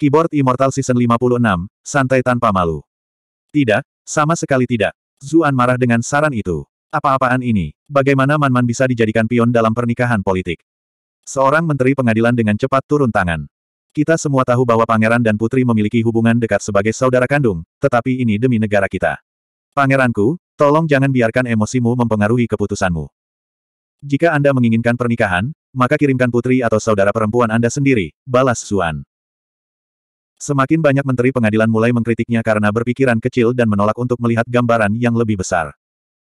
Keyboard Immortal Season 56, santai tanpa malu. Tidak, sama sekali tidak. Zuan marah dengan saran itu. Apa-apaan ini? Bagaimana Manman bisa dijadikan pion dalam pernikahan politik? Seorang menteri pengadilan dengan cepat turun tangan. Kita semua tahu bahwa pangeran dan putri memiliki hubungan dekat sebagai saudara kandung, tetapi ini demi negara kita. Pangeranku, tolong jangan biarkan emosimu mempengaruhi keputusanmu. Jika Anda menginginkan pernikahan, maka kirimkan putri atau saudara perempuan Anda sendiri, balas Zuan. Semakin banyak menteri pengadilan mulai mengkritiknya karena berpikiran kecil dan menolak untuk melihat gambaran yang lebih besar.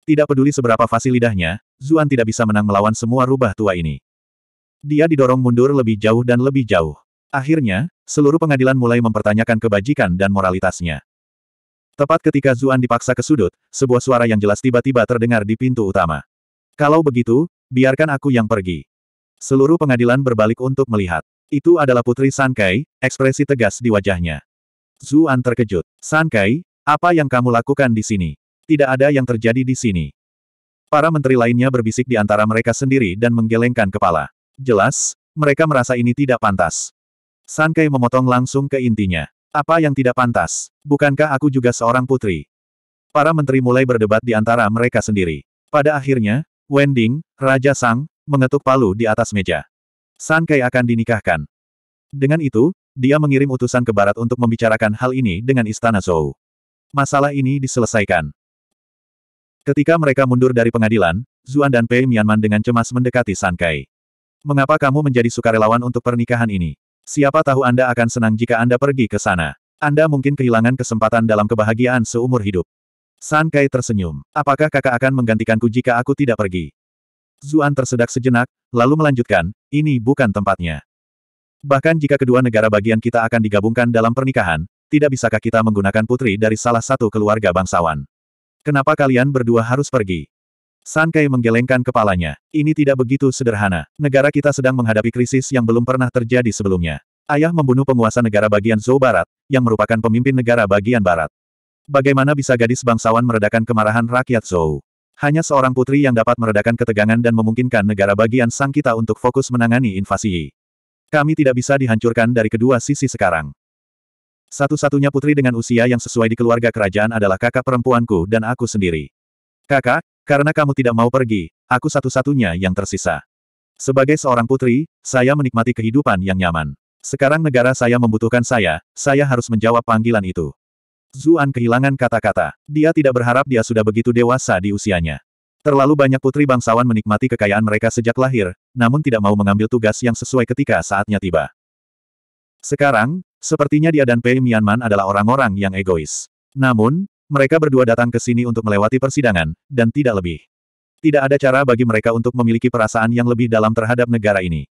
Tidak peduli seberapa fasih lidahnya, Zuan tidak bisa menang melawan semua rubah tua ini. Dia didorong mundur lebih jauh dan lebih jauh. Akhirnya, seluruh pengadilan mulai mempertanyakan kebajikan dan moralitasnya. Tepat ketika Zuan dipaksa ke sudut, sebuah suara yang jelas tiba-tiba terdengar di pintu utama. Kalau begitu, biarkan aku yang pergi. Seluruh pengadilan berbalik untuk melihat. Itu adalah Putri Sankai, ekspresi tegas di wajahnya. Zuan terkejut. Sankai, apa yang kamu lakukan di sini? Tidak ada yang terjadi di sini. Para menteri lainnya berbisik di antara mereka sendiri dan menggelengkan kepala. Jelas, mereka merasa ini tidak pantas. Sankai memotong langsung ke intinya. Apa yang tidak pantas? Bukankah aku juga seorang putri? Para menteri mulai berdebat di antara mereka sendiri. Pada akhirnya, Wending, Raja Sang, mengetuk palu di atas meja. San akan dinikahkan. Dengan itu, dia mengirim utusan ke barat untuk membicarakan hal ini dengan istana Zhou. Masalah ini diselesaikan. Ketika mereka mundur dari pengadilan, Zuan dan Pei Mianman dengan cemas mendekati San Mengapa kamu menjadi sukarelawan untuk pernikahan ini? Siapa tahu Anda akan senang jika Anda pergi ke sana. Anda mungkin kehilangan kesempatan dalam kebahagiaan seumur hidup. San tersenyum. Apakah kakak akan menggantikanku jika aku tidak pergi? Zuan tersedak sejenak, lalu melanjutkan, ini bukan tempatnya. Bahkan jika kedua negara bagian kita akan digabungkan dalam pernikahan, tidak bisakah kita menggunakan putri dari salah satu keluarga bangsawan? Kenapa kalian berdua harus pergi? Sankei menggelengkan kepalanya. Ini tidak begitu sederhana. Negara kita sedang menghadapi krisis yang belum pernah terjadi sebelumnya. Ayah membunuh penguasa negara bagian Zhou Barat, yang merupakan pemimpin negara bagian Barat. Bagaimana bisa gadis bangsawan meredakan kemarahan rakyat Zhou? Hanya seorang putri yang dapat meredakan ketegangan dan memungkinkan negara bagian Sang Kita untuk fokus menangani invasi Kami tidak bisa dihancurkan dari kedua sisi sekarang. Satu-satunya putri dengan usia yang sesuai di keluarga kerajaan adalah kakak perempuanku dan aku sendiri. Kakak, karena kamu tidak mau pergi, aku satu-satunya yang tersisa. Sebagai seorang putri, saya menikmati kehidupan yang nyaman. Sekarang negara saya membutuhkan saya, saya harus menjawab panggilan itu. Zuan kehilangan kata-kata. Dia tidak berharap dia sudah begitu dewasa di usianya. Terlalu banyak putri bangsawan menikmati kekayaan mereka sejak lahir, namun tidak mau mengambil tugas yang sesuai ketika saatnya tiba. Sekarang, sepertinya dia dan Pei Mianman adalah orang-orang yang egois. Namun, mereka berdua datang ke sini untuk melewati persidangan, dan tidak lebih. Tidak ada cara bagi mereka untuk memiliki perasaan yang lebih dalam terhadap negara ini.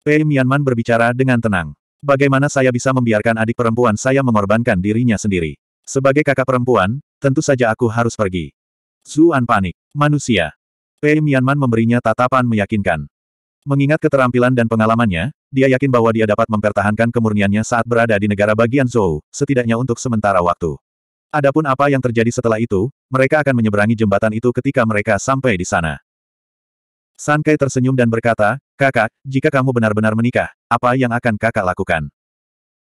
Pei Mianman berbicara dengan tenang. Bagaimana saya bisa membiarkan adik perempuan saya mengorbankan dirinya sendiri? Sebagai kakak perempuan, tentu saja aku harus pergi. Zuan panik. Manusia. Pei Mianman memberinya tatapan meyakinkan. Mengingat keterampilan dan pengalamannya, dia yakin bahwa dia dapat mempertahankan kemurniannya saat berada di negara bagian Zhou, setidaknya untuk sementara waktu. Adapun apa yang terjadi setelah itu, mereka akan menyeberangi jembatan itu ketika mereka sampai di sana. Sankai tersenyum dan berkata, Kakak, jika kamu benar-benar menikah, apa yang akan kakak lakukan?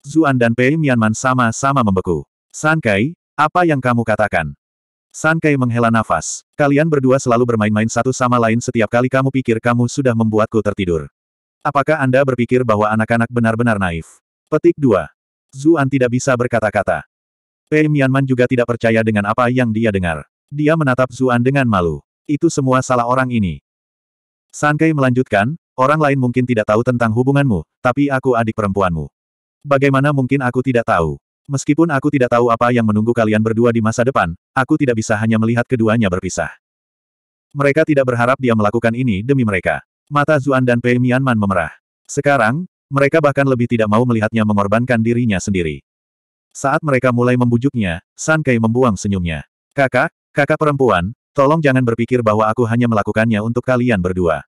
Zuan dan Pei Mianman sama-sama membeku. Sankai, apa yang kamu katakan? Sankai menghela nafas. Kalian berdua selalu bermain-main satu sama lain setiap kali kamu pikir kamu sudah membuatku tertidur. Apakah Anda berpikir bahwa anak-anak benar-benar naif? Petik 2. Zuan tidak bisa berkata-kata. Pei Mianman juga tidak percaya dengan apa yang dia dengar. Dia menatap Zuan dengan malu. Itu semua salah orang ini. Sankai melanjutkan, Orang lain mungkin tidak tahu tentang hubunganmu, tapi aku adik perempuanmu. Bagaimana mungkin aku tidak tahu? Meskipun aku tidak tahu apa yang menunggu kalian berdua di masa depan, aku tidak bisa hanya melihat keduanya berpisah. Mereka tidak berharap dia melakukan ini demi mereka. Mata Zuan dan Pei Mianman memerah. Sekarang, mereka bahkan lebih tidak mau melihatnya mengorbankan dirinya sendiri. Saat mereka mulai membujuknya, San Kei membuang senyumnya. Kakak, kakak perempuan, tolong jangan berpikir bahwa aku hanya melakukannya untuk kalian berdua.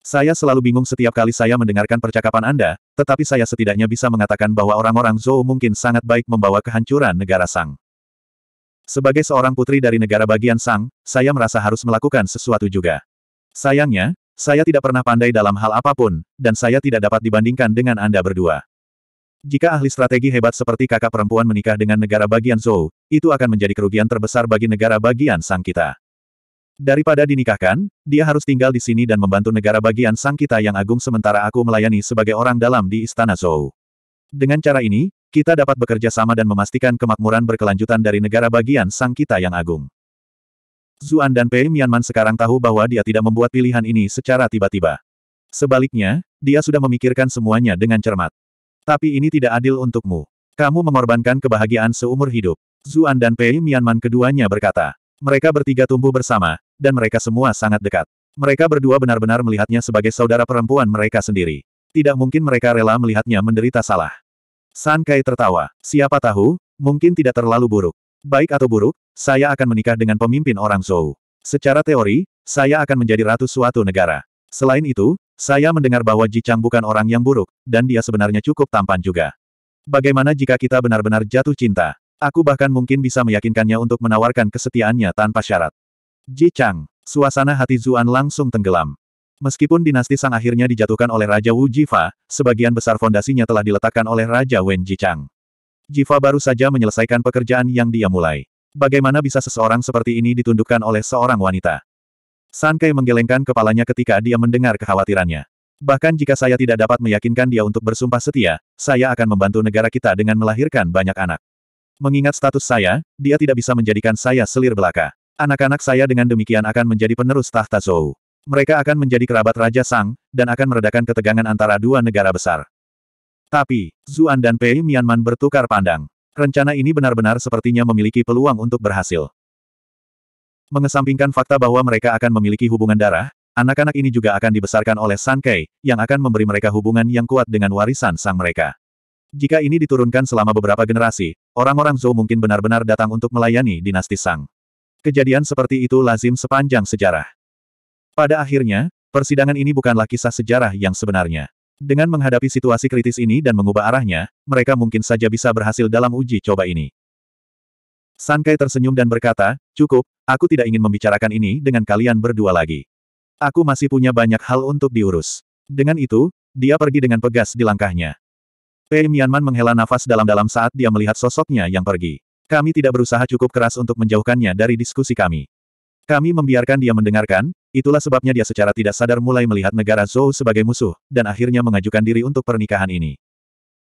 Saya selalu bingung setiap kali saya mendengarkan percakapan Anda, tetapi saya setidaknya bisa mengatakan bahwa orang-orang Zhou mungkin sangat baik membawa kehancuran negara Sang. Sebagai seorang putri dari negara bagian Sang, saya merasa harus melakukan sesuatu juga. Sayangnya, saya tidak pernah pandai dalam hal apapun, dan saya tidak dapat dibandingkan dengan Anda berdua. Jika ahli strategi hebat seperti kakak perempuan menikah dengan negara bagian Zhou, itu akan menjadi kerugian terbesar bagi negara bagian Sang kita. Daripada dinikahkan, dia harus tinggal di sini dan membantu negara bagian sang kita yang agung sementara aku melayani sebagai orang dalam di Istana Zhou. Dengan cara ini, kita dapat bekerja sama dan memastikan kemakmuran berkelanjutan dari negara bagian sang kita yang agung. Zuan dan Pei Mianman sekarang tahu bahwa dia tidak membuat pilihan ini secara tiba-tiba. Sebaliknya, dia sudah memikirkan semuanya dengan cermat. Tapi ini tidak adil untukmu. Kamu mengorbankan kebahagiaan seumur hidup. Zuan dan Pei Mianman keduanya berkata. Mereka bertiga tumbuh bersama, dan mereka semua sangat dekat. Mereka berdua benar-benar melihatnya sebagai saudara perempuan mereka sendiri. Tidak mungkin mereka rela melihatnya menderita salah. San Kai tertawa. Siapa tahu, mungkin tidak terlalu buruk. Baik atau buruk, saya akan menikah dengan pemimpin orang Zhou. Secara teori, saya akan menjadi ratu suatu negara. Selain itu, saya mendengar bahwa Ji Chang bukan orang yang buruk, dan dia sebenarnya cukup tampan juga. Bagaimana jika kita benar-benar jatuh cinta? Aku bahkan mungkin bisa meyakinkannya untuk menawarkan kesetiaannya tanpa syarat. Ji Chang, suasana hati Zuan langsung tenggelam. Meskipun dinasti Sang akhirnya dijatuhkan oleh Raja Wu Jifa, sebagian besar fondasinya telah diletakkan oleh Raja Wen Ji Chang. Jifa baru saja menyelesaikan pekerjaan yang dia mulai. Bagaimana bisa seseorang seperti ini ditundukkan oleh seorang wanita? San Kai menggelengkan kepalanya ketika dia mendengar kekhawatirannya. Bahkan jika saya tidak dapat meyakinkan dia untuk bersumpah setia, saya akan membantu negara kita dengan melahirkan banyak anak. Mengingat status saya, dia tidak bisa menjadikan saya selir belaka. Anak-anak saya dengan demikian akan menjadi penerus tahta Zhou. Mereka akan menjadi kerabat Raja Sang, dan akan meredakan ketegangan antara dua negara besar. Tapi, Zuan dan Pei Mianman bertukar pandang. Rencana ini benar-benar sepertinya memiliki peluang untuk berhasil. Mengesampingkan fakta bahwa mereka akan memiliki hubungan darah, anak-anak ini juga akan dibesarkan oleh San Kei, yang akan memberi mereka hubungan yang kuat dengan warisan sang mereka. Jika ini diturunkan selama beberapa generasi, orang-orang Zhou mungkin benar-benar datang untuk melayani dinasti Sang. Kejadian seperti itu lazim sepanjang sejarah. Pada akhirnya, persidangan ini bukanlah kisah sejarah yang sebenarnya. Dengan menghadapi situasi kritis ini dan mengubah arahnya, mereka mungkin saja bisa berhasil dalam uji coba ini. Sankai tersenyum dan berkata, cukup, aku tidak ingin membicarakan ini dengan kalian berdua lagi. Aku masih punya banyak hal untuk diurus. Dengan itu, dia pergi dengan pegas di langkahnya. Pei Mianman menghela nafas dalam-dalam saat dia melihat sosoknya yang pergi. Kami tidak berusaha cukup keras untuk menjauhkannya dari diskusi kami. Kami membiarkan dia mendengarkan, itulah sebabnya dia secara tidak sadar mulai melihat negara Zhou sebagai musuh, dan akhirnya mengajukan diri untuk pernikahan ini.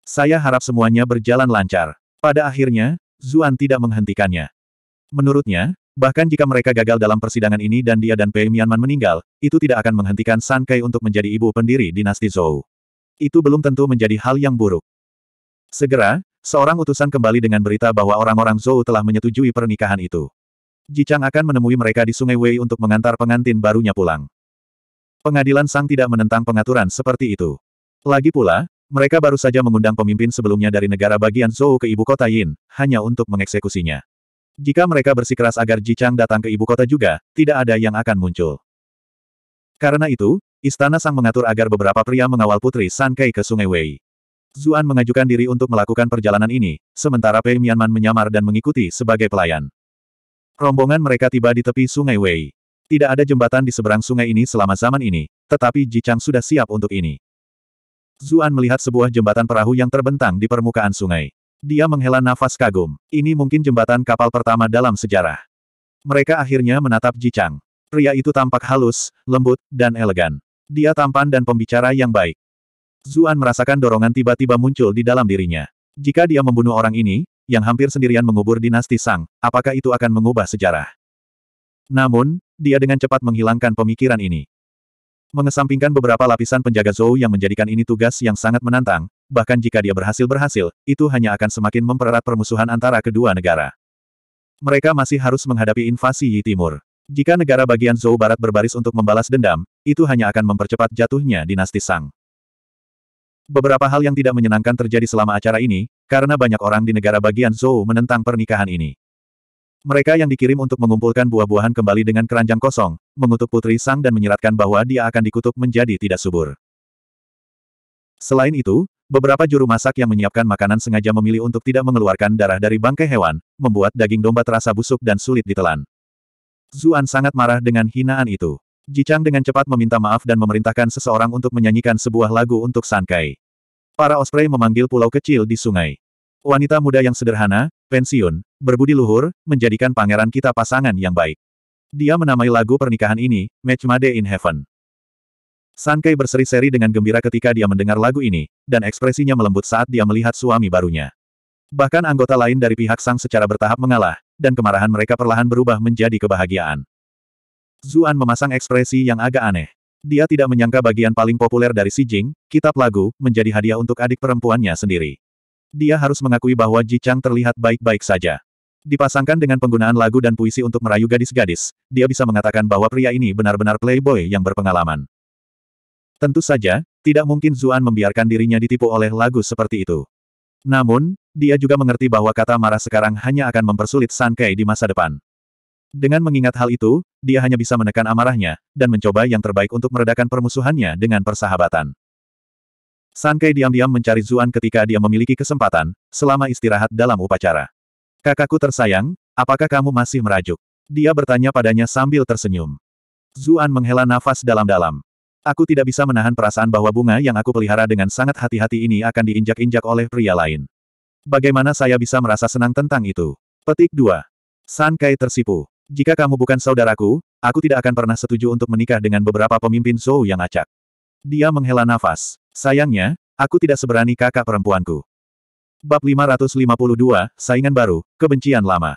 Saya harap semuanya berjalan lancar. Pada akhirnya, Zuan tidak menghentikannya. Menurutnya, bahkan jika mereka gagal dalam persidangan ini dan dia dan Pei Mianman meninggal, itu tidak akan menghentikan Sankai untuk menjadi ibu pendiri dinasti Zhou. Itu belum tentu menjadi hal yang buruk. Segera, seorang utusan kembali dengan berita bahwa orang-orang Zhou telah menyetujui pernikahan itu. Jichang akan menemui mereka di Sungai Wei untuk mengantar pengantin barunya pulang. Pengadilan Sang tidak menentang pengaturan seperti itu. Lagi pula, mereka baru saja mengundang pemimpin sebelumnya dari negara bagian Zhou ke ibu kota Yin, hanya untuk mengeksekusinya. Jika mereka bersikeras agar Jichang datang ke ibu kota juga, tidak ada yang akan muncul. Karena itu, Istana Sang mengatur agar beberapa pria mengawal Putri San Kei ke Sungai Wei. Zuan mengajukan diri untuk melakukan perjalanan ini, sementara Pei Mianman menyamar dan mengikuti sebagai pelayan. Rombongan mereka tiba di tepi Sungai Wei. Tidak ada jembatan di seberang sungai ini selama zaman ini, tetapi Jichang sudah siap untuk ini. Zuan melihat sebuah jembatan perahu yang terbentang di permukaan sungai. Dia menghela nafas kagum. Ini mungkin jembatan kapal pertama dalam sejarah. Mereka akhirnya menatap Jichang. Pria itu tampak halus, lembut, dan elegan. Dia tampan dan pembicara yang baik. Zuan merasakan dorongan tiba-tiba muncul di dalam dirinya. Jika dia membunuh orang ini, yang hampir sendirian mengubur dinasti Sang, apakah itu akan mengubah sejarah? Namun, dia dengan cepat menghilangkan pemikiran ini. Mengesampingkan beberapa lapisan penjaga Zhou yang menjadikan ini tugas yang sangat menantang, bahkan jika dia berhasil-berhasil, itu hanya akan semakin mempererat permusuhan antara kedua negara. Mereka masih harus menghadapi invasi Yi Timur. Jika negara bagian Zhou Barat berbaris untuk membalas dendam, itu hanya akan mempercepat jatuhnya dinasti Sang. Beberapa hal yang tidak menyenangkan terjadi selama acara ini, karena banyak orang di negara bagian Zhou menentang pernikahan ini. Mereka yang dikirim untuk mengumpulkan buah-buahan kembali dengan keranjang kosong, mengutuk Putri Sang dan menyiratkan bahwa dia akan dikutuk menjadi tidak subur. Selain itu, beberapa juru masak yang menyiapkan makanan sengaja memilih untuk tidak mengeluarkan darah dari bangkai hewan, membuat daging domba terasa busuk dan sulit ditelan. Zuan sangat marah dengan hinaan itu. Jichang dengan cepat meminta maaf dan memerintahkan seseorang untuk menyanyikan sebuah lagu untuk Sankai. Para osprey memanggil pulau kecil di sungai. Wanita muda yang sederhana, pensiun, berbudi luhur, menjadikan pangeran kita pasangan yang baik. Dia menamai lagu pernikahan ini, Match Made in Heaven. Sankai berseri-seri dengan gembira ketika dia mendengar lagu ini, dan ekspresinya melembut saat dia melihat suami barunya. Bahkan anggota lain dari pihak Sang secara bertahap mengalah, dan kemarahan mereka perlahan berubah menjadi kebahagiaan. Zuan memasang ekspresi yang agak aneh. Dia tidak menyangka bagian paling populer dari Si Jing, kitab lagu, menjadi hadiah untuk adik perempuannya sendiri. Dia harus mengakui bahwa Ji Chang terlihat baik-baik saja. Dipasangkan dengan penggunaan lagu dan puisi untuk merayu gadis-gadis, dia bisa mengatakan bahwa pria ini benar-benar playboy yang berpengalaman. Tentu saja, tidak mungkin Zuan membiarkan dirinya ditipu oleh lagu seperti itu. Namun, dia juga mengerti bahwa kata marah sekarang hanya akan mempersulit Sankei di masa depan. Dengan mengingat hal itu, dia hanya bisa menekan amarahnya, dan mencoba yang terbaik untuk meredakan permusuhannya dengan persahabatan. Sankei diam-diam mencari Zuan ketika dia memiliki kesempatan, selama istirahat dalam upacara. Kakakku tersayang, apakah kamu masih merajuk? Dia bertanya padanya sambil tersenyum. Zuan menghela nafas dalam-dalam. Aku tidak bisa menahan perasaan bahwa bunga yang aku pelihara dengan sangat hati-hati ini akan diinjak-injak oleh pria lain. Bagaimana saya bisa merasa senang tentang itu? Petik 2. Sankai tersipu. Jika kamu bukan saudaraku, aku tidak akan pernah setuju untuk menikah dengan beberapa pemimpin Zhou yang acak. Dia menghela nafas. Sayangnya, aku tidak seberani kakak perempuanku. Bab 552, Saingan Baru, Kebencian Lama.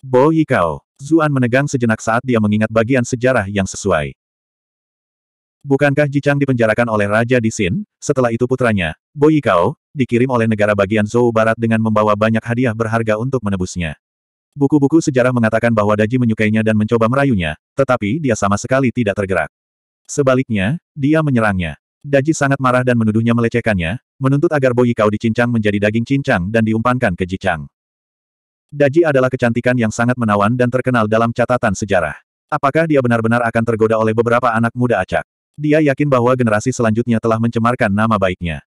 Bo Yikao. Zuan menegang sejenak saat dia mengingat bagian sejarah yang sesuai. Bukankah Jicang dipenjarakan oleh Raja di Sin, setelah itu putranya, Boyi Kao, dikirim oleh negara bagian Zhou Barat dengan membawa banyak hadiah berharga untuk menebusnya. Buku-buku sejarah mengatakan bahwa Daji menyukainya dan mencoba merayunya, tetapi dia sama sekali tidak tergerak. Sebaliknya, dia menyerangnya. Daji sangat marah dan menuduhnya melecehkannya, menuntut agar Boyi Kao dicincang menjadi daging cincang dan diumpankan ke Jicang. Daji adalah kecantikan yang sangat menawan dan terkenal dalam catatan sejarah. Apakah dia benar-benar akan tergoda oleh beberapa anak muda acak? Dia yakin bahwa generasi selanjutnya telah mencemarkan nama baiknya.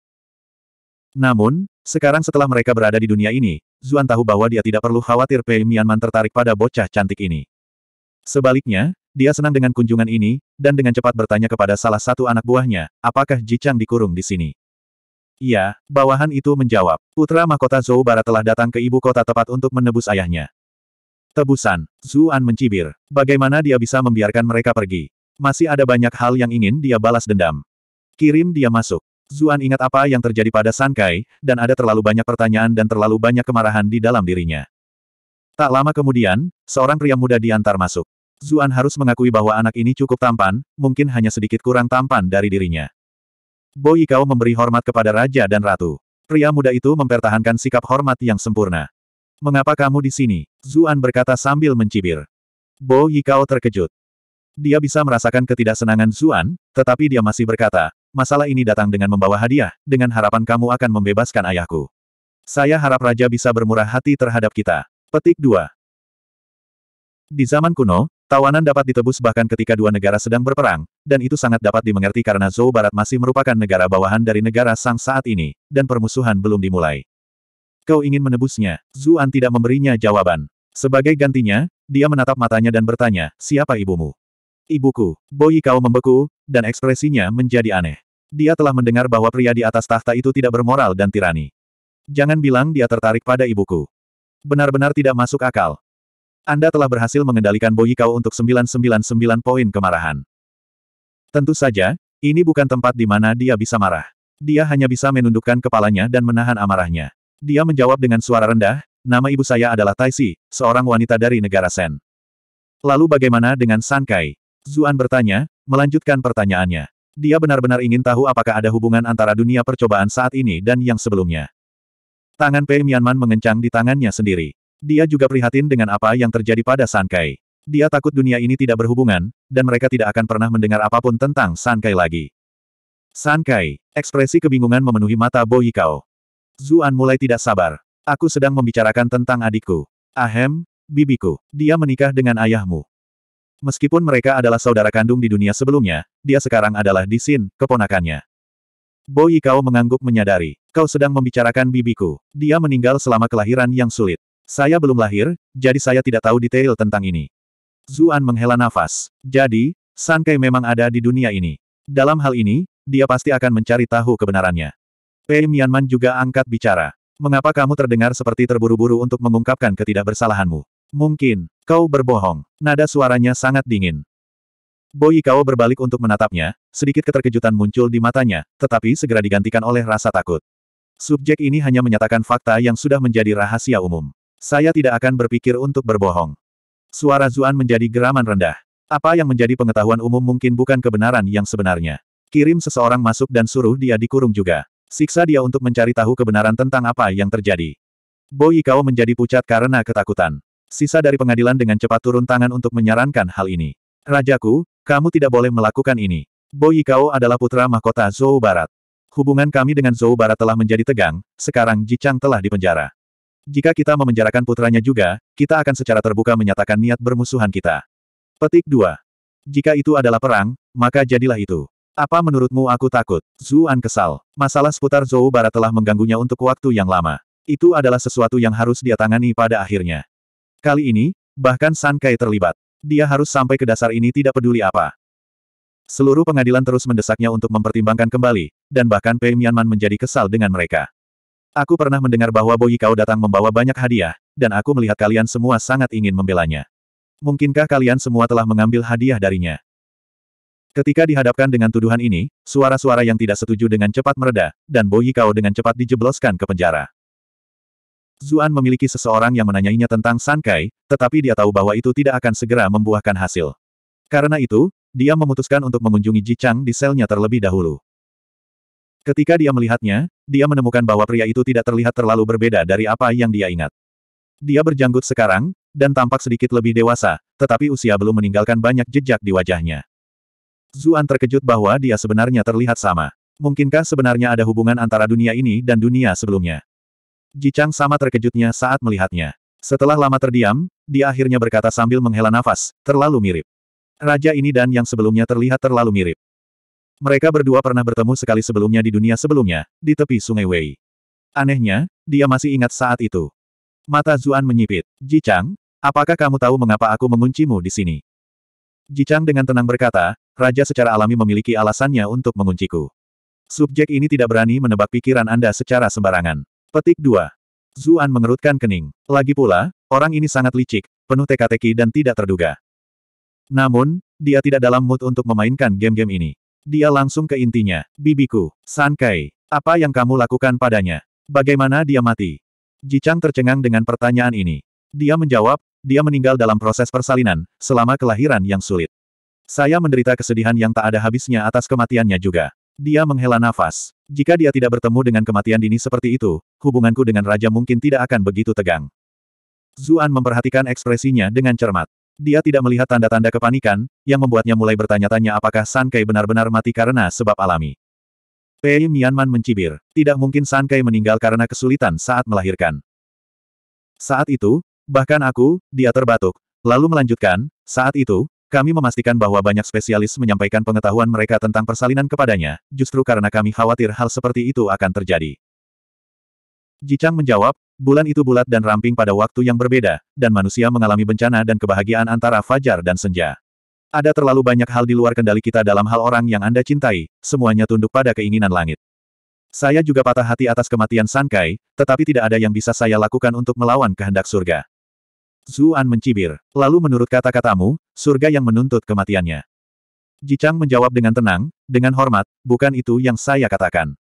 Namun, sekarang setelah mereka berada di dunia ini, Zuan tahu bahwa dia tidak perlu khawatir Pei Mianman tertarik pada bocah cantik ini. Sebaliknya, dia senang dengan kunjungan ini, dan dengan cepat bertanya kepada salah satu anak buahnya, apakah Jichang dikurung di sini? Iya, bawahan itu menjawab. Putra mahkota Zhou Barat telah datang ke ibu kota tepat untuk menebus ayahnya. Tebusan, Zuan mencibir. Bagaimana dia bisa membiarkan mereka pergi? Masih ada banyak hal yang ingin dia balas dendam. Kirim dia masuk. Zuan ingat apa yang terjadi pada San dan ada terlalu banyak pertanyaan dan terlalu banyak kemarahan di dalam dirinya. Tak lama kemudian, seorang pria muda diantar masuk. Zuan harus mengakui bahwa anak ini cukup tampan, mungkin hanya sedikit kurang tampan dari dirinya. Bo kau memberi hormat kepada raja dan ratu. Pria muda itu mempertahankan sikap hormat yang sempurna. Mengapa kamu di sini? Zuan berkata sambil mencibir. Bo Yikao terkejut. Dia bisa merasakan ketidaksenangan Zuan, tetapi dia masih berkata, masalah ini datang dengan membawa hadiah, dengan harapan kamu akan membebaskan ayahku. Saya harap Raja bisa bermurah hati terhadap kita. Petik 2. Di zaman kuno, tawanan dapat ditebus bahkan ketika dua negara sedang berperang, dan itu sangat dapat dimengerti karena Zhou Barat masih merupakan negara bawahan dari negara Sang saat ini, dan permusuhan belum dimulai. Kau ingin menebusnya, Zuan tidak memberinya jawaban. Sebagai gantinya, dia menatap matanya dan bertanya, siapa ibumu? Ibuku, Boyi kau membeku, dan ekspresinya menjadi aneh. Dia telah mendengar bahwa pria di atas tahta itu tidak bermoral dan tirani. Jangan bilang dia tertarik pada ibuku. Benar-benar tidak masuk akal. Anda telah berhasil mengendalikan Boyi kau untuk 999 poin kemarahan. Tentu saja, ini bukan tempat di mana dia bisa marah. Dia hanya bisa menundukkan kepalanya dan menahan amarahnya. Dia menjawab dengan suara rendah, nama ibu saya adalah Taisi, seorang wanita dari negara Sen. Lalu bagaimana dengan Sankai? Zuan bertanya, melanjutkan pertanyaannya. Dia benar-benar ingin tahu apakah ada hubungan antara dunia percobaan saat ini dan yang sebelumnya. Tangan Pei Mianman mengencang di tangannya sendiri. Dia juga prihatin dengan apa yang terjadi pada San Dia takut dunia ini tidak berhubungan, dan mereka tidak akan pernah mendengar apapun tentang San lagi. San ekspresi kebingungan memenuhi mata Bo Yikao. Zuan mulai tidak sabar. Aku sedang membicarakan tentang adikku. Ahem, bibiku, dia menikah dengan ayahmu. Meskipun mereka adalah saudara kandung di dunia sebelumnya, dia sekarang adalah di sin, keponakannya. Bo Yikao mengangguk menyadari. Kau sedang membicarakan bibiku. Dia meninggal selama kelahiran yang sulit. Saya belum lahir, jadi saya tidak tahu detail tentang ini. Zuan menghela nafas. Jadi, San memang ada di dunia ini. Dalam hal ini, dia pasti akan mencari tahu kebenarannya. Pei Mianman juga angkat bicara. Mengapa kamu terdengar seperti terburu-buru untuk mengungkapkan ketidakbersalahanmu? Mungkin, kau berbohong. Nada suaranya sangat dingin. Boy kau berbalik untuk menatapnya, sedikit keterkejutan muncul di matanya, tetapi segera digantikan oleh rasa takut. Subjek ini hanya menyatakan fakta yang sudah menjadi rahasia umum. Saya tidak akan berpikir untuk berbohong. Suara Zuan menjadi geraman rendah. Apa yang menjadi pengetahuan umum mungkin bukan kebenaran yang sebenarnya. Kirim seseorang masuk dan suruh dia dikurung juga. Siksa dia untuk mencari tahu kebenaran tentang apa yang terjadi. Boy kau menjadi pucat karena ketakutan. Sisa dari pengadilan dengan cepat turun tangan untuk menyarankan hal ini. Rajaku, kamu tidak boleh melakukan ini. Bo Yikao adalah putra mahkota Zhou Barat. Hubungan kami dengan Zhou Barat telah menjadi tegang, sekarang Jichang telah dipenjara. Jika kita memenjarakan putranya juga, kita akan secara terbuka menyatakan niat bermusuhan kita. Petik 2. Jika itu adalah perang, maka jadilah itu. Apa menurutmu aku takut? Zuan kesal. Masalah seputar Zhou Barat telah mengganggunya untuk waktu yang lama. Itu adalah sesuatu yang harus dia tangani pada akhirnya. Kali ini, bahkan San Kai terlibat. Dia harus sampai ke dasar ini tidak peduli apa. Seluruh pengadilan terus mendesaknya untuk mempertimbangkan kembali, dan bahkan Pei Mianman menjadi kesal dengan mereka. Aku pernah mendengar bahwa Boyi Kau datang membawa banyak hadiah, dan aku melihat kalian semua sangat ingin membelanya. Mungkinkah kalian semua telah mengambil hadiah darinya? Ketika dihadapkan dengan tuduhan ini, suara-suara yang tidak setuju dengan cepat mereda, dan Boyi Kau dengan cepat dijebloskan ke penjara. Zuan memiliki seseorang yang menanyainya tentang Sankai, tetapi dia tahu bahwa itu tidak akan segera membuahkan hasil. Karena itu, dia memutuskan untuk mengunjungi Ji Chang di selnya terlebih dahulu. Ketika dia melihatnya, dia menemukan bahwa pria itu tidak terlihat terlalu berbeda dari apa yang dia ingat. Dia berjanggut sekarang, dan tampak sedikit lebih dewasa, tetapi usia belum meninggalkan banyak jejak di wajahnya. Zuan terkejut bahwa dia sebenarnya terlihat sama. Mungkinkah sebenarnya ada hubungan antara dunia ini dan dunia sebelumnya? Chang sama terkejutnya saat melihatnya. Setelah lama terdiam, dia akhirnya berkata sambil menghela nafas, terlalu mirip. Raja ini dan yang sebelumnya terlihat terlalu mirip. Mereka berdua pernah bertemu sekali sebelumnya di dunia sebelumnya, di tepi sungai Wei. Anehnya, dia masih ingat saat itu. Mata Zuan menyipit. Chang, apakah kamu tahu mengapa aku menguncimu di sini? Chang dengan tenang berkata, Raja secara alami memiliki alasannya untuk mengunciku. Subjek ini tidak berani menebak pikiran Anda secara sembarangan. Petik 2. Zuan mengerutkan kening. Lagi pula, orang ini sangat licik, penuh teka-teki dan tidak terduga. Namun, dia tidak dalam mood untuk memainkan game-game ini. Dia langsung ke intinya. Bibiku, Sankai, apa yang kamu lakukan padanya? Bagaimana dia mati? Jicang tercengang dengan pertanyaan ini. Dia menjawab, dia meninggal dalam proses persalinan, selama kelahiran yang sulit. Saya menderita kesedihan yang tak ada habisnya atas kematiannya juga. Dia menghela nafas. Jika dia tidak bertemu dengan kematian dini seperti itu, hubunganku dengan raja mungkin tidak akan begitu tegang. Zuan memperhatikan ekspresinya dengan cermat. Dia tidak melihat tanda-tanda kepanikan, yang membuatnya mulai bertanya-tanya apakah Sankai benar-benar mati karena sebab alami. Pei Mianman mencibir. Tidak mungkin Sankai meninggal karena kesulitan saat melahirkan. Saat itu, bahkan aku, dia terbatuk. Lalu melanjutkan, saat itu, kami memastikan bahwa banyak spesialis menyampaikan pengetahuan mereka tentang persalinan kepadanya, justru karena kami khawatir hal seperti itu akan terjadi. Jicang menjawab, bulan itu bulat dan ramping pada waktu yang berbeda, dan manusia mengalami bencana dan kebahagiaan antara fajar dan senja. Ada terlalu banyak hal di luar kendali kita dalam hal orang yang Anda cintai, semuanya tunduk pada keinginan langit. Saya juga patah hati atas kematian Sankai, tetapi tidak ada yang bisa saya lakukan untuk melawan kehendak surga. Zuan mencibir. Lalu menurut kata-katamu, surga yang menuntut kematiannya. Jichang menjawab dengan tenang, dengan hormat, bukan itu yang saya katakan.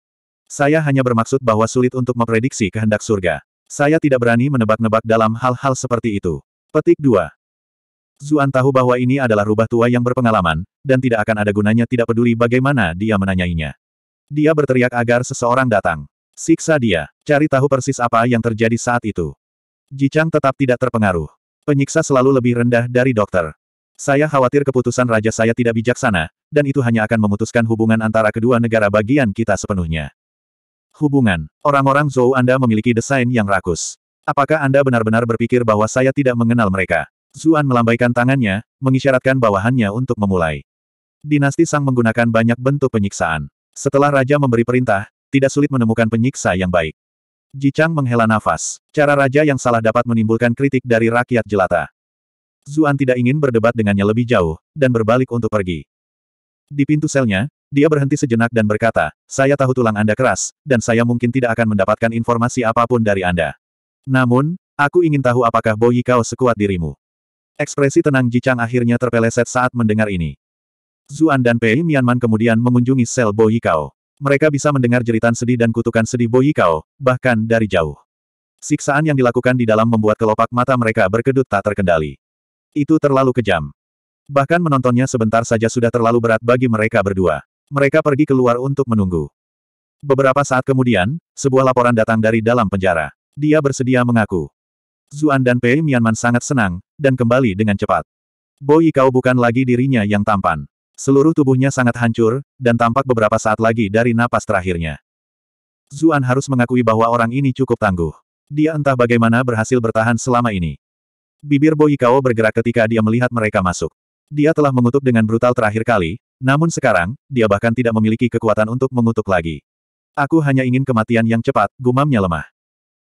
Saya hanya bermaksud bahwa sulit untuk memprediksi kehendak surga. Saya tidak berani menebak-nebak dalam hal-hal seperti itu. Petik 2. Zuan tahu bahwa ini adalah rubah tua yang berpengalaman, dan tidak akan ada gunanya tidak peduli bagaimana dia menanyainya. Dia berteriak agar seseorang datang. Siksa dia, cari tahu persis apa yang terjadi saat itu. Chang tetap tidak terpengaruh. Penyiksa selalu lebih rendah dari dokter. Saya khawatir keputusan raja saya tidak bijaksana, dan itu hanya akan memutuskan hubungan antara kedua negara bagian kita sepenuhnya. Hubungan. Orang-orang Zhou Anda memiliki desain yang rakus. Apakah Anda benar-benar berpikir bahwa saya tidak mengenal mereka? Zuan melambaikan tangannya, mengisyaratkan bawahannya untuk memulai. Dinasti Sang menggunakan banyak bentuk penyiksaan. Setelah raja memberi perintah, tidak sulit menemukan penyiksa yang baik. Jichang menghela nafas. Cara raja yang salah dapat menimbulkan kritik dari rakyat jelata. Zuan tidak ingin berdebat dengannya lebih jauh, dan berbalik untuk pergi. Di pintu selnya, dia berhenti sejenak dan berkata, saya tahu tulang Anda keras, dan saya mungkin tidak akan mendapatkan informasi apapun dari Anda. Namun, aku ingin tahu apakah Boyi kau sekuat dirimu. Ekspresi tenang Jichang akhirnya terpeleset saat mendengar ini. Zuan dan Pei Mianman kemudian mengunjungi sel Boyi kau. Mereka bisa mendengar jeritan sedih dan kutukan sedih Boyi Kao, bahkan dari jauh. Siksaan yang dilakukan di dalam membuat kelopak mata mereka berkedut tak terkendali. Itu terlalu kejam. Bahkan menontonnya sebentar saja sudah terlalu berat bagi mereka berdua. Mereka pergi keluar untuk menunggu. Beberapa saat kemudian, sebuah laporan datang dari dalam penjara. Dia bersedia mengaku. Zuan dan Pei Mianman sangat senang, dan kembali dengan cepat. Boyi kau bukan lagi dirinya yang tampan. Seluruh tubuhnya sangat hancur, dan tampak beberapa saat lagi dari napas terakhirnya. Zuan harus mengakui bahwa orang ini cukup tangguh. Dia entah bagaimana berhasil bertahan selama ini. Bibir Boyi Kao bergerak ketika dia melihat mereka masuk. Dia telah mengutuk dengan brutal terakhir kali, namun sekarang, dia bahkan tidak memiliki kekuatan untuk mengutuk lagi. Aku hanya ingin kematian yang cepat, gumamnya lemah.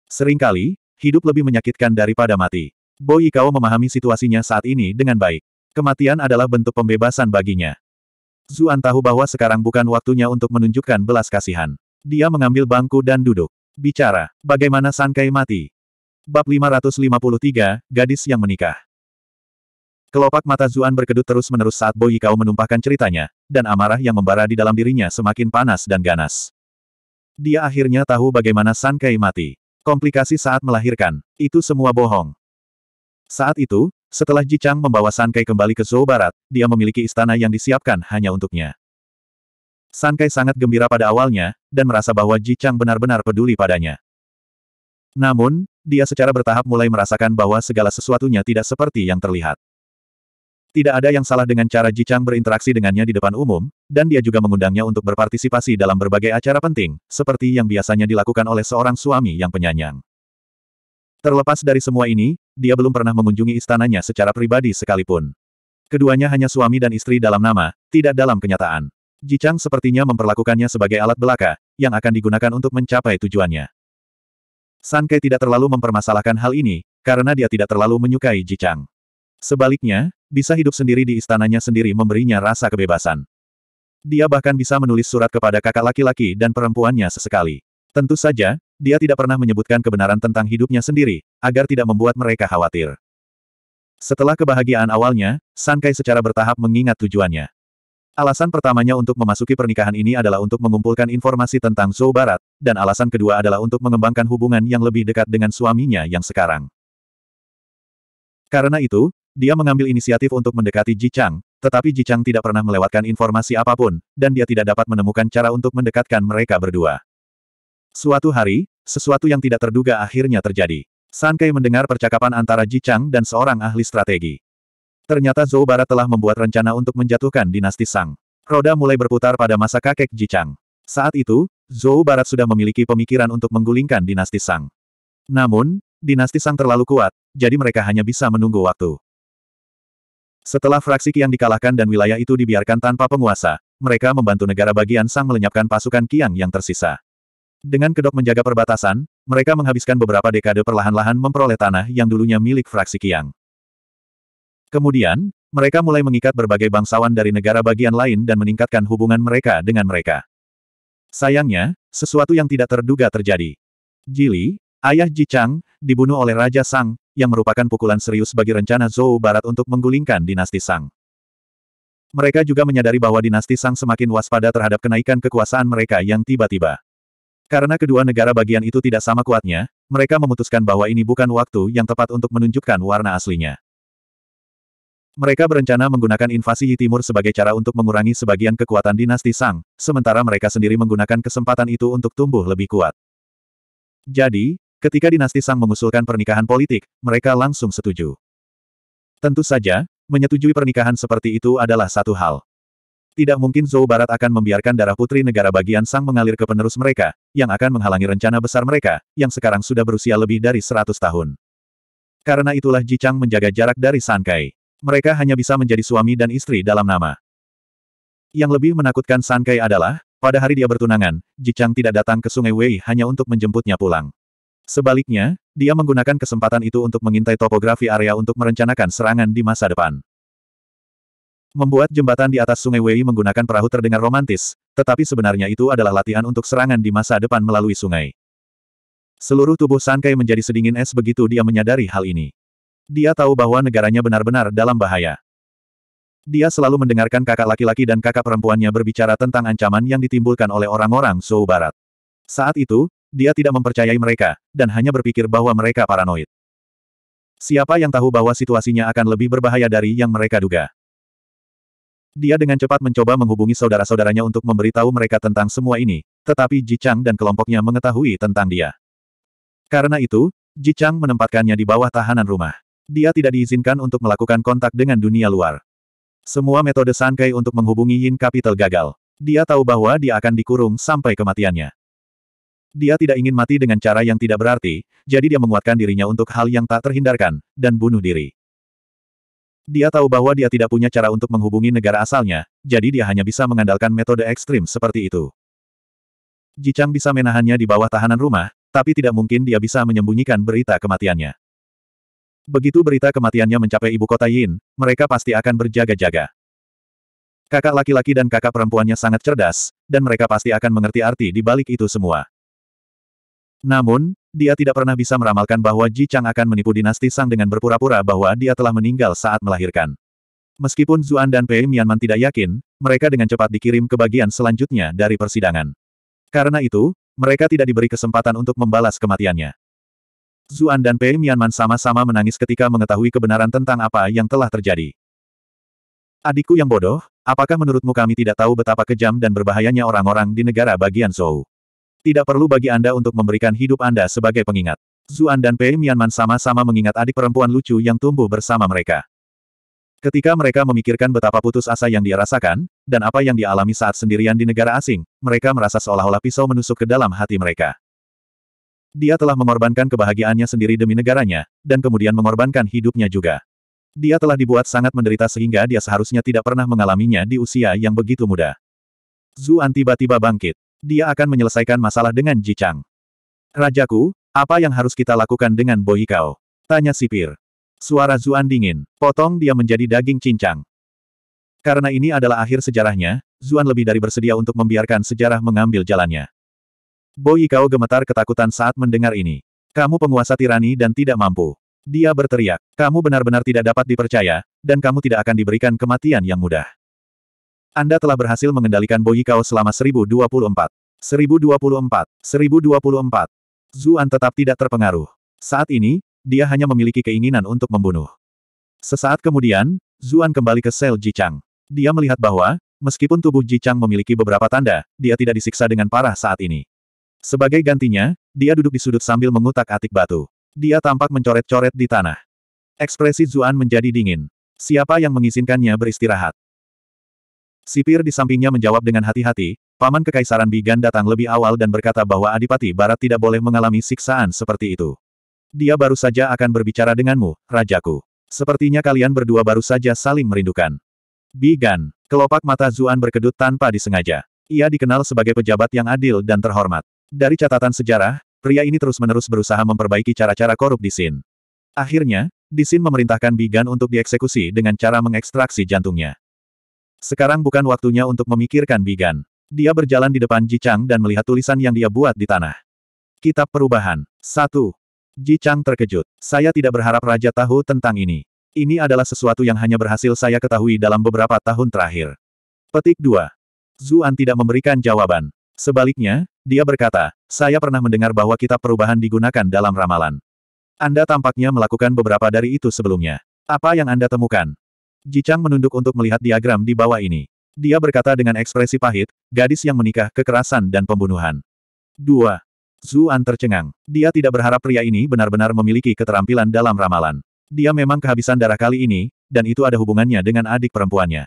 Seringkali, hidup lebih menyakitkan daripada mati. Boyi Kao memahami situasinya saat ini dengan baik. Kematian adalah bentuk pembebasan baginya. Zuan tahu bahwa sekarang bukan waktunya untuk menunjukkan belas kasihan. Dia mengambil bangku dan duduk. Bicara, bagaimana Sankai mati? Bab 553, Gadis yang Menikah. Kelopak mata Zuan berkedut terus-menerus saat Boyi kau menumpahkan ceritanya, dan amarah yang membara di dalam dirinya semakin panas dan ganas. Dia akhirnya tahu bagaimana San mati. Komplikasi saat melahirkan, itu semua bohong. Saat itu, setelah Ji membawa Sankai kembali ke Zhou Barat, dia memiliki istana yang disiapkan hanya untuknya. Sankai sangat gembira pada awalnya, dan merasa bahwa Ji benar-benar peduli padanya. Namun, dia secara bertahap mulai merasakan bahwa segala sesuatunya tidak seperti yang terlihat. Tidak ada yang salah dengan cara Ji berinteraksi dengannya di depan umum, dan dia juga mengundangnya untuk berpartisipasi dalam berbagai acara penting, seperti yang biasanya dilakukan oleh seorang suami yang penyanyang. Terlepas dari semua ini, dia belum pernah mengunjungi istananya secara pribadi sekalipun. Keduanya hanya suami dan istri dalam nama, tidak dalam kenyataan. Jichang sepertinya memperlakukannya sebagai alat belaka, yang akan digunakan untuk mencapai tujuannya. San tidak terlalu mempermasalahkan hal ini, karena dia tidak terlalu menyukai Jichang. Sebaliknya, bisa hidup sendiri di istananya sendiri memberinya rasa kebebasan. Dia bahkan bisa menulis surat kepada kakak laki-laki dan perempuannya sesekali. Tentu saja, dia tidak pernah menyebutkan kebenaran tentang hidupnya sendiri, agar tidak membuat mereka khawatir. Setelah kebahagiaan awalnya, Sankai secara bertahap mengingat tujuannya. Alasan pertamanya untuk memasuki pernikahan ini adalah untuk mengumpulkan informasi tentang Zhou Barat, dan alasan kedua adalah untuk mengembangkan hubungan yang lebih dekat dengan suaminya yang sekarang. Karena itu, dia mengambil inisiatif untuk mendekati Ji Chang, tetapi Ji Chang tidak pernah melewatkan informasi apapun, dan dia tidak dapat menemukan cara untuk mendekatkan mereka berdua. Suatu hari, sesuatu yang tidak terduga akhirnya terjadi. Sankai mendengar percakapan antara Ji Chang dan seorang ahli strategi. Ternyata Zhou Barat telah membuat rencana untuk menjatuhkan dinasti Sang. Roda mulai berputar pada masa kakek Ji Chang. Saat itu, Zhou Barat sudah memiliki pemikiran untuk menggulingkan dinasti Sang. Namun, dinasti Sang terlalu kuat, jadi mereka hanya bisa menunggu waktu. Setelah fraksi Qiang dikalahkan dan wilayah itu dibiarkan tanpa penguasa, mereka membantu negara bagian Sang melenyapkan pasukan Qiang yang tersisa. Dengan kedok menjaga perbatasan, mereka menghabiskan beberapa dekade perlahan-lahan memperoleh tanah yang dulunya milik fraksi Kiang. Kemudian, mereka mulai mengikat berbagai bangsawan dari negara bagian lain dan meningkatkan hubungan mereka dengan mereka. Sayangnya, sesuatu yang tidak terduga terjadi. Jili, ayah Ji Chang, dibunuh oleh Raja Sang, yang merupakan pukulan serius bagi rencana Zhou Barat untuk menggulingkan dinasti Sang. Mereka juga menyadari bahwa dinasti Sang semakin waspada terhadap kenaikan kekuasaan mereka yang tiba-tiba. Karena kedua negara bagian itu tidak sama kuatnya, mereka memutuskan bahwa ini bukan waktu yang tepat untuk menunjukkan warna aslinya. Mereka berencana menggunakan invasi Yi Timur sebagai cara untuk mengurangi sebagian kekuatan dinasti Sang, sementara mereka sendiri menggunakan kesempatan itu untuk tumbuh lebih kuat. Jadi, ketika dinasti Sang mengusulkan pernikahan politik, mereka langsung setuju. Tentu saja, menyetujui pernikahan seperti itu adalah satu hal. Tidak mungkin Zhou Barat akan membiarkan darah putri negara bagian Sang mengalir ke penerus mereka, yang akan menghalangi rencana besar mereka, yang sekarang sudah berusia lebih dari 100 tahun. Karena itulah Ji Chang menjaga jarak dari Sankai. Mereka hanya bisa menjadi suami dan istri dalam nama. Yang lebih menakutkan Sankai adalah, pada hari dia bertunangan, Ji Chang tidak datang ke Sungai Wei hanya untuk menjemputnya pulang. Sebaliknya, dia menggunakan kesempatan itu untuk mengintai topografi area untuk merencanakan serangan di masa depan. Membuat jembatan di atas sungai Wei menggunakan perahu terdengar romantis, tetapi sebenarnya itu adalah latihan untuk serangan di masa depan melalui sungai. Seluruh tubuh Sankai menjadi sedingin es begitu dia menyadari hal ini. Dia tahu bahwa negaranya benar-benar dalam bahaya. Dia selalu mendengarkan kakak laki-laki dan kakak perempuannya berbicara tentang ancaman yang ditimbulkan oleh orang-orang Zhou Barat. Saat itu, dia tidak mempercayai mereka, dan hanya berpikir bahwa mereka paranoid. Siapa yang tahu bahwa situasinya akan lebih berbahaya dari yang mereka duga? Dia dengan cepat mencoba menghubungi saudara-saudaranya untuk memberitahu mereka tentang semua ini, tetapi Ji Chang dan kelompoknya mengetahui tentang dia. Karena itu, Ji Chang menempatkannya di bawah tahanan rumah. Dia tidak diizinkan untuk melakukan kontak dengan dunia luar. Semua metode Sankai untuk menghubungi Yin Capital gagal. Dia tahu bahwa dia akan dikurung sampai kematiannya. Dia tidak ingin mati dengan cara yang tidak berarti, jadi dia menguatkan dirinya untuk hal yang tak terhindarkan, dan bunuh diri. Dia tahu bahwa dia tidak punya cara untuk menghubungi negara asalnya, jadi dia hanya bisa mengandalkan metode ekstrim seperti itu. Jicang bisa menahannya di bawah tahanan rumah, tapi tidak mungkin dia bisa menyembunyikan berita kematiannya. Begitu berita kematiannya mencapai ibu kota Yin, mereka pasti akan berjaga-jaga. Kakak laki-laki dan kakak perempuannya sangat cerdas, dan mereka pasti akan mengerti arti di balik itu semua. Namun, dia tidak pernah bisa meramalkan bahwa Ji Chang akan menipu dinasti Sang dengan berpura-pura bahwa dia telah meninggal saat melahirkan. Meskipun Zuan dan Pei Mianman tidak yakin, mereka dengan cepat dikirim ke bagian selanjutnya dari persidangan. Karena itu, mereka tidak diberi kesempatan untuk membalas kematiannya. Zuan dan Pei Mianman sama-sama menangis ketika mengetahui kebenaran tentang apa yang telah terjadi. Adikku yang bodoh, apakah menurutmu kami tidak tahu betapa kejam dan berbahayanya orang-orang di negara bagian Zhou? Tidak perlu bagi Anda untuk memberikan hidup Anda sebagai pengingat. Zuan dan Pei Mianman sama-sama mengingat adik perempuan lucu yang tumbuh bersama mereka. Ketika mereka memikirkan betapa putus asa yang dia rasakan, dan apa yang dialami saat sendirian di negara asing, mereka merasa seolah-olah pisau menusuk ke dalam hati mereka. Dia telah mengorbankan kebahagiaannya sendiri demi negaranya, dan kemudian mengorbankan hidupnya juga. Dia telah dibuat sangat menderita sehingga dia seharusnya tidak pernah mengalaminya di usia yang begitu muda. Zuan tiba-tiba bangkit dia akan menyelesaikan masalah dengan Ji Rajaku, apa yang harus kita lakukan dengan Boyi Kau? Tanya sipir. Suara Zuan dingin, potong dia menjadi daging cincang. Karena ini adalah akhir sejarahnya, Zuan lebih dari bersedia untuk membiarkan sejarah mengambil jalannya. Boyi Kau gemetar ketakutan saat mendengar ini. Kamu penguasa tirani dan tidak mampu. Dia berteriak, kamu benar-benar tidak dapat dipercaya, dan kamu tidak akan diberikan kematian yang mudah. Anda telah berhasil mengendalikan Boyi Kao selama 1024. 1024. 1024. Zuan tetap tidak terpengaruh. Saat ini, dia hanya memiliki keinginan untuk membunuh. Sesaat kemudian, Zuan kembali ke sel Jichang. Dia melihat bahwa, meskipun tubuh Jichang memiliki beberapa tanda, dia tidak disiksa dengan parah saat ini. Sebagai gantinya, dia duduk di sudut sambil mengutak-atik batu. Dia tampak mencoret-coret di tanah. Ekspresi Zuan menjadi dingin. Siapa yang mengizinkannya beristirahat? Sipir di sampingnya menjawab dengan hati-hati, Paman Kekaisaran Bigan datang lebih awal dan berkata bahwa Adipati Barat tidak boleh mengalami siksaan seperti itu. Dia baru saja akan berbicara denganmu, Rajaku. Sepertinya kalian berdua baru saja saling merindukan. Bigan, kelopak mata Zuan berkedut tanpa disengaja. Ia dikenal sebagai pejabat yang adil dan terhormat. Dari catatan sejarah, pria ini terus-menerus berusaha memperbaiki cara-cara korup di Sin. Akhirnya, di Sin memerintahkan Bigan untuk dieksekusi dengan cara mengekstraksi jantungnya. Sekarang bukan waktunya untuk memikirkan Bigan. Dia berjalan di depan Ji Chang dan melihat tulisan yang dia buat di tanah. Kitab Perubahan. 1. Ji Chang terkejut. Saya tidak berharap Raja tahu tentang ini. Ini adalah sesuatu yang hanya berhasil saya ketahui dalam beberapa tahun terakhir. Petik 2. Zuan tidak memberikan jawaban. Sebaliknya, dia berkata, saya pernah mendengar bahwa kitab perubahan digunakan dalam ramalan. Anda tampaknya melakukan beberapa dari itu sebelumnya. Apa yang Anda temukan? Jichang menunduk untuk melihat diagram di bawah ini. Dia berkata dengan ekspresi pahit, gadis yang menikah kekerasan dan pembunuhan. 2. Zuan tercengang. Dia tidak berharap pria ini benar-benar memiliki keterampilan dalam ramalan. Dia memang kehabisan darah kali ini, dan itu ada hubungannya dengan adik perempuannya.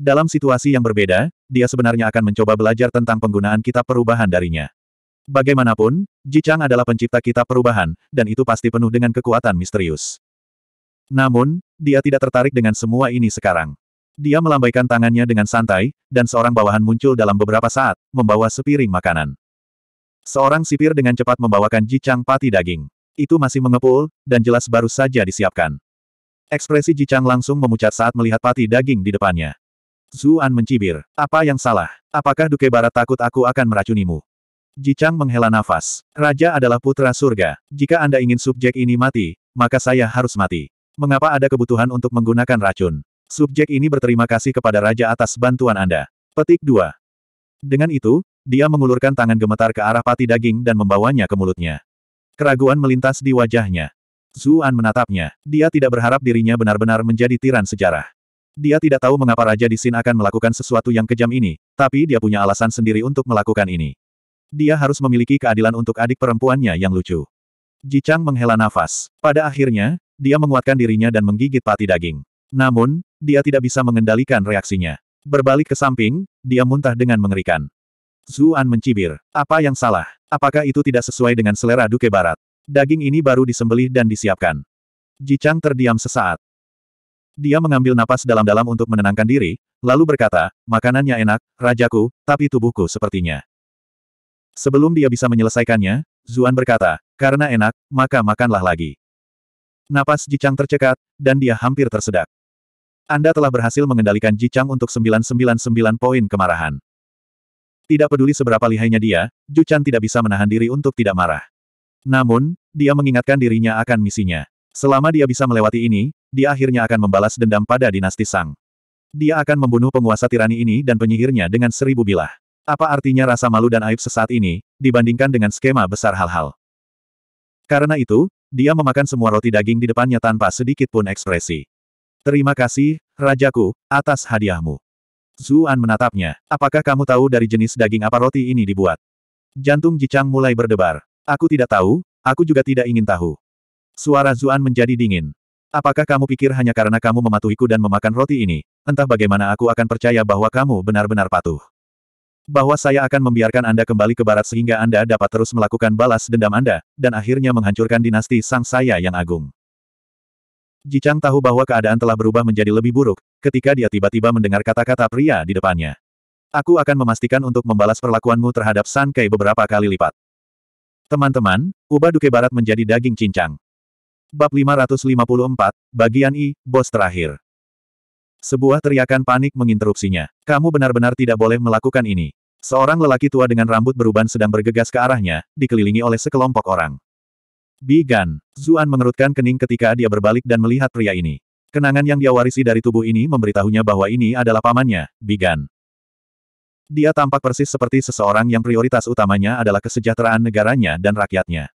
Dalam situasi yang berbeda, dia sebenarnya akan mencoba belajar tentang penggunaan kitab perubahan darinya. Bagaimanapun, Jichang adalah pencipta kitab perubahan, dan itu pasti penuh dengan kekuatan misterius. Namun, dia tidak tertarik dengan semua ini sekarang. Dia melambaikan tangannya dengan santai, dan seorang bawahan muncul dalam beberapa saat, membawa sepiring makanan. Seorang sipir dengan cepat membawakan jicang pati daging. Itu masih mengepul, dan jelas baru saja disiapkan. Ekspresi jicang langsung memucat saat melihat pati daging di depannya. Zuan mencibir. Apa yang salah? Apakah Duke Barat takut aku akan meracunimu? Jicang menghela nafas. Raja adalah putra surga. Jika Anda ingin subjek ini mati, maka saya harus mati. Mengapa ada kebutuhan untuk menggunakan racun? Subjek ini berterima kasih kepada Raja atas bantuan Anda. Petik 2. Dengan itu, dia mengulurkan tangan gemetar ke arah pati daging dan membawanya ke mulutnya. Keraguan melintas di wajahnya. Zuan menatapnya. Dia tidak berharap dirinya benar-benar menjadi tiran sejarah. Dia tidak tahu mengapa Raja di Sin akan melakukan sesuatu yang kejam ini, tapi dia punya alasan sendiri untuk melakukan ini. Dia harus memiliki keadilan untuk adik perempuannya yang lucu. Jicang menghela nafas. Pada akhirnya, dia menguatkan dirinya dan menggigit pati daging. Namun, dia tidak bisa mengendalikan reaksinya. Berbalik ke samping, dia muntah dengan mengerikan. Zuan mencibir. Apa yang salah? Apakah itu tidak sesuai dengan selera Duke Barat? Daging ini baru disembelih dan disiapkan. Jicang terdiam sesaat. Dia mengambil napas dalam-dalam untuk menenangkan diri, lalu berkata, makanannya enak, rajaku, tapi tubuhku sepertinya. Sebelum dia bisa menyelesaikannya, Zuan berkata, karena enak, maka makanlah lagi. Napas Jicang tercekat, dan dia hampir tersedak. Anda telah berhasil mengendalikan Jicang untuk 999 poin kemarahan. Tidak peduli seberapa lihainya dia, Jucan tidak bisa menahan diri untuk tidak marah. Namun, dia mengingatkan dirinya akan misinya. Selama dia bisa melewati ini, dia akhirnya akan membalas dendam pada dinasti Sang. Dia akan membunuh penguasa tirani ini dan penyihirnya dengan seribu bilah. Apa artinya rasa malu dan aib sesaat ini, dibandingkan dengan skema besar hal-hal? Karena itu, dia memakan semua roti daging di depannya tanpa sedikit pun ekspresi. Terima kasih, Rajaku, atas hadiahmu. Zuan menatapnya. Apakah kamu tahu dari jenis daging apa roti ini dibuat? Jantung Jicang mulai berdebar. Aku tidak tahu, aku juga tidak ingin tahu. Suara Zuan menjadi dingin. Apakah kamu pikir hanya karena kamu mematuhiku dan memakan roti ini, entah bagaimana aku akan percaya bahwa kamu benar-benar patuh? bahwa saya akan membiarkan Anda kembali ke barat sehingga Anda dapat terus melakukan balas dendam Anda, dan akhirnya menghancurkan dinasti sang saya yang agung. Jicang tahu bahwa keadaan telah berubah menjadi lebih buruk, ketika dia tiba-tiba mendengar kata-kata pria di depannya. Aku akan memastikan untuk membalas perlakuanmu terhadap San Kei beberapa kali lipat. Teman-teman, ubah Duke Barat menjadi daging cincang. Bab 554, bagian I, bos terakhir. Sebuah teriakan panik menginterupsinya. Kamu benar-benar tidak boleh melakukan ini. Seorang lelaki tua dengan rambut beruban sedang bergegas ke arahnya, dikelilingi oleh sekelompok orang. Bigan, Zuan mengerutkan kening ketika dia berbalik dan melihat pria ini. Kenangan yang dia warisi dari tubuh ini memberitahunya bahwa ini adalah pamannya, Bigan. Dia tampak persis seperti seseorang yang prioritas utamanya adalah kesejahteraan negaranya dan rakyatnya.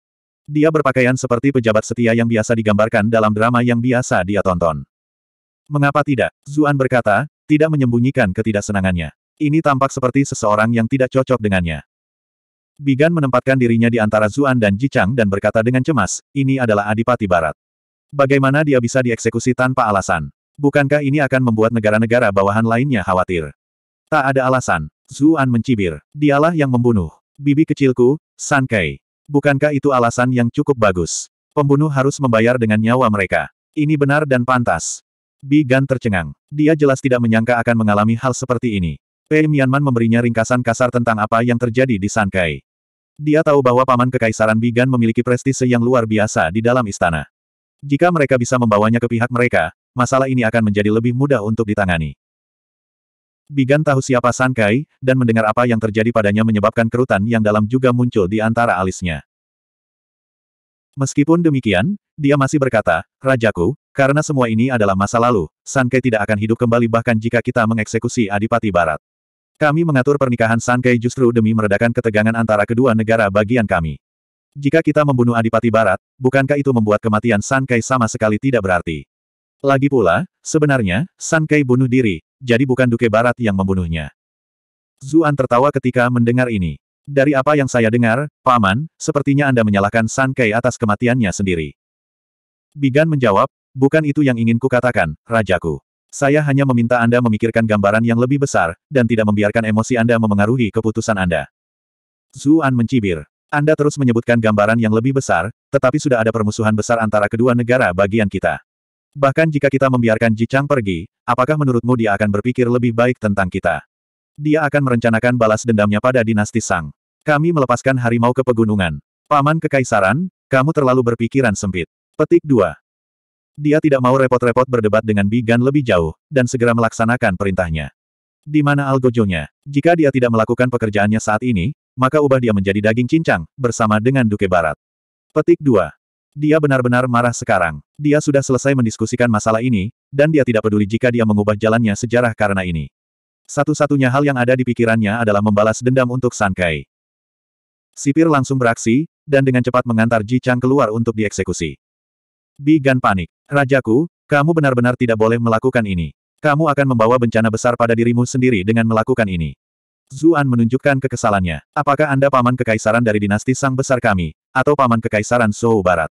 Dia berpakaian seperti pejabat setia yang biasa digambarkan dalam drama yang biasa dia tonton. Mengapa tidak? Zuan berkata, tidak menyembunyikan ketidaksenangannya. Ini tampak seperti seseorang yang tidak cocok dengannya. Bigan menempatkan dirinya di antara Zuan dan Jichang dan berkata dengan cemas, ini adalah Adipati Barat. Bagaimana dia bisa dieksekusi tanpa alasan? Bukankah ini akan membuat negara-negara bawahan lainnya khawatir? Tak ada alasan. Zuan mencibir. Dialah yang membunuh. Bibi kecilku, San Bukankah itu alasan yang cukup bagus? Pembunuh harus membayar dengan nyawa mereka. Ini benar dan pantas. Bigan tercengang. Dia jelas tidak menyangka akan mengalami hal seperti ini. Pei Mianman memberinya ringkasan kasar tentang apa yang terjadi di Sankai. Dia tahu bahwa paman kekaisaran Bigan memiliki prestise yang luar biasa di dalam istana. Jika mereka bisa membawanya ke pihak mereka, masalah ini akan menjadi lebih mudah untuk ditangani. Bigan tahu siapa Sankai, dan mendengar apa yang terjadi padanya menyebabkan kerutan yang dalam juga muncul di antara alisnya. Meskipun demikian, dia masih berkata, Rajaku, karena semua ini adalah masa lalu, Sankai tidak akan hidup kembali bahkan jika kita mengeksekusi Adipati Barat. Kami mengatur pernikahan Sankei justru demi meredakan ketegangan antara kedua negara bagian kami. Jika kita membunuh Adipati Barat, bukankah itu membuat kematian Sankei sama sekali tidak berarti? Lagi pula, sebenarnya, Sankei bunuh diri, jadi bukan Duke Barat yang membunuhnya. Zuan tertawa ketika mendengar ini. Dari apa yang saya dengar, Paman, sepertinya Anda menyalahkan Sankei atas kematiannya sendiri. Bigan menjawab, bukan itu yang ingin kukatakan, Rajaku. Saya hanya meminta Anda memikirkan gambaran yang lebih besar, dan tidak membiarkan emosi Anda memengaruhi keputusan Anda. Zuan mencibir. Anda terus menyebutkan gambaran yang lebih besar, tetapi sudah ada permusuhan besar antara kedua negara bagian kita. Bahkan jika kita membiarkan Ji pergi, apakah menurutmu dia akan berpikir lebih baik tentang kita? Dia akan merencanakan balas dendamnya pada dinasti Sang. Kami melepaskan harimau ke pegunungan. Paman Kekaisaran, kamu terlalu berpikiran sempit. Petik 2. Dia tidak mau repot-repot berdebat dengan Bigan lebih jauh, dan segera melaksanakan perintahnya. Di mana algojonya? Jika dia tidak melakukan pekerjaannya saat ini, maka ubah dia menjadi daging cincang, bersama dengan Duke Barat. Petik 2. Dia benar-benar marah sekarang. Dia sudah selesai mendiskusikan masalah ini, dan dia tidak peduli jika dia mengubah jalannya sejarah karena ini. Satu-satunya hal yang ada di pikirannya adalah membalas dendam untuk Sankai. Sipir langsung beraksi, dan dengan cepat mengantar Ji Chang keluar untuk dieksekusi. Bigan panik. Rajaku, kamu benar-benar tidak boleh melakukan ini. Kamu akan membawa bencana besar pada dirimu sendiri dengan melakukan ini. Zuan menunjukkan kekesalannya. Apakah Anda paman kekaisaran dari dinasti Sang Besar kami, atau paman kekaisaran Zhou Barat?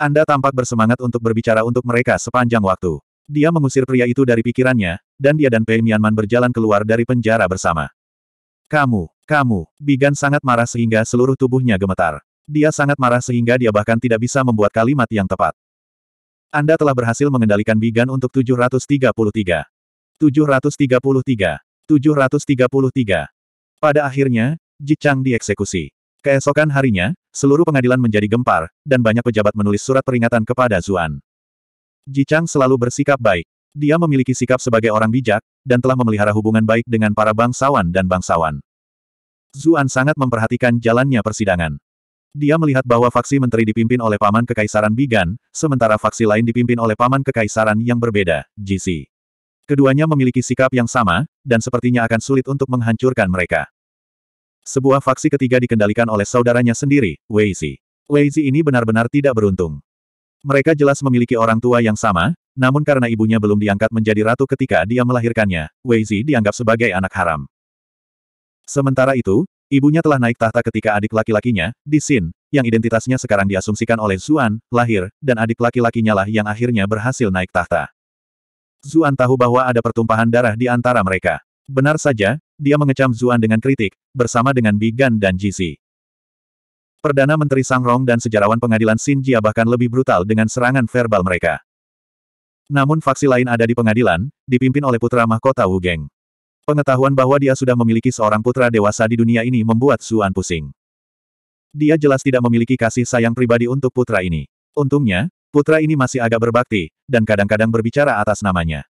Anda tampak bersemangat untuk berbicara untuk mereka sepanjang waktu. Dia mengusir pria itu dari pikirannya, dan dia dan Pei Mianman berjalan keluar dari penjara bersama. Kamu, kamu, Bigan sangat marah sehingga seluruh tubuhnya gemetar. Dia sangat marah sehingga dia bahkan tidak bisa membuat kalimat yang tepat. Anda telah berhasil mengendalikan bigan untuk 733. 733. 733. Pada akhirnya, Jicang dieksekusi. Keesokan harinya, seluruh pengadilan menjadi gempar, dan banyak pejabat menulis surat peringatan kepada Zuan. Jicang selalu bersikap baik. Dia memiliki sikap sebagai orang bijak, dan telah memelihara hubungan baik dengan para bangsawan dan bangsawan. Zuan sangat memperhatikan jalannya persidangan. Dia melihat bahwa faksi menteri dipimpin oleh Paman Kekaisaran Bigan, sementara faksi lain dipimpin oleh Paman Kekaisaran yang berbeda, GC. Keduanya memiliki sikap yang sama, dan sepertinya akan sulit untuk menghancurkan mereka. Sebuah faksi ketiga dikendalikan oleh saudaranya sendiri, Weizi. Weizi ini benar-benar tidak beruntung. Mereka jelas memiliki orang tua yang sama, namun karena ibunya belum diangkat menjadi ratu ketika dia melahirkannya, Weizi dianggap sebagai anak haram. Sementara itu, Ibunya telah naik tahta ketika adik laki-lakinya, Disin, yang identitasnya sekarang diasumsikan oleh Zuan, lahir, dan adik laki-lakinya lah yang akhirnya berhasil naik tahta. Zuan tahu bahwa ada pertumpahan darah di antara mereka. Benar saja, dia mengecam Zuan dengan kritik, bersama dengan Bigan dan Jizi. Perdana Menteri Sang Rong dan sejarawan pengadilan Jia bahkan lebih brutal dengan serangan verbal mereka. Namun faksi lain ada di pengadilan, dipimpin oleh putra mahkota Wu Geng. Pengetahuan bahwa dia sudah memiliki seorang putra dewasa di dunia ini membuat Zuan pusing. Dia jelas tidak memiliki kasih sayang pribadi untuk putra ini. Untungnya, putra ini masih agak berbakti, dan kadang-kadang berbicara atas namanya.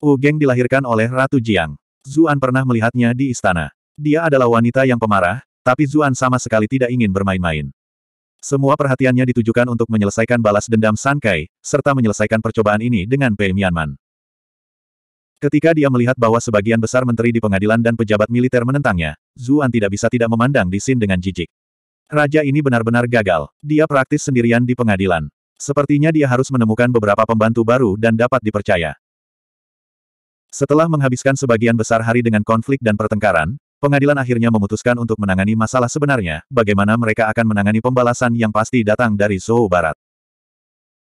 Wu Geng dilahirkan oleh Ratu Jiang. Zuan pernah melihatnya di istana. Dia adalah wanita yang pemarah, tapi Zuan sama sekali tidak ingin bermain-main. Semua perhatiannya ditujukan untuk menyelesaikan balas dendam Sankai, serta menyelesaikan percobaan ini dengan Pei Mianman. Ketika dia melihat bahwa sebagian besar menteri di pengadilan dan pejabat militer menentangnya, Zuan tidak bisa tidak memandang di Sin dengan jijik. Raja ini benar-benar gagal. Dia praktis sendirian di pengadilan. Sepertinya dia harus menemukan beberapa pembantu baru dan dapat dipercaya. Setelah menghabiskan sebagian besar hari dengan konflik dan pertengkaran, pengadilan akhirnya memutuskan untuk menangani masalah sebenarnya, bagaimana mereka akan menangani pembalasan yang pasti datang dari Zhou Barat.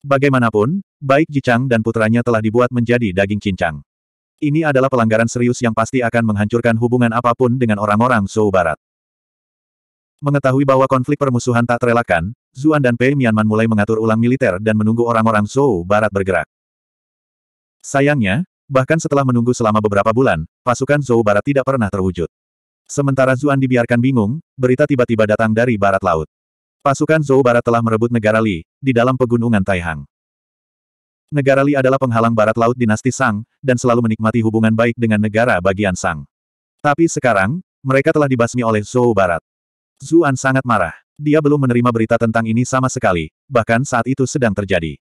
Bagaimanapun, baik Jicang dan putranya telah dibuat menjadi daging cincang. Ini adalah pelanggaran serius yang pasti akan menghancurkan hubungan apapun dengan orang-orang Zhou Barat. Mengetahui bahwa konflik permusuhan tak terelakkan, Zuan dan Pei Mianman mulai mengatur ulang militer dan menunggu orang-orang Zhou Barat bergerak. Sayangnya, bahkan setelah menunggu selama beberapa bulan, pasukan Zhou Barat tidak pernah terwujud. Sementara Zuan dibiarkan bingung, berita tiba-tiba datang dari barat laut. Pasukan Zhou Barat telah merebut negara Li, di dalam pegunungan Taihang. Negara Li adalah penghalang barat laut dinasti Sang, dan selalu menikmati hubungan baik dengan negara bagian Sang. Tapi sekarang, mereka telah dibasmi oleh Zhou Barat. Zuan sangat marah. Dia belum menerima berita tentang ini sama sekali, bahkan saat itu sedang terjadi.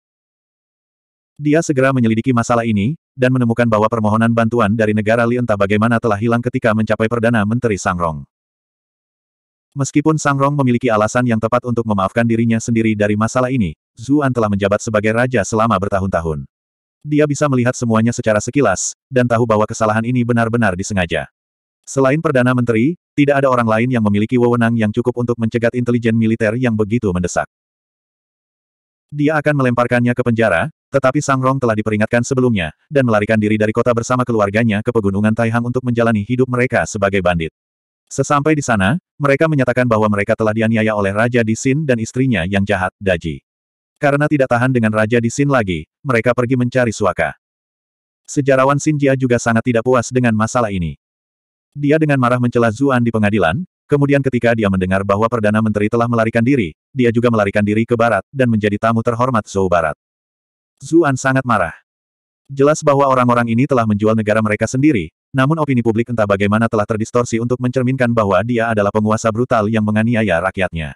Dia segera menyelidiki masalah ini, dan menemukan bahwa permohonan bantuan dari negara Li entah bagaimana telah hilang ketika mencapai Perdana Menteri Sangrong. Meskipun Sangrong memiliki alasan yang tepat untuk memaafkan dirinya sendiri dari masalah ini, Zuan telah menjabat sebagai raja selama bertahun-tahun. Dia bisa melihat semuanya secara sekilas, dan tahu bahwa kesalahan ini benar-benar disengaja. Selain Perdana Menteri, tidak ada orang lain yang memiliki wewenang yang cukup untuk mencegat intelijen militer yang begitu mendesak. Dia akan melemparkannya ke penjara, tetapi Sang Rong telah diperingatkan sebelumnya, dan melarikan diri dari kota bersama keluarganya ke pegunungan Taihang untuk menjalani hidup mereka sebagai bandit. Sesampai di sana, mereka menyatakan bahwa mereka telah dianiaya oleh Raja Di Disin dan istrinya yang jahat, Daji. Karena tidak tahan dengan Raja di Sin lagi, mereka pergi mencari Suaka. Sejarawan Sin Jia juga sangat tidak puas dengan masalah ini. Dia dengan marah mencela Zuan di pengadilan, kemudian ketika dia mendengar bahwa Perdana Menteri telah melarikan diri, dia juga melarikan diri ke barat, dan menjadi tamu terhormat Zhou Barat. Zuan sangat marah. Jelas bahwa orang-orang ini telah menjual negara mereka sendiri, namun opini publik entah bagaimana telah terdistorsi untuk mencerminkan bahwa dia adalah penguasa brutal yang menganiaya rakyatnya.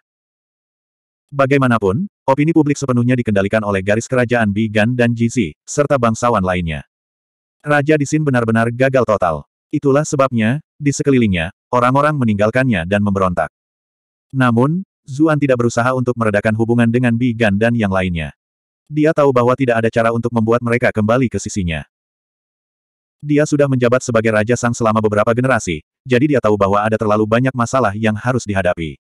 Bagaimanapun, opini publik sepenuhnya dikendalikan oleh garis kerajaan Bigan dan Jizi, serta bangsawan lainnya. Raja di Disin benar-benar gagal total. Itulah sebabnya, di sekelilingnya, orang-orang meninggalkannya dan memberontak. Namun, Zuan tidak berusaha untuk meredakan hubungan dengan Bigan dan yang lainnya. Dia tahu bahwa tidak ada cara untuk membuat mereka kembali ke sisinya. Dia sudah menjabat sebagai Raja Sang selama beberapa generasi, jadi dia tahu bahwa ada terlalu banyak masalah yang harus dihadapi.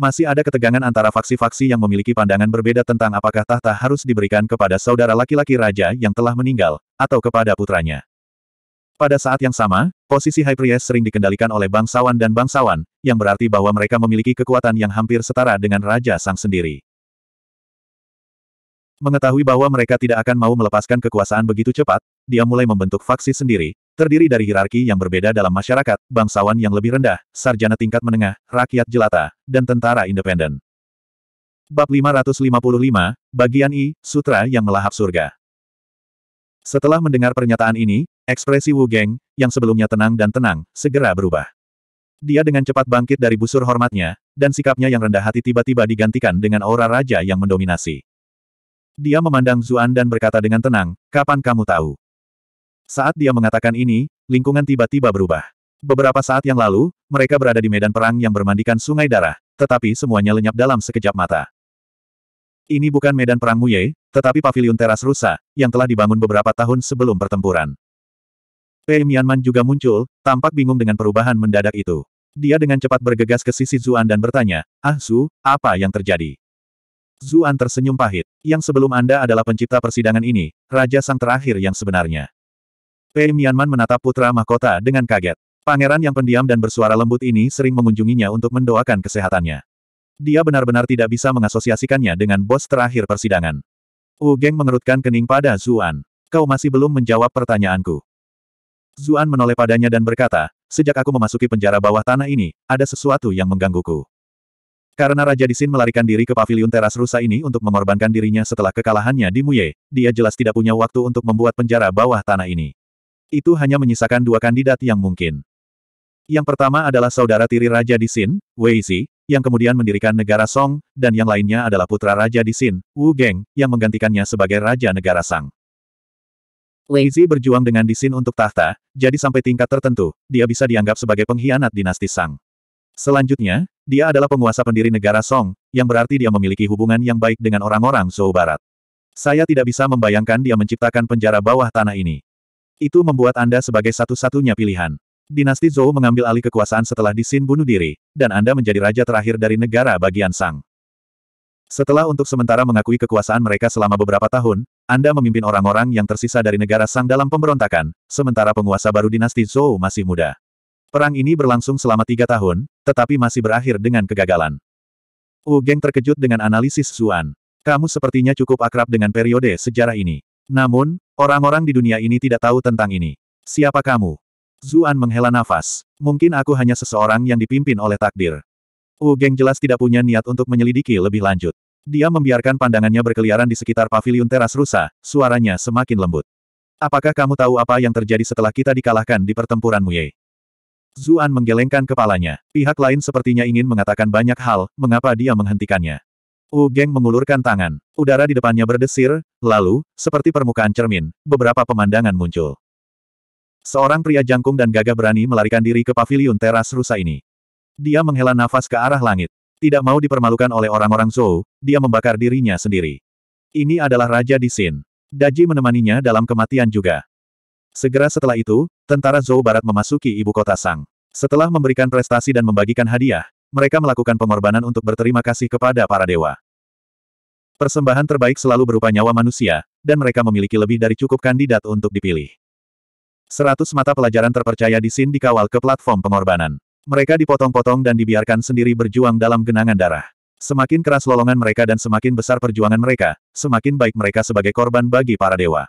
Masih ada ketegangan antara faksi-faksi yang memiliki pandangan berbeda tentang apakah tahta harus diberikan kepada saudara laki-laki raja yang telah meninggal, atau kepada putranya. Pada saat yang sama, posisi High Priest sering dikendalikan oleh bangsawan dan bangsawan, yang berarti bahwa mereka memiliki kekuatan yang hampir setara dengan Raja Sang sendiri. Mengetahui bahwa mereka tidak akan mau melepaskan kekuasaan begitu cepat, dia mulai membentuk faksi sendiri, terdiri dari hierarki yang berbeda dalam masyarakat, bangsawan yang lebih rendah, sarjana tingkat menengah, rakyat jelata, dan tentara independen. Bab 555, Bagian I, Sutra yang Melahap Surga Setelah mendengar pernyataan ini, ekspresi Wu Geng, yang sebelumnya tenang dan tenang, segera berubah. Dia dengan cepat bangkit dari busur hormatnya, dan sikapnya yang rendah hati tiba-tiba digantikan dengan aura raja yang mendominasi. Dia memandang Zuan dan berkata dengan tenang, kapan kamu tahu? Saat dia mengatakan ini, lingkungan tiba-tiba berubah. Beberapa saat yang lalu, mereka berada di medan perang yang bermandikan sungai darah, tetapi semuanya lenyap dalam sekejap mata. Ini bukan medan perang Muye, tetapi pavilion teras rusa, yang telah dibangun beberapa tahun sebelum pertempuran. Pei Mianman juga muncul, tampak bingung dengan perubahan mendadak itu. Dia dengan cepat bergegas ke sisi Zuan dan bertanya, Ah Su, apa yang terjadi? Zuan tersenyum pahit. Yang sebelum Anda adalah pencipta persidangan ini, Raja Sang Terakhir yang sebenarnya. Pei Mianman menatap putra mahkota dengan kaget. Pangeran yang pendiam dan bersuara lembut ini sering mengunjunginya untuk mendoakan kesehatannya. Dia benar-benar tidak bisa mengasosiasikannya dengan bos terakhir persidangan. Wu Geng mengerutkan kening pada Zuan. Kau masih belum menjawab pertanyaanku. Zuan menoleh padanya dan berkata, sejak aku memasuki penjara bawah tanah ini, ada sesuatu yang menggangguku. Karena Raja Disin melarikan diri ke pavilion teras rusa ini untuk mengorbankan dirinya setelah kekalahannya di Muye, dia jelas tidak punya waktu untuk membuat penjara bawah tanah ini. Itu hanya menyisakan dua kandidat yang mungkin. Yang pertama adalah saudara tiri Raja di Sin, Zi, yang kemudian mendirikan negara Song, dan yang lainnya adalah putra Raja di Sin, Wu Geng, yang menggantikannya sebagai Raja Negara Sang. Zi berjuang dengan di Sin untuk tahta, jadi sampai tingkat tertentu, dia bisa dianggap sebagai pengkhianat dinasti Sang. Selanjutnya, dia adalah penguasa pendiri negara Song, yang berarti dia memiliki hubungan yang baik dengan orang-orang Zhou Barat. Saya tidak bisa membayangkan dia menciptakan penjara bawah tanah ini. Itu membuat Anda sebagai satu-satunya pilihan. Dinasti Zhou mengambil alih kekuasaan setelah Disin bunuh diri, dan Anda menjadi raja terakhir dari negara bagian Sang. Setelah untuk sementara mengakui kekuasaan mereka selama beberapa tahun, Anda memimpin orang-orang yang tersisa dari negara Sang dalam pemberontakan, sementara penguasa baru dinasti Zhou masih muda. Perang ini berlangsung selama tiga tahun, tetapi masih berakhir dengan kegagalan. Wu Geng terkejut dengan analisis Zuan. Kamu sepertinya cukup akrab dengan periode sejarah ini. Namun, Orang-orang di dunia ini tidak tahu tentang ini. Siapa kamu? Zuan menghela nafas. Mungkin aku hanya seseorang yang dipimpin oleh takdir. Wu Geng jelas tidak punya niat untuk menyelidiki lebih lanjut. Dia membiarkan pandangannya berkeliaran di sekitar pavilion teras rusa, suaranya semakin lembut. Apakah kamu tahu apa yang terjadi setelah kita dikalahkan di pertempuran Muye? Zuan menggelengkan kepalanya. Pihak lain sepertinya ingin mengatakan banyak hal, mengapa dia menghentikannya. Wu Geng mengulurkan tangan. Udara di depannya berdesir, lalu, seperti permukaan cermin, beberapa pemandangan muncul. Seorang pria jangkung dan gagah berani melarikan diri ke paviliun teras rusa ini. Dia menghela nafas ke arah langit. Tidak mau dipermalukan oleh orang-orang Zhou, dia membakar dirinya sendiri. Ini adalah Raja di Sin. Daji menemaninya dalam kematian juga. Segera setelah itu, tentara Zhou Barat memasuki ibu kota Sang. Setelah memberikan prestasi dan membagikan hadiah, mereka melakukan pengorbanan untuk berterima kasih kepada para dewa. Persembahan terbaik selalu berupa nyawa manusia, dan mereka memiliki lebih dari cukup kandidat untuk dipilih. Seratus mata pelajaran terpercaya di Sin dikawal ke platform pengorbanan. Mereka dipotong-potong dan dibiarkan sendiri berjuang dalam genangan darah. Semakin keras lolongan mereka dan semakin besar perjuangan mereka, semakin baik mereka sebagai korban bagi para dewa.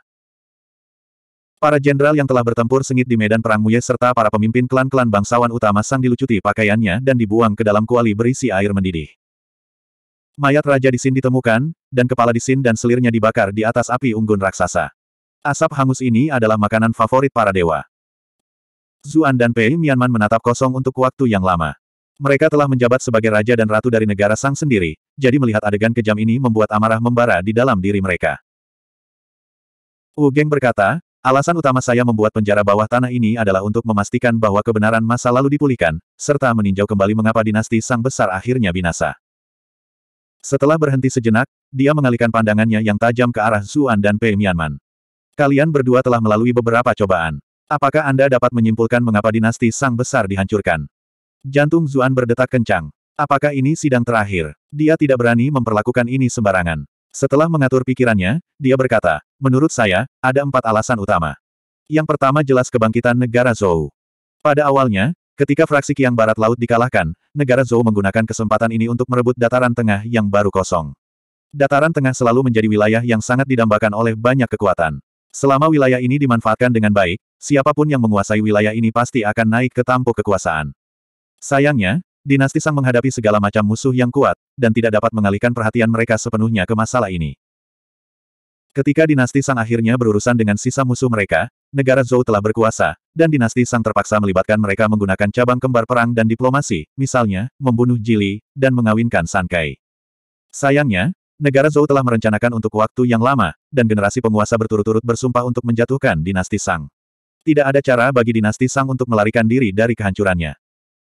Para jenderal yang telah bertempur sengit di medan perang Muye serta para pemimpin klan-klan bangsawan utama sang dilucuti pakaiannya dan dibuang ke dalam kuali berisi air mendidih. Mayat Raja Disin ditemukan, dan kepala Disin dan selirnya dibakar di atas api unggun raksasa. Asap hangus ini adalah makanan favorit para dewa. Zuan dan Pei Mianman menatap kosong untuk waktu yang lama. Mereka telah menjabat sebagai raja dan ratu dari negara sang sendiri, jadi melihat adegan kejam ini membuat amarah membara di dalam diri mereka. Wu Geng berkata, Alasan utama saya membuat penjara bawah tanah ini adalah untuk memastikan bahwa kebenaran masa lalu dipulihkan, serta meninjau kembali mengapa dinasti Sang Besar akhirnya binasa. Setelah berhenti sejenak, dia mengalihkan pandangannya yang tajam ke arah Zuan dan Pei Mianman. Kalian berdua telah melalui beberapa cobaan. Apakah Anda dapat menyimpulkan mengapa dinasti Sang Besar dihancurkan? Jantung Zuan berdetak kencang. Apakah ini sidang terakhir? Dia tidak berani memperlakukan ini sembarangan. Setelah mengatur pikirannya, dia berkata, menurut saya, ada empat alasan utama. Yang pertama jelas kebangkitan negara Zhou. Pada awalnya, ketika fraksi Kiang Barat Laut dikalahkan, negara Zhou menggunakan kesempatan ini untuk merebut dataran tengah yang baru kosong. Dataran tengah selalu menjadi wilayah yang sangat didambakan oleh banyak kekuatan. Selama wilayah ini dimanfaatkan dengan baik, siapapun yang menguasai wilayah ini pasti akan naik ke tampuk kekuasaan. Sayangnya, Dinasti Sang menghadapi segala macam musuh yang kuat, dan tidak dapat mengalihkan perhatian mereka sepenuhnya ke masalah ini. Ketika dinasti Sang akhirnya berurusan dengan sisa musuh mereka, negara Zhou telah berkuasa, dan dinasti Sang terpaksa melibatkan mereka menggunakan cabang kembar perang dan diplomasi, misalnya, membunuh Jili, dan mengawinkan Sankai. Sayangnya, negara Zhou telah merencanakan untuk waktu yang lama, dan generasi penguasa berturut-turut bersumpah untuk menjatuhkan dinasti Sang. Tidak ada cara bagi dinasti Sang untuk melarikan diri dari kehancurannya.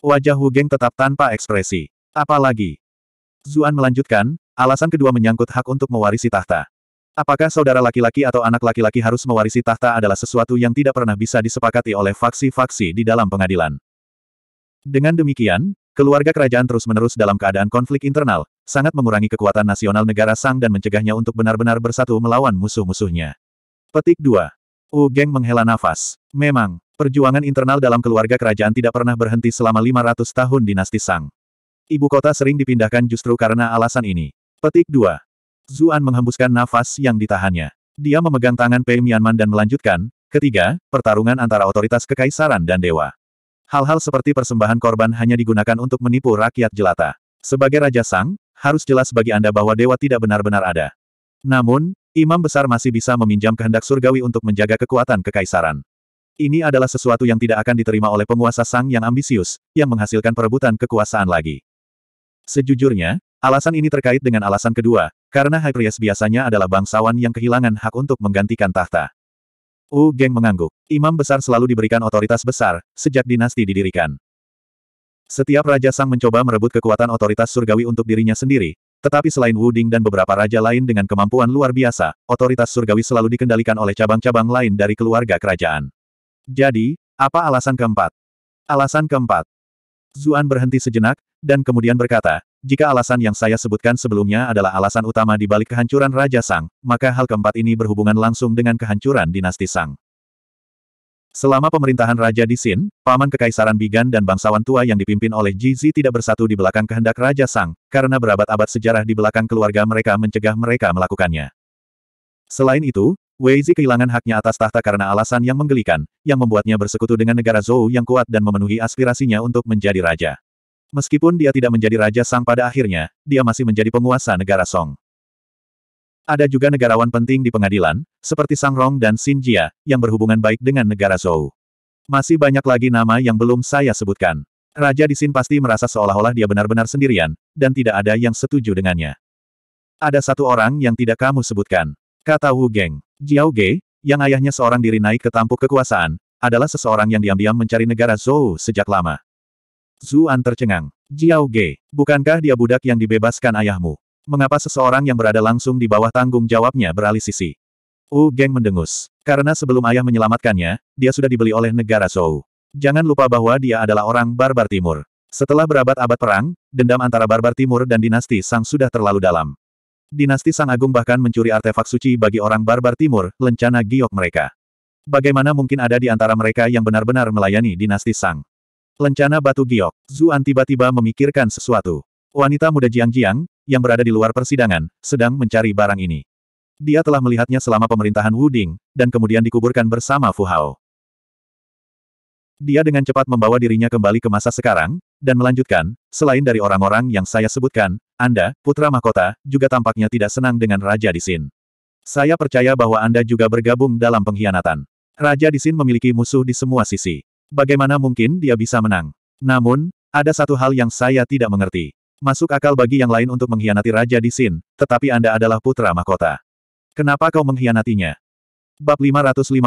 Wajah Hu Geng tetap tanpa ekspresi. Apalagi? Zuan melanjutkan, alasan kedua menyangkut hak untuk mewarisi tahta. Apakah saudara laki-laki atau anak laki-laki harus mewarisi tahta adalah sesuatu yang tidak pernah bisa disepakati oleh faksi-faksi di dalam pengadilan. Dengan demikian, keluarga kerajaan terus-menerus dalam keadaan konflik internal, sangat mengurangi kekuatan nasional negara Sang dan mencegahnya untuk benar-benar bersatu melawan musuh-musuhnya. Petik 2. U Geng menghela nafas. Memang, Perjuangan internal dalam keluarga kerajaan tidak pernah berhenti selama 500 tahun dinasti Sang. Ibu kota sering dipindahkan justru karena alasan ini. Petik 2. Zuan menghembuskan nafas yang ditahannya. Dia memegang tangan Pei Mianman dan melanjutkan, ketiga, pertarungan antara otoritas kekaisaran dan dewa. Hal-hal seperti persembahan korban hanya digunakan untuk menipu rakyat jelata. Sebagai Raja Sang, harus jelas bagi Anda bahwa dewa tidak benar-benar ada. Namun, Imam Besar masih bisa meminjam kehendak surgawi untuk menjaga kekuatan kekaisaran. Ini adalah sesuatu yang tidak akan diterima oleh penguasa Sang yang ambisius, yang menghasilkan perebutan kekuasaan lagi. Sejujurnya, alasan ini terkait dengan alasan kedua, karena Hyperias biasanya adalah bangsawan yang kehilangan hak untuk menggantikan tahta. U Geng mengangguk. Imam besar selalu diberikan otoritas besar, sejak dinasti didirikan. Setiap raja sang mencoba merebut kekuatan otoritas surgawi untuk dirinya sendiri, tetapi selain Wu Ding dan beberapa raja lain dengan kemampuan luar biasa, otoritas surgawi selalu dikendalikan oleh cabang-cabang lain dari keluarga kerajaan. Jadi, apa alasan keempat? Alasan keempat. Zuan berhenti sejenak, dan kemudian berkata, jika alasan yang saya sebutkan sebelumnya adalah alasan utama di balik kehancuran Raja Sang, maka hal keempat ini berhubungan langsung dengan kehancuran dinasti Sang. Selama pemerintahan Raja di Sin, paman kekaisaran Bigan dan bangsawan tua yang dipimpin oleh Jizi tidak bersatu di belakang kehendak Raja Sang, karena berabad-abad sejarah di belakang keluarga mereka mencegah mereka melakukannya. Selain itu, Weizi kehilangan haknya atas tahta karena alasan yang menggelikan, yang membuatnya bersekutu dengan negara Zhou yang kuat dan memenuhi aspirasinya untuk menjadi raja. Meskipun dia tidak menjadi raja Sang pada akhirnya, dia masih menjadi penguasa negara Song. Ada juga negarawan penting di pengadilan, seperti Sang Rong dan Xin Jia, yang berhubungan baik dengan negara Zhou. Masih banyak lagi nama yang belum saya sebutkan. Raja di Sin pasti merasa seolah-olah dia benar-benar sendirian, dan tidak ada yang setuju dengannya. Ada satu orang yang tidak kamu sebutkan, kata Wu Geng. Jiao Ge, yang ayahnya seorang diri naik ke tampuk kekuasaan, adalah seseorang yang diam-diam mencari negara Zhou sejak lama. Zuan tercengang. Jiao Ge, bukankah dia budak yang dibebaskan ayahmu? Mengapa seseorang yang berada langsung di bawah tanggung jawabnya beralih sisi? Wu Geng mendengus. Karena sebelum ayah menyelamatkannya, dia sudah dibeli oleh negara Zhou. Jangan lupa bahwa dia adalah orang barbar timur. Setelah berabad-abad perang, dendam antara barbar timur dan dinasti Sang sudah terlalu dalam. Dinasti Sang Agung bahkan mencuri artefak suci bagi orang barbar timur, lencana giok mereka. Bagaimana mungkin ada di antara mereka yang benar-benar melayani dinasti Sang? Lencana batu giok, Zuan tiba-tiba memikirkan sesuatu. Wanita muda Jiang Jiang, yang berada di luar persidangan, sedang mencari barang ini. Dia telah melihatnya selama pemerintahan Wuding dan kemudian dikuburkan bersama Fu Hao. Dia dengan cepat membawa dirinya kembali ke masa sekarang, dan melanjutkan, selain dari orang-orang yang saya sebutkan, Anda, putra mahkota, juga tampaknya tidak senang dengan Raja Disin. Saya percaya bahwa Anda juga bergabung dalam pengkhianatan. Raja Disin memiliki musuh di semua sisi. Bagaimana mungkin dia bisa menang? Namun, ada satu hal yang saya tidak mengerti. Masuk akal bagi yang lain untuk mengkhianati Raja Disin, tetapi Anda adalah putra mahkota. Kenapa kau mengkhianatinya? Bab 555,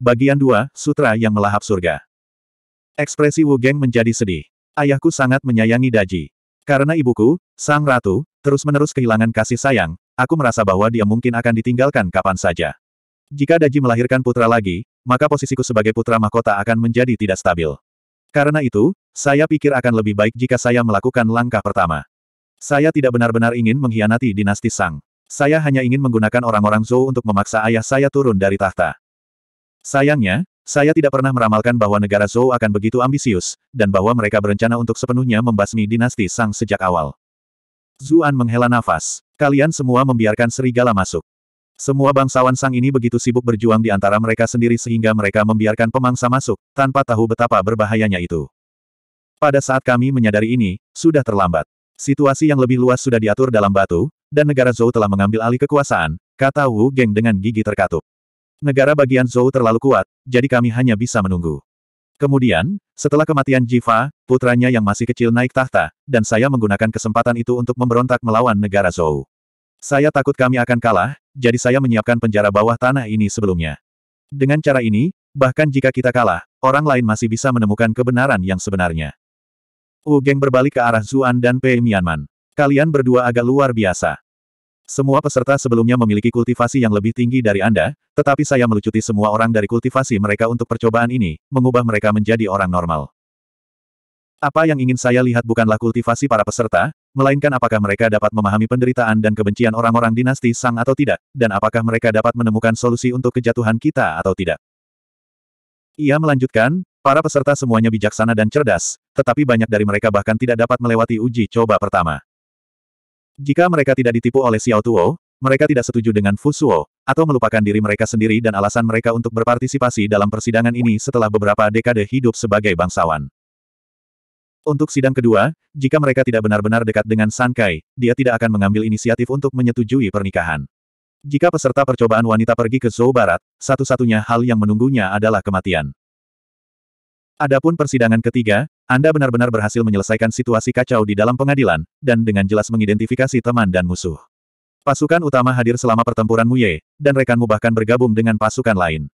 bagian 2, Sutra yang melahap surga. Ekspresi Wu Geng menjadi sedih. Ayahku sangat menyayangi Daji. Karena ibuku, sang ratu, terus-menerus kehilangan kasih sayang, aku merasa bahwa dia mungkin akan ditinggalkan kapan saja. Jika Daji melahirkan putra lagi, maka posisiku sebagai putra mahkota akan menjadi tidak stabil. Karena itu, saya pikir akan lebih baik jika saya melakukan langkah pertama. Saya tidak benar-benar ingin mengkhianati dinasti Sang. Saya hanya ingin menggunakan orang-orang Zhou untuk memaksa ayah saya turun dari tahta. Sayangnya, saya tidak pernah meramalkan bahwa negara Zhou akan begitu ambisius, dan bahwa mereka berencana untuk sepenuhnya membasmi dinasti Sang sejak awal. Zuan menghela nafas. Kalian semua membiarkan serigala masuk. Semua bangsawan Sang ini begitu sibuk berjuang di antara mereka sendiri sehingga mereka membiarkan pemangsa masuk, tanpa tahu betapa berbahayanya itu. Pada saat kami menyadari ini, sudah terlambat. Situasi yang lebih luas sudah diatur dalam batu, dan negara Zhou telah mengambil alih kekuasaan, kata Wu Geng dengan gigi terkatup. Negara bagian Zhou terlalu kuat, jadi kami hanya bisa menunggu. Kemudian, setelah kematian Jifa, putranya yang masih kecil naik tahta, dan saya menggunakan kesempatan itu untuk memberontak melawan negara Zhou. Saya takut kami akan kalah, jadi saya menyiapkan penjara bawah tanah ini sebelumnya. Dengan cara ini, bahkan jika kita kalah, orang lain masih bisa menemukan kebenaran yang sebenarnya. Wu Geng berbalik ke arah Zuan dan Pei Mianman. Kalian berdua agak luar biasa. Semua peserta sebelumnya memiliki kultivasi yang lebih tinggi dari Anda, tetapi saya melucuti semua orang dari kultivasi mereka untuk percobaan ini, mengubah mereka menjadi orang normal. Apa yang ingin saya lihat bukanlah kultivasi para peserta, melainkan apakah mereka dapat memahami penderitaan dan kebencian orang-orang dinasti Sang atau tidak, dan apakah mereka dapat menemukan solusi untuk kejatuhan kita atau tidak. Ia melanjutkan, para peserta semuanya bijaksana dan cerdas, tetapi banyak dari mereka bahkan tidak dapat melewati uji coba pertama. Jika mereka tidak ditipu oleh Xiao Tuo, mereka tidak setuju dengan Fu Suo, atau melupakan diri mereka sendiri dan alasan mereka untuk berpartisipasi dalam persidangan ini setelah beberapa dekade hidup sebagai bangsawan. Untuk sidang kedua, jika mereka tidak benar-benar dekat dengan Sankai, dia tidak akan mengambil inisiatif untuk menyetujui pernikahan. Jika peserta percobaan wanita pergi ke Zhou Barat, satu-satunya hal yang menunggunya adalah kematian. Adapun persidangan ketiga, Anda benar-benar berhasil menyelesaikan situasi kacau di dalam pengadilan, dan dengan jelas mengidentifikasi teman dan musuh. Pasukan utama hadir selama pertempuran Muye, dan rekanmu bahkan bergabung dengan pasukan lain.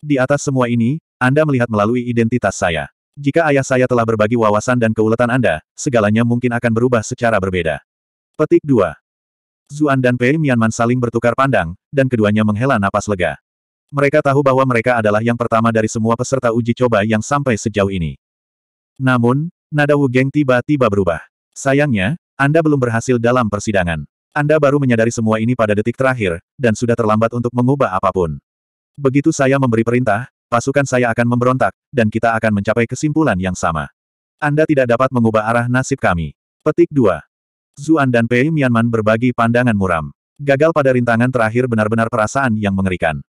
Di atas semua ini, Anda melihat melalui identitas saya. Jika ayah saya telah berbagi wawasan dan keuletan Anda, segalanya mungkin akan berubah secara berbeda. Petik 2. Zuan dan Pei Mianman saling bertukar pandang, dan keduanya menghela napas lega. Mereka tahu bahwa mereka adalah yang pertama dari semua peserta uji coba yang sampai sejauh ini. Namun, nada Wu Geng tiba-tiba berubah. Sayangnya, Anda belum berhasil dalam persidangan. Anda baru menyadari semua ini pada detik terakhir, dan sudah terlambat untuk mengubah apapun. Begitu saya memberi perintah, pasukan saya akan memberontak, dan kita akan mencapai kesimpulan yang sama. Anda tidak dapat mengubah arah nasib kami. Petik 2. Zuan dan Pei Mianman berbagi pandangan muram. Gagal pada rintangan terakhir benar-benar perasaan yang mengerikan.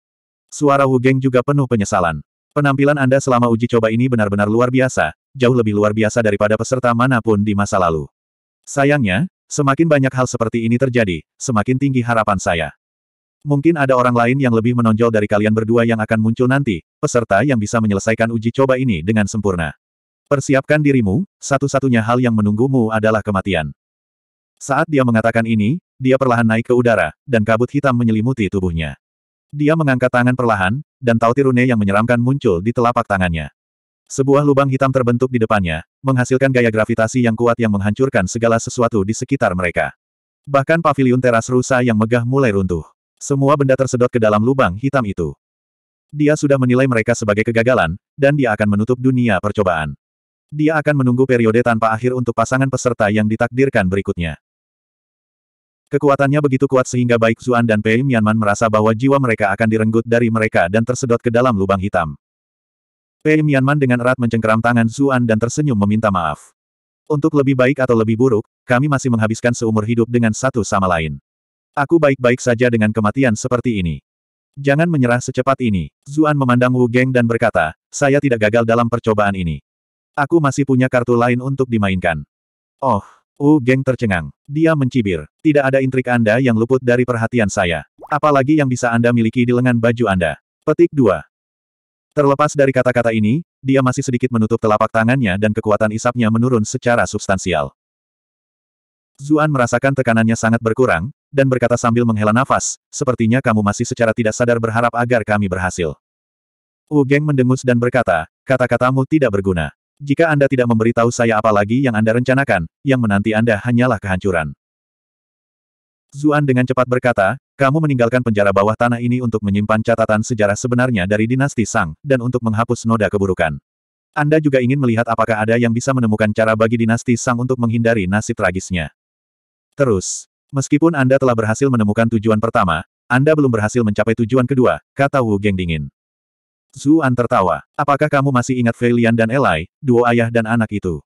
Suara Wu Geng juga penuh penyesalan. Penampilan Anda selama uji coba ini benar-benar luar biasa, jauh lebih luar biasa daripada peserta manapun di masa lalu. Sayangnya, semakin banyak hal seperti ini terjadi, semakin tinggi harapan saya. Mungkin ada orang lain yang lebih menonjol dari kalian berdua yang akan muncul nanti, peserta yang bisa menyelesaikan uji coba ini dengan sempurna. Persiapkan dirimu, satu-satunya hal yang menunggumu adalah kematian. Saat dia mengatakan ini, dia perlahan naik ke udara, dan kabut hitam menyelimuti tubuhnya. Dia mengangkat tangan perlahan, dan tauti rune yang menyeramkan muncul di telapak tangannya. Sebuah lubang hitam terbentuk di depannya, menghasilkan gaya gravitasi yang kuat yang menghancurkan segala sesuatu di sekitar mereka. Bahkan paviliun teras rusa yang megah mulai runtuh. Semua benda tersedot ke dalam lubang hitam itu. Dia sudah menilai mereka sebagai kegagalan, dan dia akan menutup dunia percobaan. Dia akan menunggu periode tanpa akhir untuk pasangan peserta yang ditakdirkan berikutnya. Kekuatannya begitu kuat sehingga baik Zuan dan Pei Mianman merasa bahwa jiwa mereka akan direnggut dari mereka dan tersedot ke dalam lubang hitam. Pei Mianman dengan erat mencengkeram tangan Zuan dan tersenyum meminta maaf. Untuk lebih baik atau lebih buruk, kami masih menghabiskan seumur hidup dengan satu sama lain. Aku baik-baik saja dengan kematian seperti ini. Jangan menyerah secepat ini. Zuan memandang Wu Geng dan berkata, saya tidak gagal dalam percobaan ini. Aku masih punya kartu lain untuk dimainkan. Oh, Wu Geng tercengang. Dia mencibir. Tidak ada intrik Anda yang luput dari perhatian saya. Apalagi yang bisa Anda miliki di lengan baju Anda. Petik 2. Terlepas dari kata-kata ini, dia masih sedikit menutup telapak tangannya dan kekuatan isapnya menurun secara substansial. Zuan merasakan tekanannya sangat berkurang, dan berkata sambil menghela nafas, sepertinya kamu masih secara tidak sadar berharap agar kami berhasil. Wu Geng mendengus dan berkata, kata-katamu tidak berguna. Jika Anda tidak memberitahu saya apa lagi yang Anda rencanakan, yang menanti Anda hanyalah kehancuran. Zuan dengan cepat berkata, kamu meninggalkan penjara bawah tanah ini untuk menyimpan catatan sejarah sebenarnya dari dinasti Sang, dan untuk menghapus noda keburukan. Anda juga ingin melihat apakah ada yang bisa menemukan cara bagi dinasti Sang untuk menghindari nasib tragisnya. Terus, meskipun Anda telah berhasil menemukan tujuan pertama, Anda belum berhasil mencapai tujuan kedua, kata Wu Geng dingin. Zuan tertawa. Apakah kamu masih ingat Feilian dan Elai, duo ayah dan anak itu?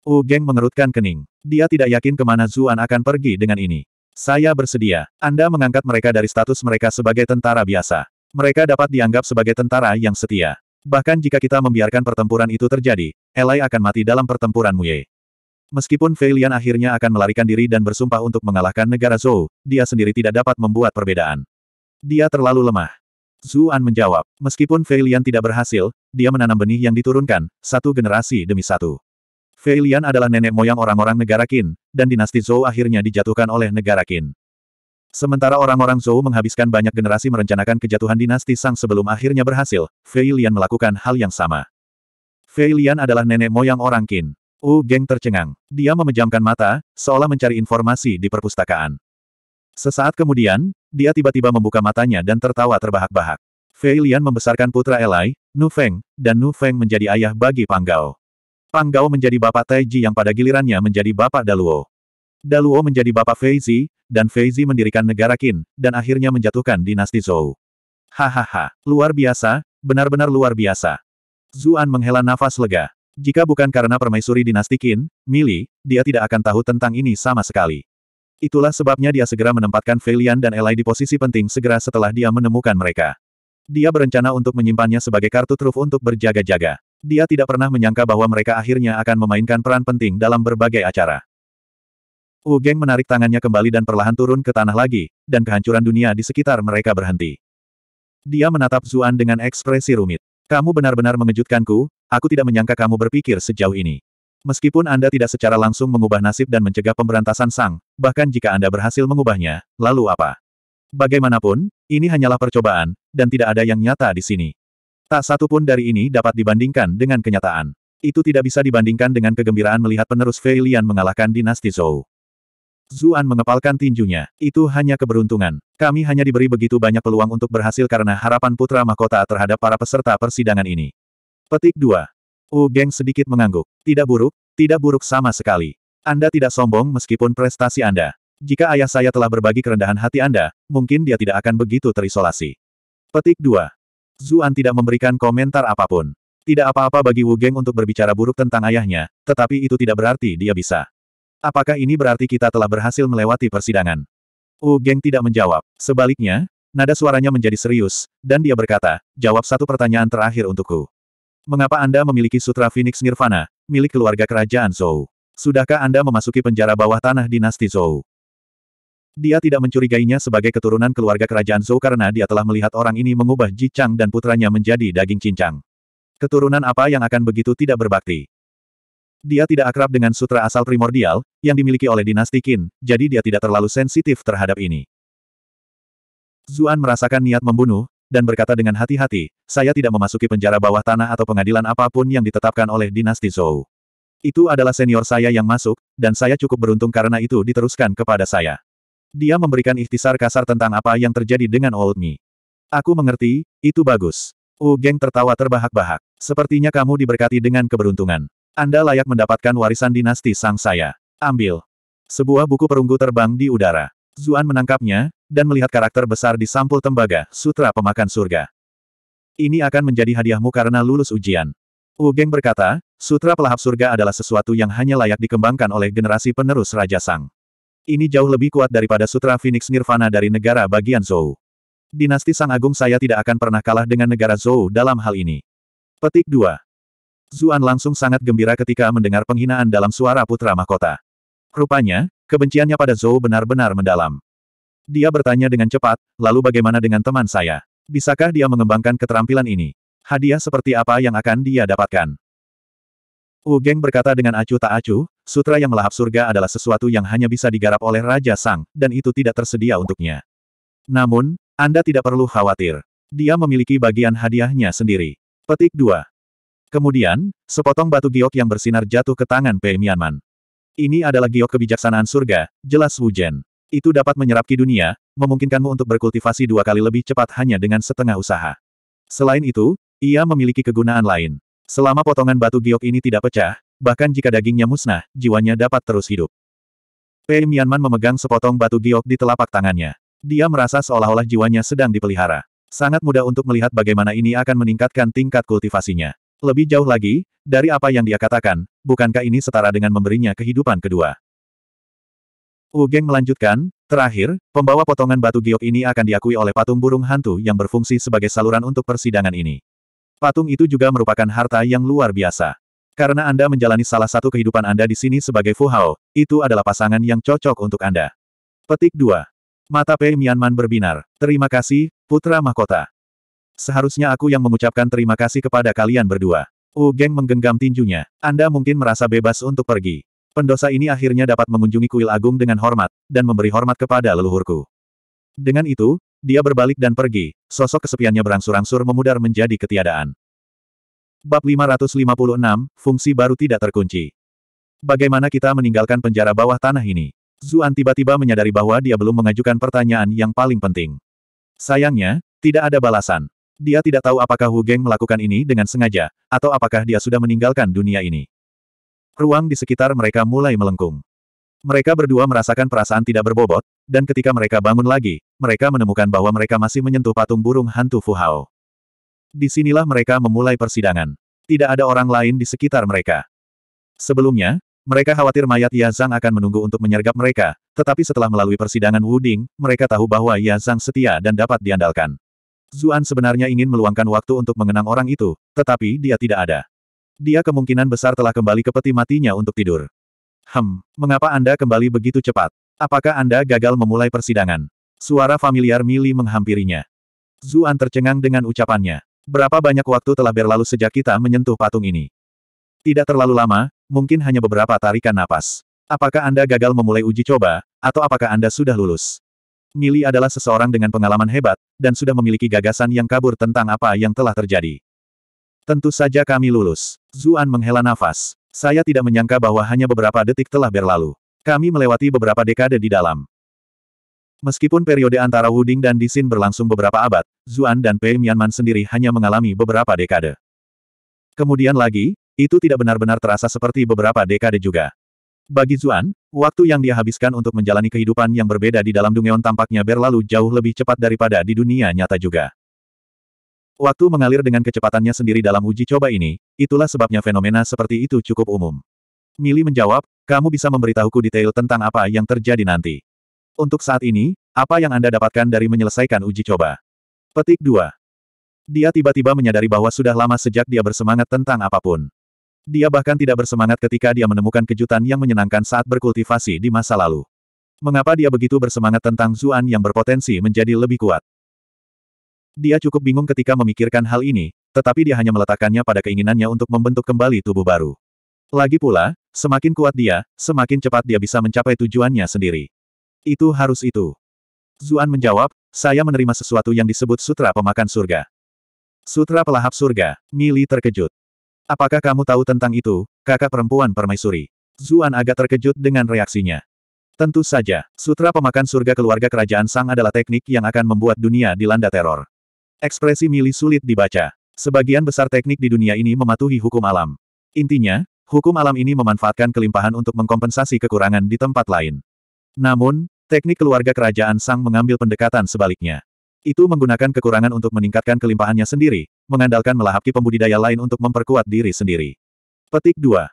Wu Geng mengerutkan kening. Dia tidak yakin kemana Zuan akan pergi dengan ini. Saya bersedia. Anda mengangkat mereka dari status mereka sebagai tentara biasa. Mereka dapat dianggap sebagai tentara yang setia. Bahkan jika kita membiarkan pertempuran itu terjadi, Elai akan mati dalam pertempuran Muye. Meskipun Feilian akhirnya akan melarikan diri dan bersumpah untuk mengalahkan negara Zhou, dia sendiri tidak dapat membuat perbedaan. Dia terlalu lemah. Zuan menjawab, meskipun Fei tidak berhasil, dia menanam benih yang diturunkan, satu generasi demi satu. Fei adalah nenek moyang orang-orang negara Qin, dan dinasti Zhou akhirnya dijatuhkan oleh negara Qin. Sementara orang-orang Zhou menghabiskan banyak generasi merencanakan kejatuhan dinasti Sang sebelum akhirnya berhasil, Fei melakukan hal yang sama. Fei adalah nenek moyang orang Qin. U oh, Geng tercengang. Dia memejamkan mata, seolah mencari informasi di perpustakaan. Sesaat kemudian, dia tiba-tiba membuka matanya dan tertawa terbahak-bahak. Fei Lian membesarkan putra Elai, Nu Feng, dan Nu Feng menjadi ayah bagi Pang Gao. Pang Gao menjadi bapak Taiji yang pada gilirannya menjadi bapak Daluo. Daluo menjadi bapak Fei Zi, dan Fei Zi mendirikan negara Qin, dan akhirnya menjatuhkan dinasti Zhou. Hahaha, luar biasa, benar-benar luar biasa. Zuan menghela nafas lega. Jika bukan karena permaisuri dinasti Qin, Mili, dia tidak akan tahu tentang ini sama sekali. Itulah sebabnya dia segera menempatkan Felian dan Elai di posisi penting segera setelah dia menemukan mereka. Dia berencana untuk menyimpannya sebagai kartu truf untuk berjaga-jaga. Dia tidak pernah menyangka bahwa mereka akhirnya akan memainkan peran penting dalam berbagai acara. Wu Geng menarik tangannya kembali dan perlahan turun ke tanah lagi, dan kehancuran dunia di sekitar mereka berhenti. Dia menatap Zuan dengan ekspresi rumit. Kamu benar-benar mengejutkanku, aku tidak menyangka kamu berpikir sejauh ini. Meskipun Anda tidak secara langsung mengubah nasib dan mencegah pemberantasan Sang, bahkan jika Anda berhasil mengubahnya, lalu apa? Bagaimanapun, ini hanyalah percobaan, dan tidak ada yang nyata di sini. Tak satu pun dari ini dapat dibandingkan dengan kenyataan. Itu tidak bisa dibandingkan dengan kegembiraan melihat penerus Fei mengalahkan dinasti Zhou. Zuan mengepalkan tinjunya. Itu hanya keberuntungan. Kami hanya diberi begitu banyak peluang untuk berhasil karena harapan putra mahkota terhadap para peserta persidangan ini. Petik 2. Wu Geng sedikit mengangguk. Tidak buruk, tidak buruk sama sekali. Anda tidak sombong meskipun prestasi Anda. Jika ayah saya telah berbagi kerendahan hati Anda, mungkin dia tidak akan begitu terisolasi. Petik 2. Zuan tidak memberikan komentar apapun. Tidak apa-apa bagi Wu Geng untuk berbicara buruk tentang ayahnya, tetapi itu tidak berarti dia bisa. Apakah ini berarti kita telah berhasil melewati persidangan? Wu Geng tidak menjawab. Sebaliknya, nada suaranya menjadi serius, dan dia berkata, jawab satu pertanyaan terakhir untukku. Mengapa Anda memiliki Sutra Phoenix Nirvana, milik keluarga kerajaan Zhou? Sudahkah Anda memasuki penjara bawah tanah dinasti Zhou? Dia tidak mencurigainya sebagai keturunan keluarga kerajaan Zhou karena dia telah melihat orang ini mengubah Ji Chang dan putranya menjadi daging cincang. Keturunan apa yang akan begitu tidak berbakti? Dia tidak akrab dengan sutra asal primordial, yang dimiliki oleh dinasti Qin, jadi dia tidak terlalu sensitif terhadap ini. Zuan merasakan niat membunuh, dan berkata dengan hati-hati, saya tidak memasuki penjara bawah tanah atau pengadilan apapun yang ditetapkan oleh dinasti Zhou. Itu adalah senior saya yang masuk, dan saya cukup beruntung karena itu diteruskan kepada saya. Dia memberikan ikhtisar kasar tentang apa yang terjadi dengan Old Me. Aku mengerti, itu bagus. Wu oh, Geng tertawa terbahak-bahak. Sepertinya kamu diberkati dengan keberuntungan. Anda layak mendapatkan warisan dinasti sang saya. Ambil. Sebuah buku perunggu terbang di udara. Zuan menangkapnya, dan melihat karakter besar di sampul tembaga, sutra pemakan surga. Ini akan menjadi hadiahmu karena lulus ujian. Wu Geng berkata, sutra pelahap surga adalah sesuatu yang hanya layak dikembangkan oleh generasi penerus Raja Sang. Ini jauh lebih kuat daripada sutra Phoenix Nirvana dari negara bagian Zhou. Dinasti Sang Agung saya tidak akan pernah kalah dengan negara Zhou dalam hal ini. Petik 2. Zuan langsung sangat gembira ketika mendengar penghinaan dalam suara putra mahkota. Rupanya, kebenciannya pada Zhou benar-benar mendalam. Dia bertanya dengan cepat, lalu bagaimana dengan teman saya? Bisakah dia mengembangkan keterampilan ini? Hadiah seperti apa yang akan dia dapatkan? Wu Ugeng berkata dengan acuh tak acuh, sutra yang melahap surga adalah sesuatu yang hanya bisa digarap oleh Raja Sang, dan itu tidak tersedia untuknya. Namun, Anda tidak perlu khawatir. Dia memiliki bagian hadiahnya sendiri. Petik 2. Kemudian, sepotong batu giok yang bersinar jatuh ke tangan Pei Mianman. Ini adalah giok kebijaksanaan surga, jelas Wu Jen. Itu dapat menyerap ki dunia, memungkinkanmu untuk berkultivasi dua kali lebih cepat hanya dengan setengah usaha. Selain itu, ia memiliki kegunaan lain. Selama potongan batu giok ini tidak pecah, bahkan jika dagingnya musnah, jiwanya dapat terus hidup. Pei Mianman memegang sepotong batu giok di telapak tangannya. Dia merasa seolah-olah jiwanya sedang dipelihara. Sangat mudah untuk melihat bagaimana ini akan meningkatkan tingkat kultivasinya. Lebih jauh lagi, dari apa yang dia katakan, bukankah ini setara dengan memberinya kehidupan kedua? Wu Geng melanjutkan, terakhir, pembawa potongan batu giok ini akan diakui oleh patung burung hantu yang berfungsi sebagai saluran untuk persidangan ini. Patung itu juga merupakan harta yang luar biasa. Karena Anda menjalani salah satu kehidupan Anda di sini sebagai Fu Hao, itu adalah pasangan yang cocok untuk Anda. Petik 2. Mata Pei Mianman berbinar. Terima kasih, Putra Mahkota. Seharusnya aku yang mengucapkan terima kasih kepada kalian berdua. Wu Geng menggenggam tinjunya. Anda mungkin merasa bebas untuk pergi. Pendosa ini akhirnya dapat mengunjungi kuil agung dengan hormat, dan memberi hormat kepada leluhurku. Dengan itu, dia berbalik dan pergi, sosok kesepiannya berangsur-angsur memudar menjadi ketiadaan. Bab 556, Fungsi Baru Tidak Terkunci Bagaimana kita meninggalkan penjara bawah tanah ini? Zuan tiba-tiba menyadari bahwa dia belum mengajukan pertanyaan yang paling penting. Sayangnya, tidak ada balasan. Dia tidak tahu apakah Hu Geng melakukan ini dengan sengaja, atau apakah dia sudah meninggalkan dunia ini. Ruang di sekitar mereka mulai melengkung. Mereka berdua merasakan perasaan tidak berbobot, dan ketika mereka bangun lagi, mereka menemukan bahwa mereka masih menyentuh patung burung hantu Fuhao. Disinilah mereka memulai persidangan. Tidak ada orang lain di sekitar mereka. Sebelumnya, mereka khawatir mayat Yazang akan menunggu untuk menyergap mereka, tetapi setelah melalui persidangan Wuding, mereka tahu bahwa Yazang setia dan dapat diandalkan. Zuan sebenarnya ingin meluangkan waktu untuk mengenang orang itu, tetapi dia tidak ada. Dia kemungkinan besar telah kembali ke peti matinya untuk tidur. Hem, mengapa Anda kembali begitu cepat? Apakah Anda gagal memulai persidangan? Suara familiar Mili menghampirinya. Zuan tercengang dengan ucapannya. Berapa banyak waktu telah berlalu sejak kita menyentuh patung ini? Tidak terlalu lama, mungkin hanya beberapa tarikan napas. Apakah Anda gagal memulai uji coba, atau apakah Anda sudah lulus? Mili adalah seseorang dengan pengalaman hebat, dan sudah memiliki gagasan yang kabur tentang apa yang telah terjadi. Tentu saja kami lulus. Zuan menghela nafas. Saya tidak menyangka bahwa hanya beberapa detik telah berlalu. Kami melewati beberapa dekade di dalam. Meskipun periode antara Wuding dan Disin berlangsung beberapa abad, Zuan dan Pei Mianman sendiri hanya mengalami beberapa dekade. Kemudian lagi, itu tidak benar-benar terasa seperti beberapa dekade juga. Bagi Zuan, waktu yang dia habiskan untuk menjalani kehidupan yang berbeda di dalam Dungeon tampaknya berlalu jauh lebih cepat daripada di dunia nyata juga. Waktu mengalir dengan kecepatannya sendiri dalam uji coba ini, itulah sebabnya fenomena seperti itu cukup umum. Mili menjawab, kamu bisa memberitahuku detail tentang apa yang terjadi nanti. Untuk saat ini, apa yang Anda dapatkan dari menyelesaikan uji coba? Petik 2. Dia tiba-tiba menyadari bahwa sudah lama sejak dia bersemangat tentang apapun. Dia bahkan tidak bersemangat ketika dia menemukan kejutan yang menyenangkan saat berkultivasi di masa lalu. Mengapa dia begitu bersemangat tentang Zuan yang berpotensi menjadi lebih kuat? Dia cukup bingung ketika memikirkan hal ini, tetapi dia hanya meletakkannya pada keinginannya untuk membentuk kembali tubuh baru. Lagi pula, semakin kuat dia, semakin cepat dia bisa mencapai tujuannya sendiri. Itu harus itu. Zuan menjawab, saya menerima sesuatu yang disebut Sutra Pemakan Surga. Sutra Pelahap Surga, Mili terkejut. Apakah kamu tahu tentang itu, kakak perempuan permaisuri? Zuan agak terkejut dengan reaksinya. Tentu saja, Sutra Pemakan Surga keluarga kerajaan Sang adalah teknik yang akan membuat dunia dilanda teror. Ekspresi Mili sulit dibaca. Sebagian besar teknik di dunia ini mematuhi hukum alam. Intinya, hukum alam ini memanfaatkan kelimpahan untuk mengkompensasi kekurangan di tempat lain. Namun, teknik keluarga kerajaan Sang mengambil pendekatan sebaliknya. Itu menggunakan kekurangan untuk meningkatkan kelimpahannya sendiri, mengandalkan melahapki pembudidaya lain untuk memperkuat diri sendiri. Petik 2.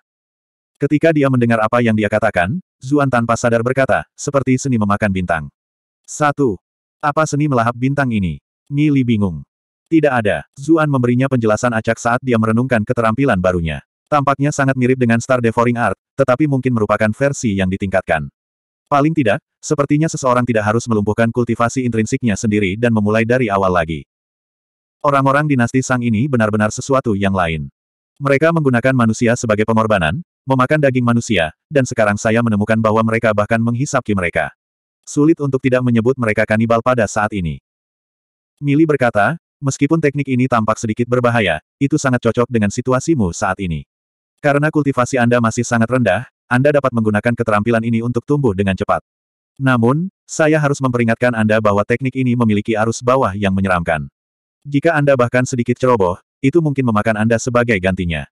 Ketika dia mendengar apa yang dia katakan, Zuan tanpa sadar berkata, seperti seni memakan bintang. 1. Apa seni melahap bintang ini? Mili bingung. Tidak ada. Zuan memberinya penjelasan acak saat dia merenungkan keterampilan barunya. Tampaknya sangat mirip dengan Star Devouring Art, tetapi mungkin merupakan versi yang ditingkatkan. Paling tidak, sepertinya seseorang tidak harus melumpuhkan kultivasi intrinsiknya sendiri dan memulai dari awal lagi. Orang-orang dinasti Sang ini benar-benar sesuatu yang lain. Mereka menggunakan manusia sebagai pengorbanan, memakan daging manusia, dan sekarang saya menemukan bahwa mereka bahkan menghisap ki mereka. Sulit untuk tidak menyebut mereka kanibal pada saat ini. Mili berkata, meskipun teknik ini tampak sedikit berbahaya, itu sangat cocok dengan situasimu saat ini. Karena kultivasi Anda masih sangat rendah, Anda dapat menggunakan keterampilan ini untuk tumbuh dengan cepat. Namun, saya harus memperingatkan Anda bahwa teknik ini memiliki arus bawah yang menyeramkan. Jika Anda bahkan sedikit ceroboh, itu mungkin memakan Anda sebagai gantinya.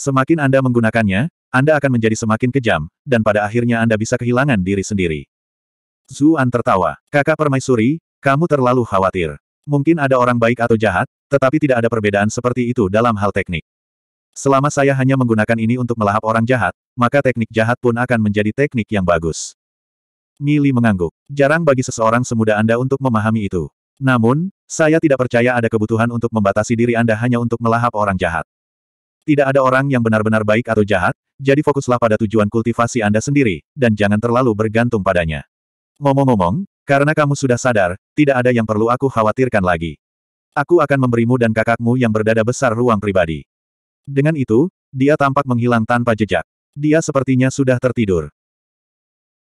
Semakin Anda menggunakannya, Anda akan menjadi semakin kejam, dan pada akhirnya Anda bisa kehilangan diri sendiri. Zuan tertawa. Kakak permaisuri, kamu terlalu khawatir. Mungkin ada orang baik atau jahat, tetapi tidak ada perbedaan seperti itu dalam hal teknik. Selama saya hanya menggunakan ini untuk melahap orang jahat, maka teknik jahat pun akan menjadi teknik yang bagus. Mili mengangguk. Jarang bagi seseorang semudah Anda untuk memahami itu. Namun, saya tidak percaya ada kebutuhan untuk membatasi diri Anda hanya untuk melahap orang jahat. Tidak ada orang yang benar-benar baik atau jahat, jadi fokuslah pada tujuan kultivasi Anda sendiri, dan jangan terlalu bergantung padanya. Ngomong-ngomong, karena kamu sudah sadar, tidak ada yang perlu aku khawatirkan lagi. Aku akan memberimu dan kakakmu yang berdada besar ruang pribadi. Dengan itu, dia tampak menghilang tanpa jejak. Dia sepertinya sudah tertidur.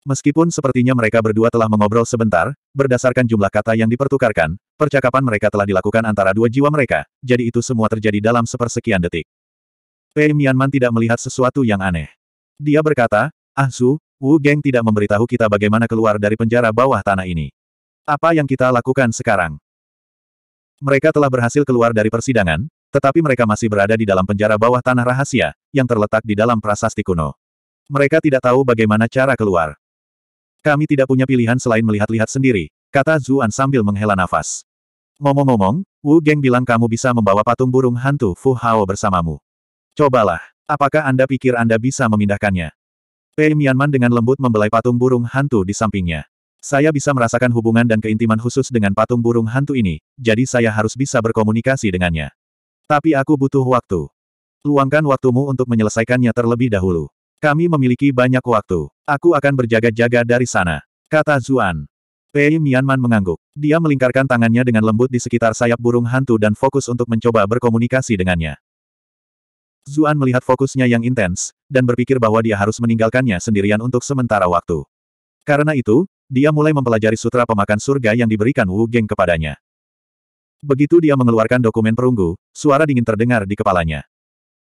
Meskipun sepertinya mereka berdua telah mengobrol sebentar, berdasarkan jumlah kata yang dipertukarkan, percakapan mereka telah dilakukan antara dua jiwa mereka, jadi itu semua terjadi dalam sepersekian detik. Pei Mianman tidak melihat sesuatu yang aneh. Dia berkata, Ah Su, Wu Geng tidak memberitahu kita bagaimana keluar dari penjara bawah tanah ini. Apa yang kita lakukan sekarang? Mereka telah berhasil keluar dari persidangan, tetapi mereka masih berada di dalam penjara bawah tanah rahasia, yang terletak di dalam prasasti kuno. Mereka tidak tahu bagaimana cara keluar. Kami tidak punya pilihan selain melihat-lihat sendiri, kata Zuan sambil menghela nafas. Ngomong-ngomong, Wu Geng bilang kamu bisa membawa patung burung hantu Fu Hao bersamamu. Cobalah, apakah Anda pikir Anda bisa memindahkannya? Pei Mianman dengan lembut membelai patung burung hantu di sampingnya. Saya bisa merasakan hubungan dan keintiman khusus dengan patung burung hantu ini, jadi saya harus bisa berkomunikasi dengannya. Tapi aku butuh waktu. Luangkan waktumu untuk menyelesaikannya terlebih dahulu. Kami memiliki banyak waktu. Aku akan berjaga-jaga dari sana. Kata Zuan. Pei Mianman mengangguk. Dia melingkarkan tangannya dengan lembut di sekitar sayap burung hantu dan fokus untuk mencoba berkomunikasi dengannya. Zuan melihat fokusnya yang intens, dan berpikir bahwa dia harus meninggalkannya sendirian untuk sementara waktu. Karena itu, dia mulai mempelajari sutra pemakan surga yang diberikan Wu Geng kepadanya. Begitu dia mengeluarkan dokumen perunggu, suara dingin terdengar di kepalanya.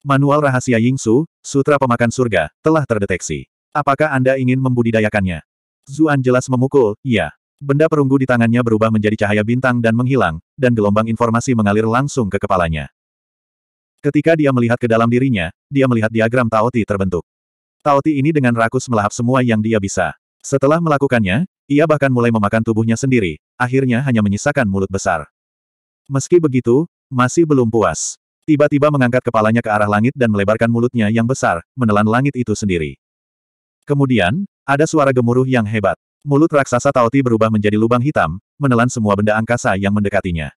Manual rahasia Ying Su, sutra pemakan surga, telah terdeteksi. Apakah Anda ingin membudidayakannya? Zuan jelas memukul, iya. Benda perunggu di tangannya berubah menjadi cahaya bintang dan menghilang, dan gelombang informasi mengalir langsung ke kepalanya. Ketika dia melihat ke dalam dirinya, dia melihat diagram Taoti terbentuk. Taoti ini dengan rakus melahap semua yang dia bisa. Setelah melakukannya, ia bahkan mulai memakan tubuhnya sendiri, akhirnya hanya menyisakan mulut besar. Meski begitu, masih belum puas. Tiba-tiba mengangkat kepalanya ke arah langit dan melebarkan mulutnya yang besar, menelan langit itu sendiri. Kemudian, ada suara gemuruh yang hebat. Mulut raksasa Taoti berubah menjadi lubang hitam, menelan semua benda angkasa yang mendekatinya.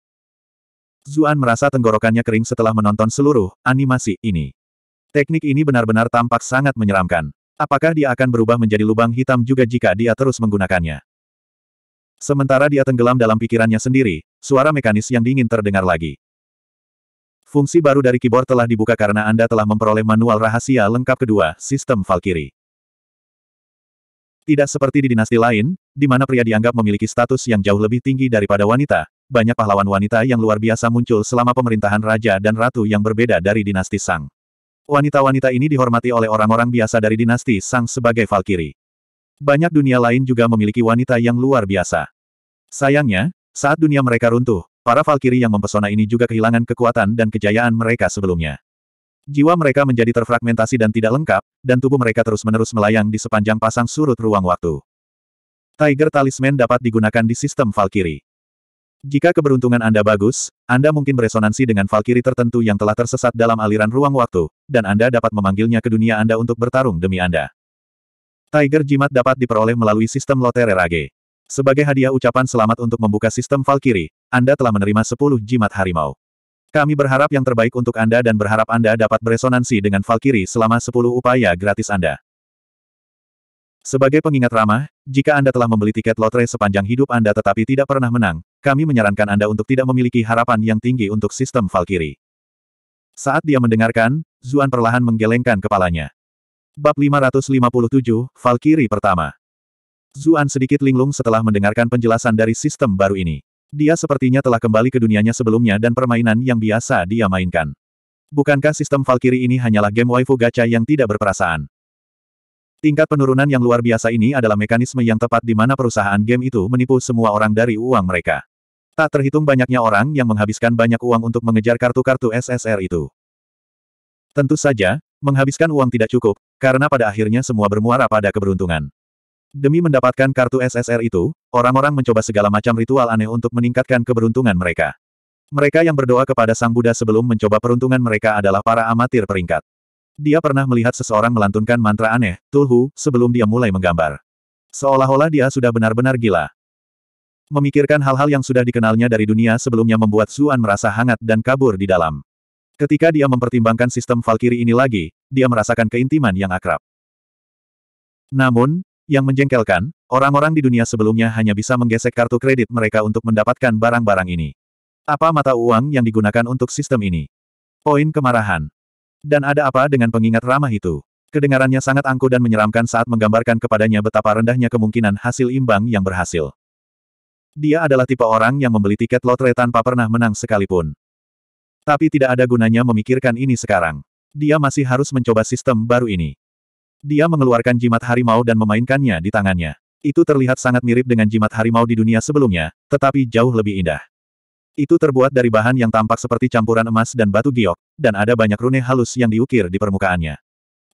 Zuan merasa tenggorokannya kering setelah menonton seluruh animasi ini. Teknik ini benar-benar tampak sangat menyeramkan. Apakah dia akan berubah menjadi lubang hitam juga jika dia terus menggunakannya? Sementara dia tenggelam dalam pikirannya sendiri, suara mekanis yang dingin terdengar lagi. Fungsi baru dari keyboard telah dibuka karena Anda telah memperoleh manual rahasia lengkap kedua, sistem Valkyrie. Tidak seperti di dinasti lain, di mana pria dianggap memiliki status yang jauh lebih tinggi daripada wanita, banyak pahlawan wanita yang luar biasa muncul selama pemerintahan raja dan ratu yang berbeda dari dinasti Sang. Wanita-wanita ini dihormati oleh orang-orang biasa dari dinasti Sang sebagai Valkyrie. Banyak dunia lain juga memiliki wanita yang luar biasa. Sayangnya, saat dunia mereka runtuh, para Valkyrie yang mempesona ini juga kehilangan kekuatan dan kejayaan mereka sebelumnya. Jiwa mereka menjadi terfragmentasi dan tidak lengkap, dan tubuh mereka terus-menerus melayang di sepanjang pasang surut ruang waktu. Tiger Talisman dapat digunakan di sistem Valkyrie. Jika keberuntungan Anda bagus, Anda mungkin beresonansi dengan Valkyrie tertentu yang telah tersesat dalam aliran ruang waktu, dan Anda dapat memanggilnya ke dunia Anda untuk bertarung demi Anda. Tiger Jimat dapat diperoleh melalui sistem Lotere Rage. Sebagai hadiah ucapan selamat untuk membuka sistem Valkyrie, Anda telah menerima 10 jimat harimau. Kami berharap yang terbaik untuk Anda dan berharap Anda dapat beresonansi dengan Valkyrie selama 10 upaya gratis Anda. Sebagai pengingat ramah, jika Anda telah membeli tiket lotre sepanjang hidup Anda tetapi tidak pernah menang, kami menyarankan Anda untuk tidak memiliki harapan yang tinggi untuk sistem Valkyrie. Saat dia mendengarkan, Zuan perlahan menggelengkan kepalanya. Bab 557, Valkyrie pertama. Zuan sedikit linglung setelah mendengarkan penjelasan dari sistem baru ini. Dia sepertinya telah kembali ke dunianya sebelumnya dan permainan yang biasa dia mainkan. Bukankah sistem Valkyrie ini hanyalah game waifu gacha yang tidak berperasaan? Tingkat penurunan yang luar biasa ini adalah mekanisme yang tepat di mana perusahaan game itu menipu semua orang dari uang mereka. Tak terhitung banyaknya orang yang menghabiskan banyak uang untuk mengejar kartu-kartu SSR itu. Tentu saja, menghabiskan uang tidak cukup, karena pada akhirnya semua bermuara pada keberuntungan. Demi mendapatkan kartu SSR itu, orang-orang mencoba segala macam ritual aneh untuk meningkatkan keberuntungan mereka. Mereka yang berdoa kepada Sang Buddha sebelum mencoba peruntungan mereka adalah para amatir peringkat. Dia pernah melihat seseorang melantunkan mantra aneh, Tulhu, sebelum dia mulai menggambar. Seolah-olah dia sudah benar-benar gila. Memikirkan hal-hal yang sudah dikenalnya dari dunia sebelumnya membuat Suan merasa hangat dan kabur di dalam. Ketika dia mempertimbangkan sistem Valkyrie ini lagi, dia merasakan keintiman yang akrab. Namun, yang menjengkelkan, orang-orang di dunia sebelumnya hanya bisa menggesek kartu kredit mereka untuk mendapatkan barang-barang ini. Apa mata uang yang digunakan untuk sistem ini? Poin kemarahan. Dan ada apa dengan pengingat ramah itu? Kedengarannya sangat angkuh dan menyeramkan saat menggambarkan kepadanya betapa rendahnya kemungkinan hasil imbang yang berhasil. Dia adalah tipe orang yang membeli tiket lotre tanpa pernah menang sekalipun. Tapi tidak ada gunanya memikirkan ini sekarang. Dia masih harus mencoba sistem baru ini. Dia mengeluarkan jimat harimau dan memainkannya di tangannya. Itu terlihat sangat mirip dengan jimat harimau di dunia sebelumnya, tetapi jauh lebih indah. Itu terbuat dari bahan yang tampak seperti campuran emas dan batu giok, dan ada banyak rune halus yang diukir di permukaannya.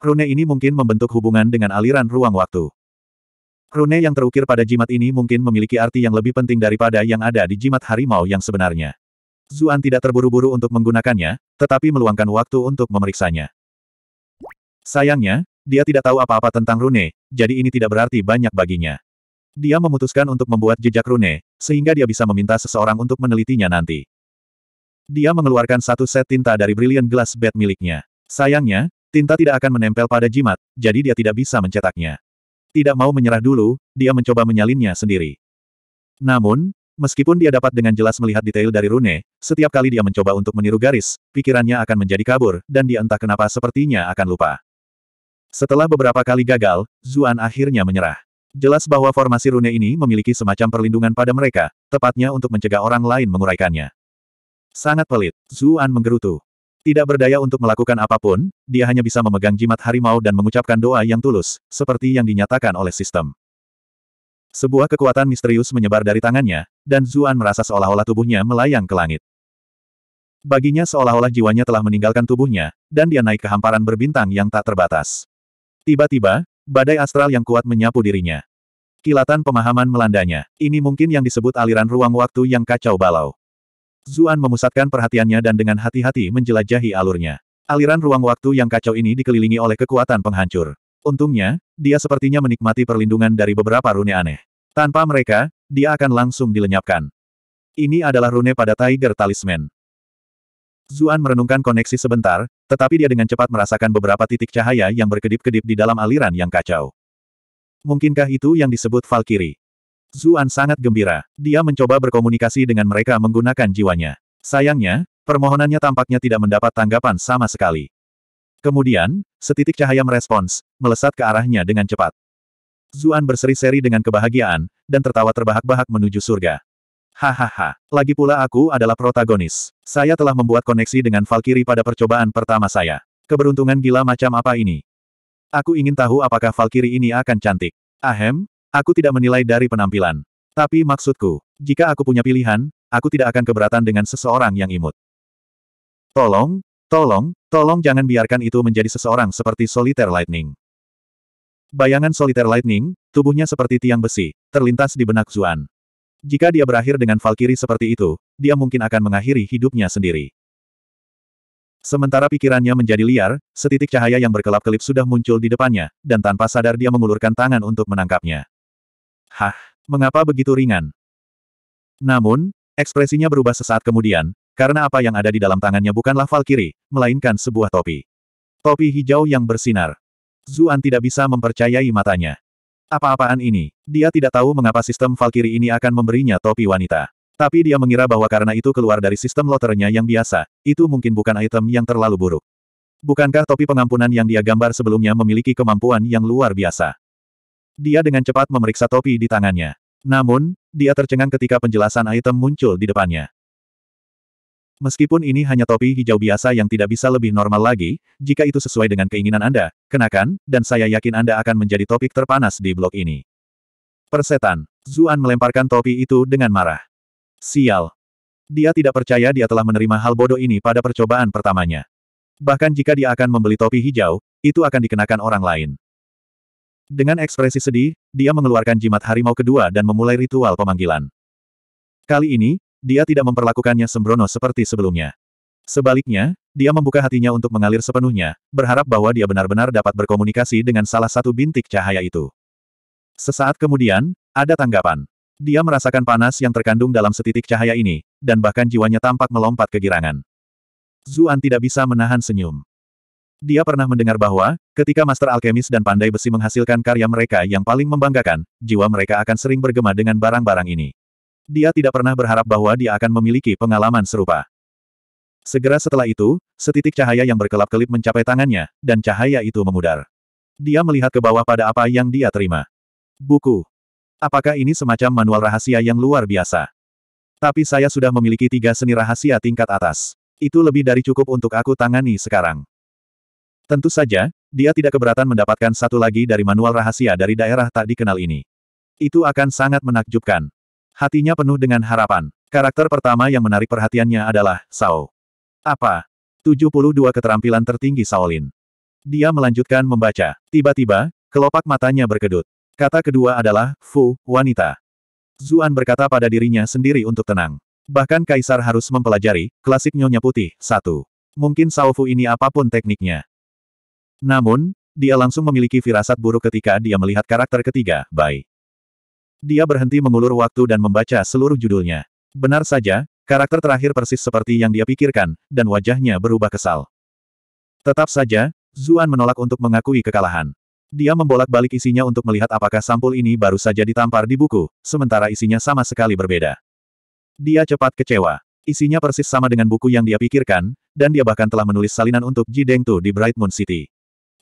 Rune ini mungkin membentuk hubungan dengan aliran ruang waktu. Rune yang terukir pada jimat ini mungkin memiliki arti yang lebih penting daripada yang ada di jimat harimau yang sebenarnya. Zuan tidak terburu-buru untuk menggunakannya, tetapi meluangkan waktu untuk memeriksanya. Sayangnya, dia tidak tahu apa-apa tentang rune, jadi ini tidak berarti banyak baginya. Dia memutuskan untuk membuat jejak rune, sehingga dia bisa meminta seseorang untuk menelitinya nanti. Dia mengeluarkan satu set tinta dari Brilliant Glass bed miliknya. Sayangnya, tinta tidak akan menempel pada jimat, jadi dia tidak bisa mencetaknya. Tidak mau menyerah dulu, dia mencoba menyalinnya sendiri. Namun, meskipun dia dapat dengan jelas melihat detail dari rune, setiap kali dia mencoba untuk meniru garis, pikirannya akan menjadi kabur, dan dia entah kenapa sepertinya akan lupa. Setelah beberapa kali gagal, Zuan akhirnya menyerah. Jelas bahwa formasi rune ini memiliki semacam perlindungan pada mereka, tepatnya untuk mencegah orang lain menguraikannya. Sangat pelit. Zuan menggerutu. Tidak berdaya untuk melakukan apapun, dia hanya bisa memegang jimat harimau dan mengucapkan doa yang tulus, seperti yang dinyatakan oleh sistem. Sebuah kekuatan misterius menyebar dari tangannya, dan Zuan merasa seolah-olah tubuhnya melayang ke langit. Baginya seolah-olah jiwanya telah meninggalkan tubuhnya, dan dia naik ke hamparan berbintang yang tak terbatas. Tiba-tiba, badai astral yang kuat menyapu dirinya. Kilatan pemahaman melandanya. Ini mungkin yang disebut aliran ruang waktu yang kacau balau. Zuan memusatkan perhatiannya dan dengan hati-hati menjelajahi alurnya. Aliran ruang waktu yang kacau ini dikelilingi oleh kekuatan penghancur. Untungnya, dia sepertinya menikmati perlindungan dari beberapa rune aneh. Tanpa mereka, dia akan langsung dilenyapkan. Ini adalah rune pada Tiger Talisman. Zuan merenungkan koneksi sebentar, tetapi dia dengan cepat merasakan beberapa titik cahaya yang berkedip-kedip di dalam aliran yang kacau. Mungkinkah itu yang disebut Valkyrie? Zuan sangat gembira. Dia mencoba berkomunikasi dengan mereka menggunakan jiwanya. Sayangnya, permohonannya tampaknya tidak mendapat tanggapan sama sekali. Kemudian, setitik cahaya merespons, melesat ke arahnya dengan cepat. Zuan berseri-seri dengan kebahagiaan, dan tertawa terbahak-bahak menuju surga. Hahaha, lagi pula aku adalah protagonis. Saya telah membuat koneksi dengan Valkyrie pada percobaan pertama saya. Keberuntungan gila macam apa ini? Aku ingin tahu apakah Valkyrie ini akan cantik. Ahem, Aku tidak menilai dari penampilan. Tapi maksudku, jika aku punya pilihan, aku tidak akan keberatan dengan seseorang yang imut. Tolong, tolong, tolong jangan biarkan itu menjadi seseorang seperti Solitaire Lightning. Bayangan Solitaire Lightning, tubuhnya seperti tiang besi, terlintas di benak Zuan. Jika dia berakhir dengan Valkyrie seperti itu, dia mungkin akan mengakhiri hidupnya sendiri. Sementara pikirannya menjadi liar, setitik cahaya yang berkelap-kelip sudah muncul di depannya, dan tanpa sadar dia mengulurkan tangan untuk menangkapnya. Hah, mengapa begitu ringan? Namun, ekspresinya berubah sesaat kemudian, karena apa yang ada di dalam tangannya bukanlah Valkyrie, melainkan sebuah topi. Topi hijau yang bersinar. Zuan tidak bisa mempercayai matanya. Apa-apaan ini? Dia tidak tahu mengapa sistem Valkyrie ini akan memberinya topi wanita. Tapi dia mengira bahwa karena itu keluar dari sistem loternya yang biasa, itu mungkin bukan item yang terlalu buruk. Bukankah topi pengampunan yang dia gambar sebelumnya memiliki kemampuan yang luar biasa? Dia dengan cepat memeriksa topi di tangannya. Namun, dia tercengang ketika penjelasan item muncul di depannya. Meskipun ini hanya topi hijau biasa yang tidak bisa lebih normal lagi, jika itu sesuai dengan keinginan Anda, kenakan, dan saya yakin Anda akan menjadi topik terpanas di blog ini. Persetan. Zuan melemparkan topi itu dengan marah. Sial. Dia tidak percaya dia telah menerima hal bodoh ini pada percobaan pertamanya. Bahkan jika dia akan membeli topi hijau, itu akan dikenakan orang lain. Dengan ekspresi sedih, dia mengeluarkan jimat harimau kedua dan memulai ritual pemanggilan. Kali ini, dia tidak memperlakukannya sembrono seperti sebelumnya. Sebaliknya, dia membuka hatinya untuk mengalir sepenuhnya, berharap bahwa dia benar-benar dapat berkomunikasi dengan salah satu bintik cahaya itu. Sesaat kemudian, ada tanggapan. Dia merasakan panas yang terkandung dalam setitik cahaya ini, dan bahkan jiwanya tampak melompat kegirangan. Zuan tidak bisa menahan senyum. Dia pernah mendengar bahwa, Ketika Master Alkemis dan Pandai Besi menghasilkan karya mereka yang paling membanggakan, jiwa mereka akan sering bergema dengan barang-barang ini. Dia tidak pernah berharap bahwa dia akan memiliki pengalaman serupa. Segera setelah itu, setitik cahaya yang berkelap-kelip mencapai tangannya, dan cahaya itu memudar. Dia melihat ke bawah pada apa yang dia terima. Buku. Apakah ini semacam manual rahasia yang luar biasa? Tapi saya sudah memiliki tiga seni rahasia tingkat atas. Itu lebih dari cukup untuk aku tangani sekarang. Tentu saja, dia tidak keberatan mendapatkan satu lagi dari manual rahasia dari daerah tak dikenal ini. Itu akan sangat menakjubkan. Hatinya penuh dengan harapan. Karakter pertama yang menarik perhatiannya adalah Sao. Apa? 72 keterampilan tertinggi Saolin. Dia melanjutkan membaca. Tiba-tiba, kelopak matanya berkedut. Kata kedua adalah, Fu, wanita. Zuan berkata pada dirinya sendiri untuk tenang. Bahkan Kaisar harus mempelajari, klasik Nyonya Putih, satu. Mungkin Sao Fu ini apapun tekniknya. Namun, dia langsung memiliki firasat buruk ketika dia melihat karakter ketiga, Bai. Dia berhenti mengulur waktu dan membaca seluruh judulnya. Benar saja, karakter terakhir persis seperti yang dia pikirkan, dan wajahnya berubah kesal. Tetap saja, Zuan menolak untuk mengakui kekalahan. Dia membolak-balik isinya untuk melihat apakah sampul ini baru saja ditampar di buku, sementara isinya sama sekali berbeda. Dia cepat kecewa. Isinya persis sama dengan buku yang dia pikirkan, dan dia bahkan telah menulis salinan untuk Jidengtu di Bright Moon City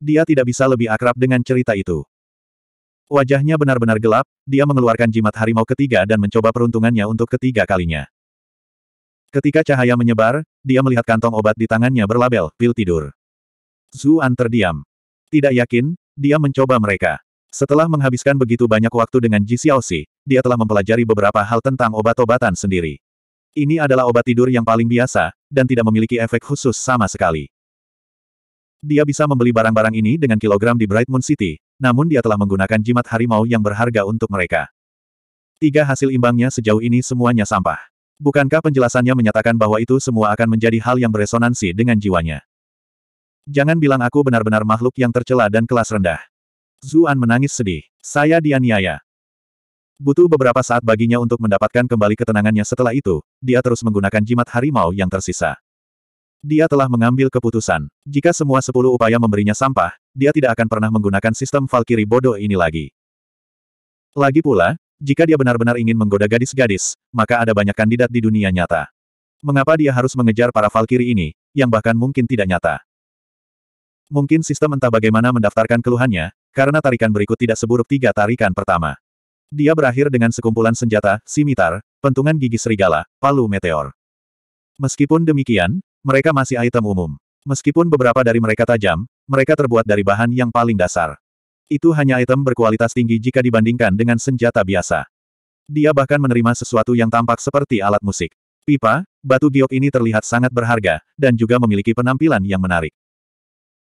dia tidak bisa lebih akrab dengan cerita itu. Wajahnya benar-benar gelap, dia mengeluarkan jimat harimau ketiga dan mencoba peruntungannya untuk ketiga kalinya. Ketika cahaya menyebar, dia melihat kantong obat di tangannya berlabel, pil tidur. Zuan terdiam. Tidak yakin, dia mencoba mereka. Setelah menghabiskan begitu banyak waktu dengan Ji Xiaoxi, dia telah mempelajari beberapa hal tentang obat-obatan sendiri. Ini adalah obat tidur yang paling biasa, dan tidak memiliki efek khusus sama sekali. Dia bisa membeli barang-barang ini dengan kilogram di Bright Moon City, namun dia telah menggunakan jimat harimau yang berharga untuk mereka. Tiga hasil imbangnya sejauh ini semuanya sampah. Bukankah penjelasannya menyatakan bahwa itu semua akan menjadi hal yang beresonansi dengan jiwanya? Jangan bilang aku benar-benar makhluk yang tercela dan kelas rendah. Zuan menangis sedih. Saya dianiaya. Butuh beberapa saat baginya untuk mendapatkan kembali ketenangannya setelah itu, dia terus menggunakan jimat harimau yang tersisa. Dia telah mengambil keputusan. Jika semua sepuluh upaya memberinya sampah, dia tidak akan pernah menggunakan sistem Valkyrie bodoh ini lagi. Lagi pula, jika dia benar-benar ingin menggoda gadis-gadis, maka ada banyak kandidat di dunia nyata. Mengapa dia harus mengejar para Valkyrie ini, yang bahkan mungkin tidak nyata? Mungkin sistem entah bagaimana mendaftarkan keluhannya, karena tarikan berikut tidak seburuk tiga tarikan pertama. Dia berakhir dengan sekumpulan senjata, simitar, pentungan gigi serigala, palu meteor. Meskipun demikian, mereka masih item umum. Meskipun beberapa dari mereka tajam, mereka terbuat dari bahan yang paling dasar. Itu hanya item berkualitas tinggi jika dibandingkan dengan senjata biasa. Dia bahkan menerima sesuatu yang tampak seperti alat musik. Pipa, batu giok ini terlihat sangat berharga, dan juga memiliki penampilan yang menarik.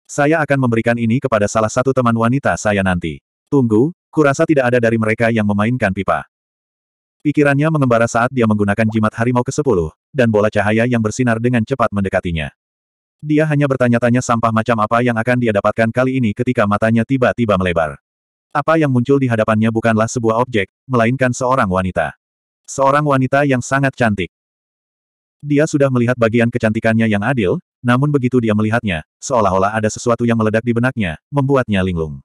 Saya akan memberikan ini kepada salah satu teman wanita saya nanti. Tunggu, kurasa tidak ada dari mereka yang memainkan pipa. Pikirannya mengembara saat dia menggunakan jimat harimau ke-10, dan bola cahaya yang bersinar dengan cepat mendekatinya. Dia hanya bertanya-tanya sampah macam apa yang akan dia dapatkan kali ini ketika matanya tiba-tiba melebar. Apa yang muncul di hadapannya bukanlah sebuah objek, melainkan seorang wanita. Seorang wanita yang sangat cantik. Dia sudah melihat bagian kecantikannya yang adil, namun begitu dia melihatnya, seolah-olah ada sesuatu yang meledak di benaknya, membuatnya linglung.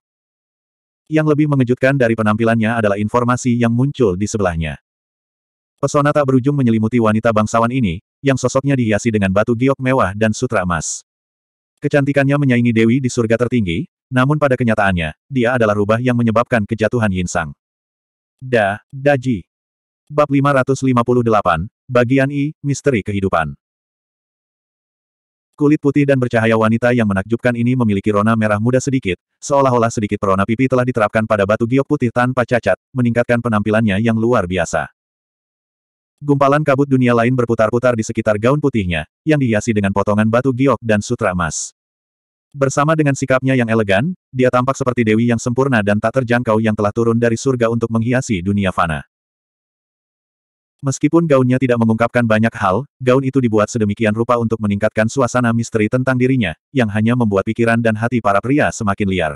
Yang lebih mengejutkan dari penampilannya adalah informasi yang muncul di sebelahnya. Pesona tak berujung menyelimuti wanita bangsawan ini, yang sosoknya dihiasi dengan batu giok mewah dan sutra emas. Kecantikannya menyaingi Dewi di surga tertinggi, namun pada kenyataannya, dia adalah rubah yang menyebabkan kejatuhan Yinsang. Da, Daji. Bab 558, Bagian I, Misteri Kehidupan. Kulit putih dan bercahaya wanita yang menakjubkan ini memiliki rona merah muda sedikit, seolah-olah sedikit perona pipi telah diterapkan pada batu giok putih tanpa cacat, meningkatkan penampilannya yang luar biasa. Gumpalan kabut dunia lain berputar-putar di sekitar gaun putihnya, yang dihiasi dengan potongan batu giok dan sutra emas. Bersama dengan sikapnya yang elegan, dia tampak seperti dewi yang sempurna dan tak terjangkau yang telah turun dari surga untuk menghiasi dunia fana. Meskipun gaunnya tidak mengungkapkan banyak hal, gaun itu dibuat sedemikian rupa untuk meningkatkan suasana misteri tentang dirinya, yang hanya membuat pikiran dan hati para pria semakin liar.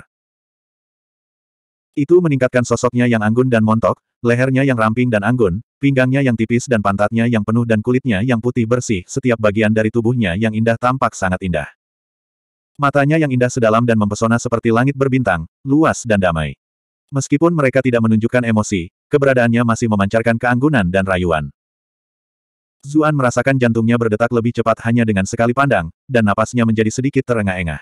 Itu meningkatkan sosoknya yang anggun dan montok, lehernya yang ramping dan anggun, pinggangnya yang tipis dan pantatnya yang penuh dan kulitnya yang putih bersih. Setiap bagian dari tubuhnya yang indah tampak sangat indah. Matanya yang indah sedalam dan mempesona seperti langit berbintang, luas dan damai. Meskipun mereka tidak menunjukkan emosi, keberadaannya masih memancarkan keanggunan dan rayuan. Zuan merasakan jantungnya berdetak lebih cepat hanya dengan sekali pandang, dan napasnya menjadi sedikit terengah-engah.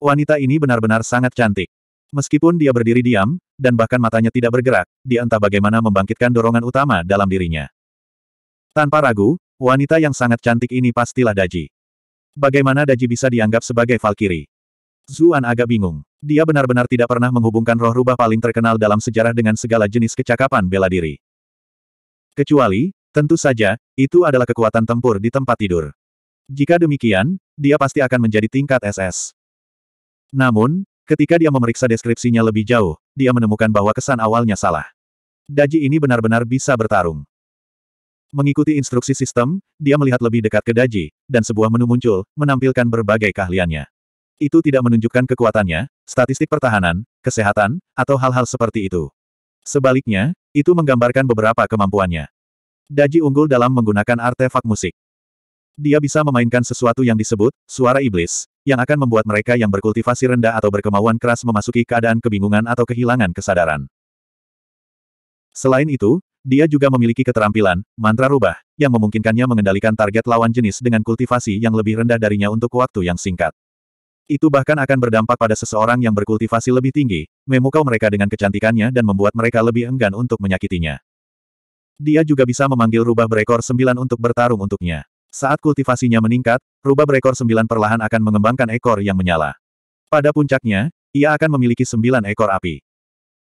Wanita ini benar-benar sangat cantik. Meskipun dia berdiri diam, dan bahkan matanya tidak bergerak, dia entah bagaimana membangkitkan dorongan utama dalam dirinya. Tanpa ragu, wanita yang sangat cantik ini pastilah Daji. Bagaimana Daji bisa dianggap sebagai Valkyrie? Zuan agak bingung. Dia benar-benar tidak pernah menghubungkan roh rubah paling terkenal dalam sejarah dengan segala jenis kecakapan bela diri. Kecuali, tentu saja, itu adalah kekuatan tempur di tempat tidur. Jika demikian, dia pasti akan menjadi tingkat SS. Namun, Ketika dia memeriksa deskripsinya lebih jauh, dia menemukan bahwa kesan awalnya salah. Daji ini benar-benar bisa bertarung. Mengikuti instruksi sistem, dia melihat lebih dekat ke Daji, dan sebuah menu muncul, menampilkan berbagai keahliannya. Itu tidak menunjukkan kekuatannya, statistik pertahanan, kesehatan, atau hal-hal seperti itu. Sebaliknya, itu menggambarkan beberapa kemampuannya. Daji unggul dalam menggunakan artefak musik. Dia bisa memainkan sesuatu yang disebut suara iblis, yang akan membuat mereka yang berkultivasi rendah atau berkemauan keras memasuki keadaan kebingungan atau kehilangan kesadaran. Selain itu, dia juga memiliki keterampilan, mantra rubah, yang memungkinkannya mengendalikan target lawan jenis dengan kultivasi yang lebih rendah darinya untuk waktu yang singkat. Itu bahkan akan berdampak pada seseorang yang berkultivasi lebih tinggi, memukau mereka dengan kecantikannya dan membuat mereka lebih enggan untuk menyakitinya. Dia juga bisa memanggil rubah berekor sembilan untuk bertarung untuknya. Saat kultivasinya meningkat, rubah berekor sembilan perlahan akan mengembangkan ekor yang menyala. Pada puncaknya, ia akan memiliki sembilan ekor api.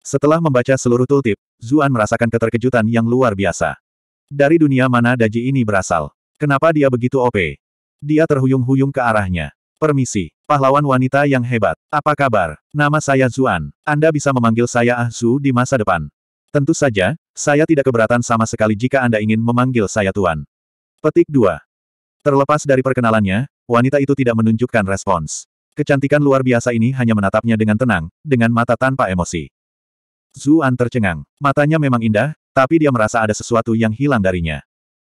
Setelah membaca seluruh tultip, Zuan merasakan keterkejutan yang luar biasa. Dari dunia mana daji ini berasal? Kenapa dia begitu OP? Dia terhuyung-huyung ke arahnya. Permisi, pahlawan wanita yang hebat. Apa kabar? Nama saya Zuan. Anda bisa memanggil saya Ah Zu di masa depan. Tentu saja, saya tidak keberatan sama sekali jika Anda ingin memanggil saya Tuan. Petik 2. Terlepas dari perkenalannya, wanita itu tidak menunjukkan respons. Kecantikan luar biasa ini hanya menatapnya dengan tenang, dengan mata tanpa emosi. Zuan tercengang. Matanya memang indah, tapi dia merasa ada sesuatu yang hilang darinya.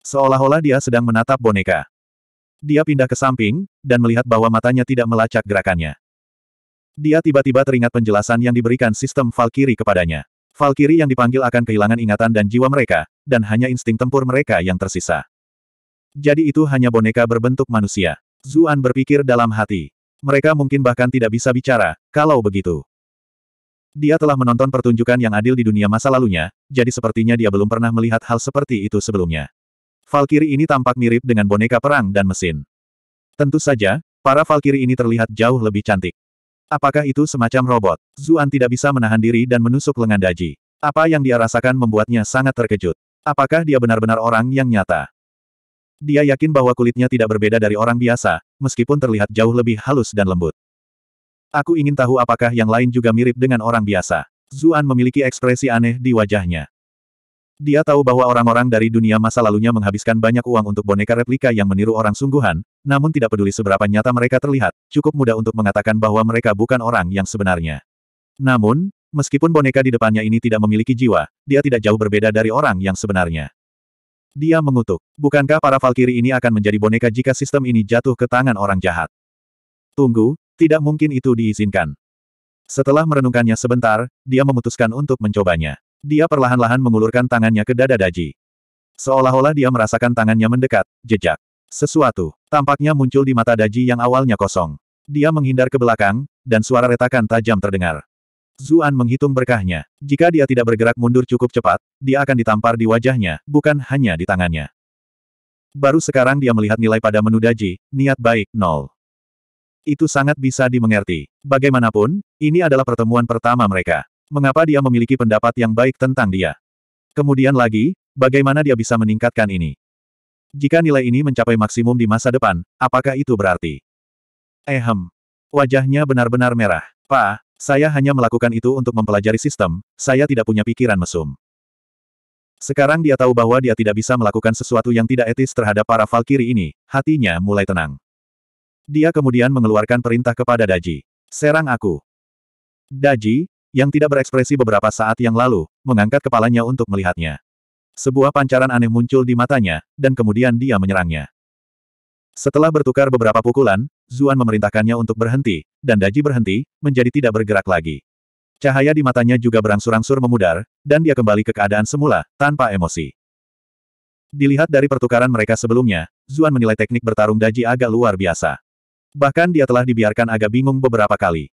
Seolah-olah dia sedang menatap boneka. Dia pindah ke samping, dan melihat bahwa matanya tidak melacak gerakannya. Dia tiba-tiba teringat penjelasan yang diberikan sistem Valkyrie kepadanya. Valkyrie yang dipanggil akan kehilangan ingatan dan jiwa mereka, dan hanya insting tempur mereka yang tersisa. Jadi itu hanya boneka berbentuk manusia. Zuan berpikir dalam hati. Mereka mungkin bahkan tidak bisa bicara, kalau begitu. Dia telah menonton pertunjukan yang adil di dunia masa lalunya, jadi sepertinya dia belum pernah melihat hal seperti itu sebelumnya. Valkyrie ini tampak mirip dengan boneka perang dan mesin. Tentu saja, para Valkyrie ini terlihat jauh lebih cantik. Apakah itu semacam robot? Zuan tidak bisa menahan diri dan menusuk lengan Daji. Apa yang dia rasakan membuatnya sangat terkejut. Apakah dia benar-benar orang yang nyata? Dia yakin bahwa kulitnya tidak berbeda dari orang biasa, meskipun terlihat jauh lebih halus dan lembut. Aku ingin tahu apakah yang lain juga mirip dengan orang biasa. Zuan memiliki ekspresi aneh di wajahnya. Dia tahu bahwa orang-orang dari dunia masa lalunya menghabiskan banyak uang untuk boneka replika yang meniru orang sungguhan, namun tidak peduli seberapa nyata mereka terlihat, cukup mudah untuk mengatakan bahwa mereka bukan orang yang sebenarnya. Namun, meskipun boneka di depannya ini tidak memiliki jiwa, dia tidak jauh berbeda dari orang yang sebenarnya. Dia mengutuk. Bukankah para Valkyrie ini akan menjadi boneka jika sistem ini jatuh ke tangan orang jahat? Tunggu, tidak mungkin itu diizinkan. Setelah merenungkannya sebentar, dia memutuskan untuk mencobanya. Dia perlahan-lahan mengulurkan tangannya ke dada Daji. Seolah-olah dia merasakan tangannya mendekat, jejak. Sesuatu, tampaknya muncul di mata Daji yang awalnya kosong. Dia menghindar ke belakang, dan suara retakan tajam terdengar. Zuan menghitung berkahnya. Jika dia tidak bergerak mundur cukup cepat, dia akan ditampar di wajahnya, bukan hanya di tangannya. Baru sekarang dia melihat nilai pada menu daji, niat baik, nol. Itu sangat bisa dimengerti. Bagaimanapun, ini adalah pertemuan pertama mereka. Mengapa dia memiliki pendapat yang baik tentang dia? Kemudian lagi, bagaimana dia bisa meningkatkan ini? Jika nilai ini mencapai maksimum di masa depan, apakah itu berarti? Ehem. Wajahnya benar-benar merah. Pak, saya hanya melakukan itu untuk mempelajari sistem, saya tidak punya pikiran mesum. Sekarang dia tahu bahwa dia tidak bisa melakukan sesuatu yang tidak etis terhadap para Valkyrie ini, hatinya mulai tenang. Dia kemudian mengeluarkan perintah kepada Daji. Serang aku. Daji, yang tidak berekspresi beberapa saat yang lalu, mengangkat kepalanya untuk melihatnya. Sebuah pancaran aneh muncul di matanya, dan kemudian dia menyerangnya. Setelah bertukar beberapa pukulan, Zuan memerintahkannya untuk berhenti, dan Daji berhenti, menjadi tidak bergerak lagi. Cahaya di matanya juga berangsur-angsur memudar, dan dia kembali ke keadaan semula, tanpa emosi. Dilihat dari pertukaran mereka sebelumnya, Zuan menilai teknik bertarung Daji agak luar biasa. Bahkan dia telah dibiarkan agak bingung beberapa kali.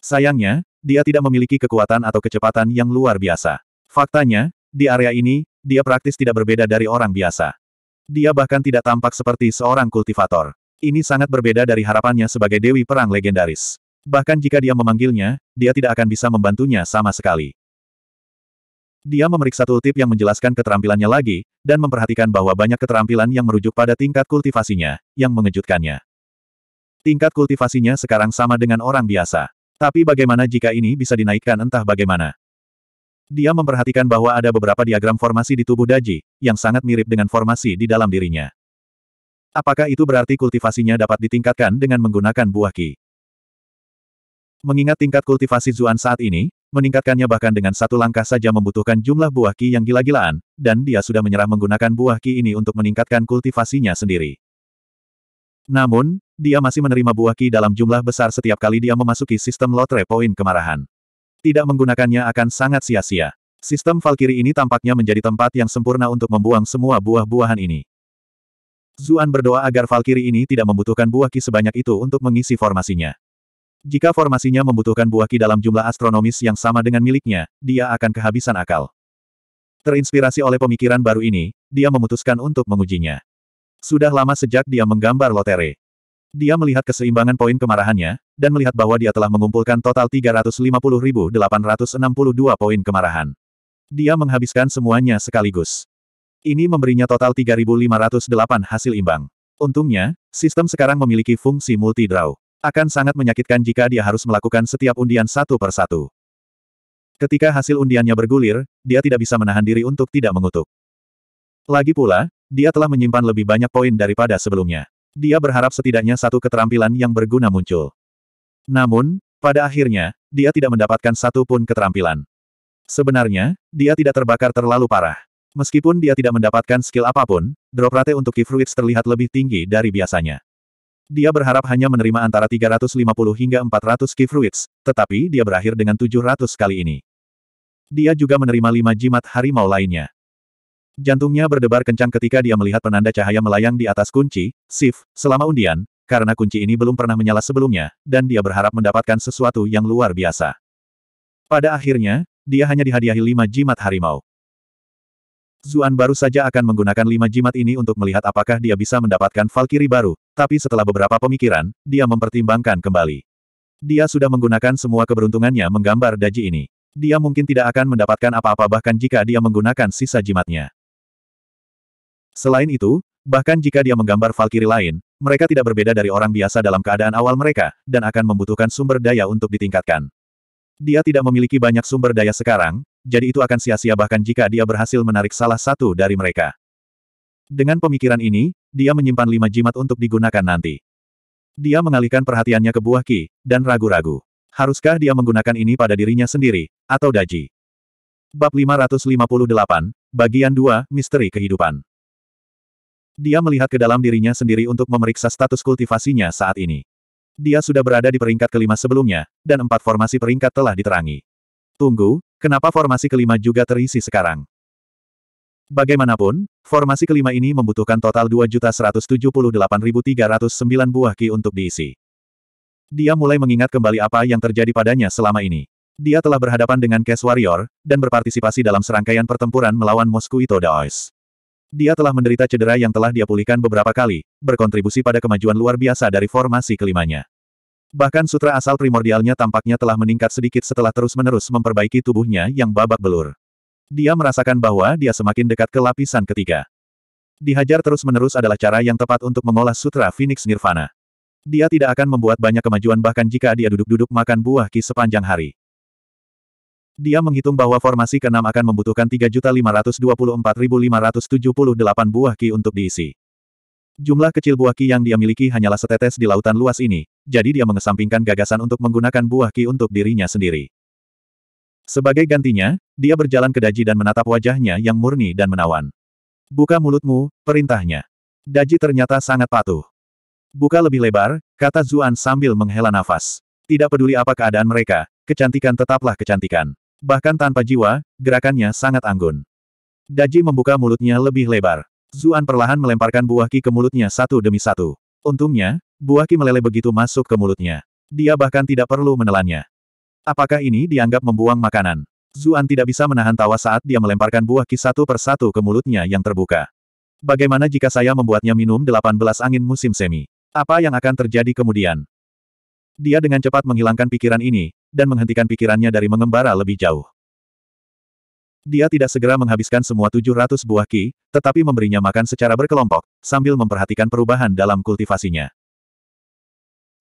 Sayangnya, dia tidak memiliki kekuatan atau kecepatan yang luar biasa. Faktanya, di area ini, dia praktis tidak berbeda dari orang biasa. Dia bahkan tidak tampak seperti seorang kultivator. Ini sangat berbeda dari harapannya sebagai Dewi Perang Legendaris. Bahkan jika dia memanggilnya, dia tidak akan bisa membantunya sama sekali. Dia memeriksa tip yang menjelaskan keterampilannya lagi, dan memperhatikan bahwa banyak keterampilan yang merujuk pada tingkat kultivasinya, yang mengejutkannya. Tingkat kultivasinya sekarang sama dengan orang biasa. Tapi bagaimana jika ini bisa dinaikkan entah bagaimana? Dia memperhatikan bahwa ada beberapa diagram formasi di tubuh Daji, yang sangat mirip dengan formasi di dalam dirinya. Apakah itu berarti kultivasinya dapat ditingkatkan dengan menggunakan buah ki? Mengingat tingkat kultivasi Zuan saat ini, meningkatkannya bahkan dengan satu langkah saja membutuhkan jumlah buah ki yang gila-gilaan, dan dia sudah menyerah menggunakan buah ki ini untuk meningkatkan kultivasinya sendiri. Namun, dia masih menerima buah ki dalam jumlah besar setiap kali dia memasuki sistem lotre poin kemarahan. Tidak menggunakannya akan sangat sia-sia. Sistem Valkyrie ini tampaknya menjadi tempat yang sempurna untuk membuang semua buah-buahan ini. Zuan berdoa agar Valkyrie ini tidak membutuhkan buah ki sebanyak itu untuk mengisi formasinya. Jika formasinya membutuhkan buah ki dalam jumlah astronomis yang sama dengan miliknya, dia akan kehabisan akal. Terinspirasi oleh pemikiran baru ini, dia memutuskan untuk mengujinya. Sudah lama sejak dia menggambar lotere. Dia melihat keseimbangan poin kemarahannya, dan melihat bahwa dia telah mengumpulkan total 350.862 poin kemarahan. Dia menghabiskan semuanya sekaligus. Ini memberinya total 3.508 hasil imbang. Untungnya, sistem sekarang memiliki fungsi multi-draw. Akan sangat menyakitkan jika dia harus melakukan setiap undian satu per satu. Ketika hasil undiannya bergulir, dia tidak bisa menahan diri untuk tidak mengutuk. Lagi pula, dia telah menyimpan lebih banyak poin daripada sebelumnya. Dia berharap setidaknya satu keterampilan yang berguna muncul. Namun, pada akhirnya, dia tidak mendapatkan satu pun keterampilan. Sebenarnya, dia tidak terbakar terlalu parah. Meskipun dia tidak mendapatkan skill apapun, drop rate untuk Kifruits terlihat lebih tinggi dari biasanya. Dia berharap hanya menerima antara 350 hingga 400 Kifruits, tetapi dia berakhir dengan 700 kali ini. Dia juga menerima lima jimat harimau lainnya. Jantungnya berdebar kencang ketika dia melihat penanda cahaya melayang di atas kunci, Sif, selama undian, karena kunci ini belum pernah menyala sebelumnya, dan dia berharap mendapatkan sesuatu yang luar biasa. Pada akhirnya, dia hanya dihadiahi lima jimat harimau. Zuan baru saja akan menggunakan lima jimat ini untuk melihat apakah dia bisa mendapatkan Valkyrie baru, tapi setelah beberapa pemikiran, dia mempertimbangkan kembali. Dia sudah menggunakan semua keberuntungannya menggambar daji ini. Dia mungkin tidak akan mendapatkan apa-apa bahkan jika dia menggunakan sisa jimatnya. Selain itu, bahkan jika dia menggambar Valkyrie lain, mereka tidak berbeda dari orang biasa dalam keadaan awal mereka, dan akan membutuhkan sumber daya untuk ditingkatkan. Dia tidak memiliki banyak sumber daya sekarang, jadi itu akan sia-sia bahkan jika dia berhasil menarik salah satu dari mereka. Dengan pemikiran ini, dia menyimpan lima jimat untuk digunakan nanti. Dia mengalihkan perhatiannya ke buah ki, dan ragu-ragu. Haruskah dia menggunakan ini pada dirinya sendiri, atau daji? Bab 558, Bagian 2, Misteri Kehidupan Dia melihat ke dalam dirinya sendiri untuk memeriksa status kultivasinya saat ini. Dia sudah berada di peringkat kelima sebelumnya, dan empat formasi peringkat telah diterangi. Tunggu, kenapa formasi kelima juga terisi sekarang? Bagaimanapun, formasi kelima ini membutuhkan total 2.178.309 buah ki untuk diisi. Dia mulai mengingat kembali apa yang terjadi padanya selama ini. Dia telah berhadapan dengan Cash Warrior, dan berpartisipasi dalam serangkaian pertempuran melawan Mosquito Daois. Dia telah menderita cedera yang telah dia pulihkan beberapa kali, berkontribusi pada kemajuan luar biasa dari formasi kelimanya. Bahkan sutra asal primordialnya tampaknya telah meningkat sedikit setelah terus-menerus memperbaiki tubuhnya yang babak belur. Dia merasakan bahwa dia semakin dekat ke lapisan ketiga. Dihajar terus-menerus adalah cara yang tepat untuk mengolah sutra Phoenix Nirvana. Dia tidak akan membuat banyak kemajuan bahkan jika dia duduk-duduk makan buah ki sepanjang hari. Dia menghitung bahwa formasi keenam akan membutuhkan 3.524.578 buah ki untuk diisi. Jumlah kecil buah ki yang dia miliki hanyalah setetes di lautan luas ini, jadi dia mengesampingkan gagasan untuk menggunakan buah ki untuk dirinya sendiri. Sebagai gantinya, dia berjalan ke Daji dan menatap wajahnya yang murni dan menawan. Buka mulutmu, perintahnya. Daji ternyata sangat patuh. Buka lebih lebar, kata Zuan sambil menghela nafas. Tidak peduli apa keadaan mereka, kecantikan tetaplah kecantikan. Bahkan tanpa jiwa, gerakannya sangat anggun. Daji membuka mulutnya lebih lebar. Zuan perlahan melemparkan buah ki ke mulutnya satu demi satu. Untungnya, buah ki meleleh begitu masuk ke mulutnya. Dia bahkan tidak perlu menelannya. Apakah ini dianggap membuang makanan? Zuan tidak bisa menahan tawa saat dia melemparkan buah ki satu persatu ke mulutnya yang terbuka. Bagaimana jika saya membuatnya minum 18 angin musim semi? Apa yang akan terjadi kemudian? Dia dengan cepat menghilangkan pikiran ini, dan menghentikan pikirannya dari mengembara lebih jauh. Dia tidak segera menghabiskan semua 700 buah ki, tetapi memberinya makan secara berkelompok, sambil memperhatikan perubahan dalam kultivasinya.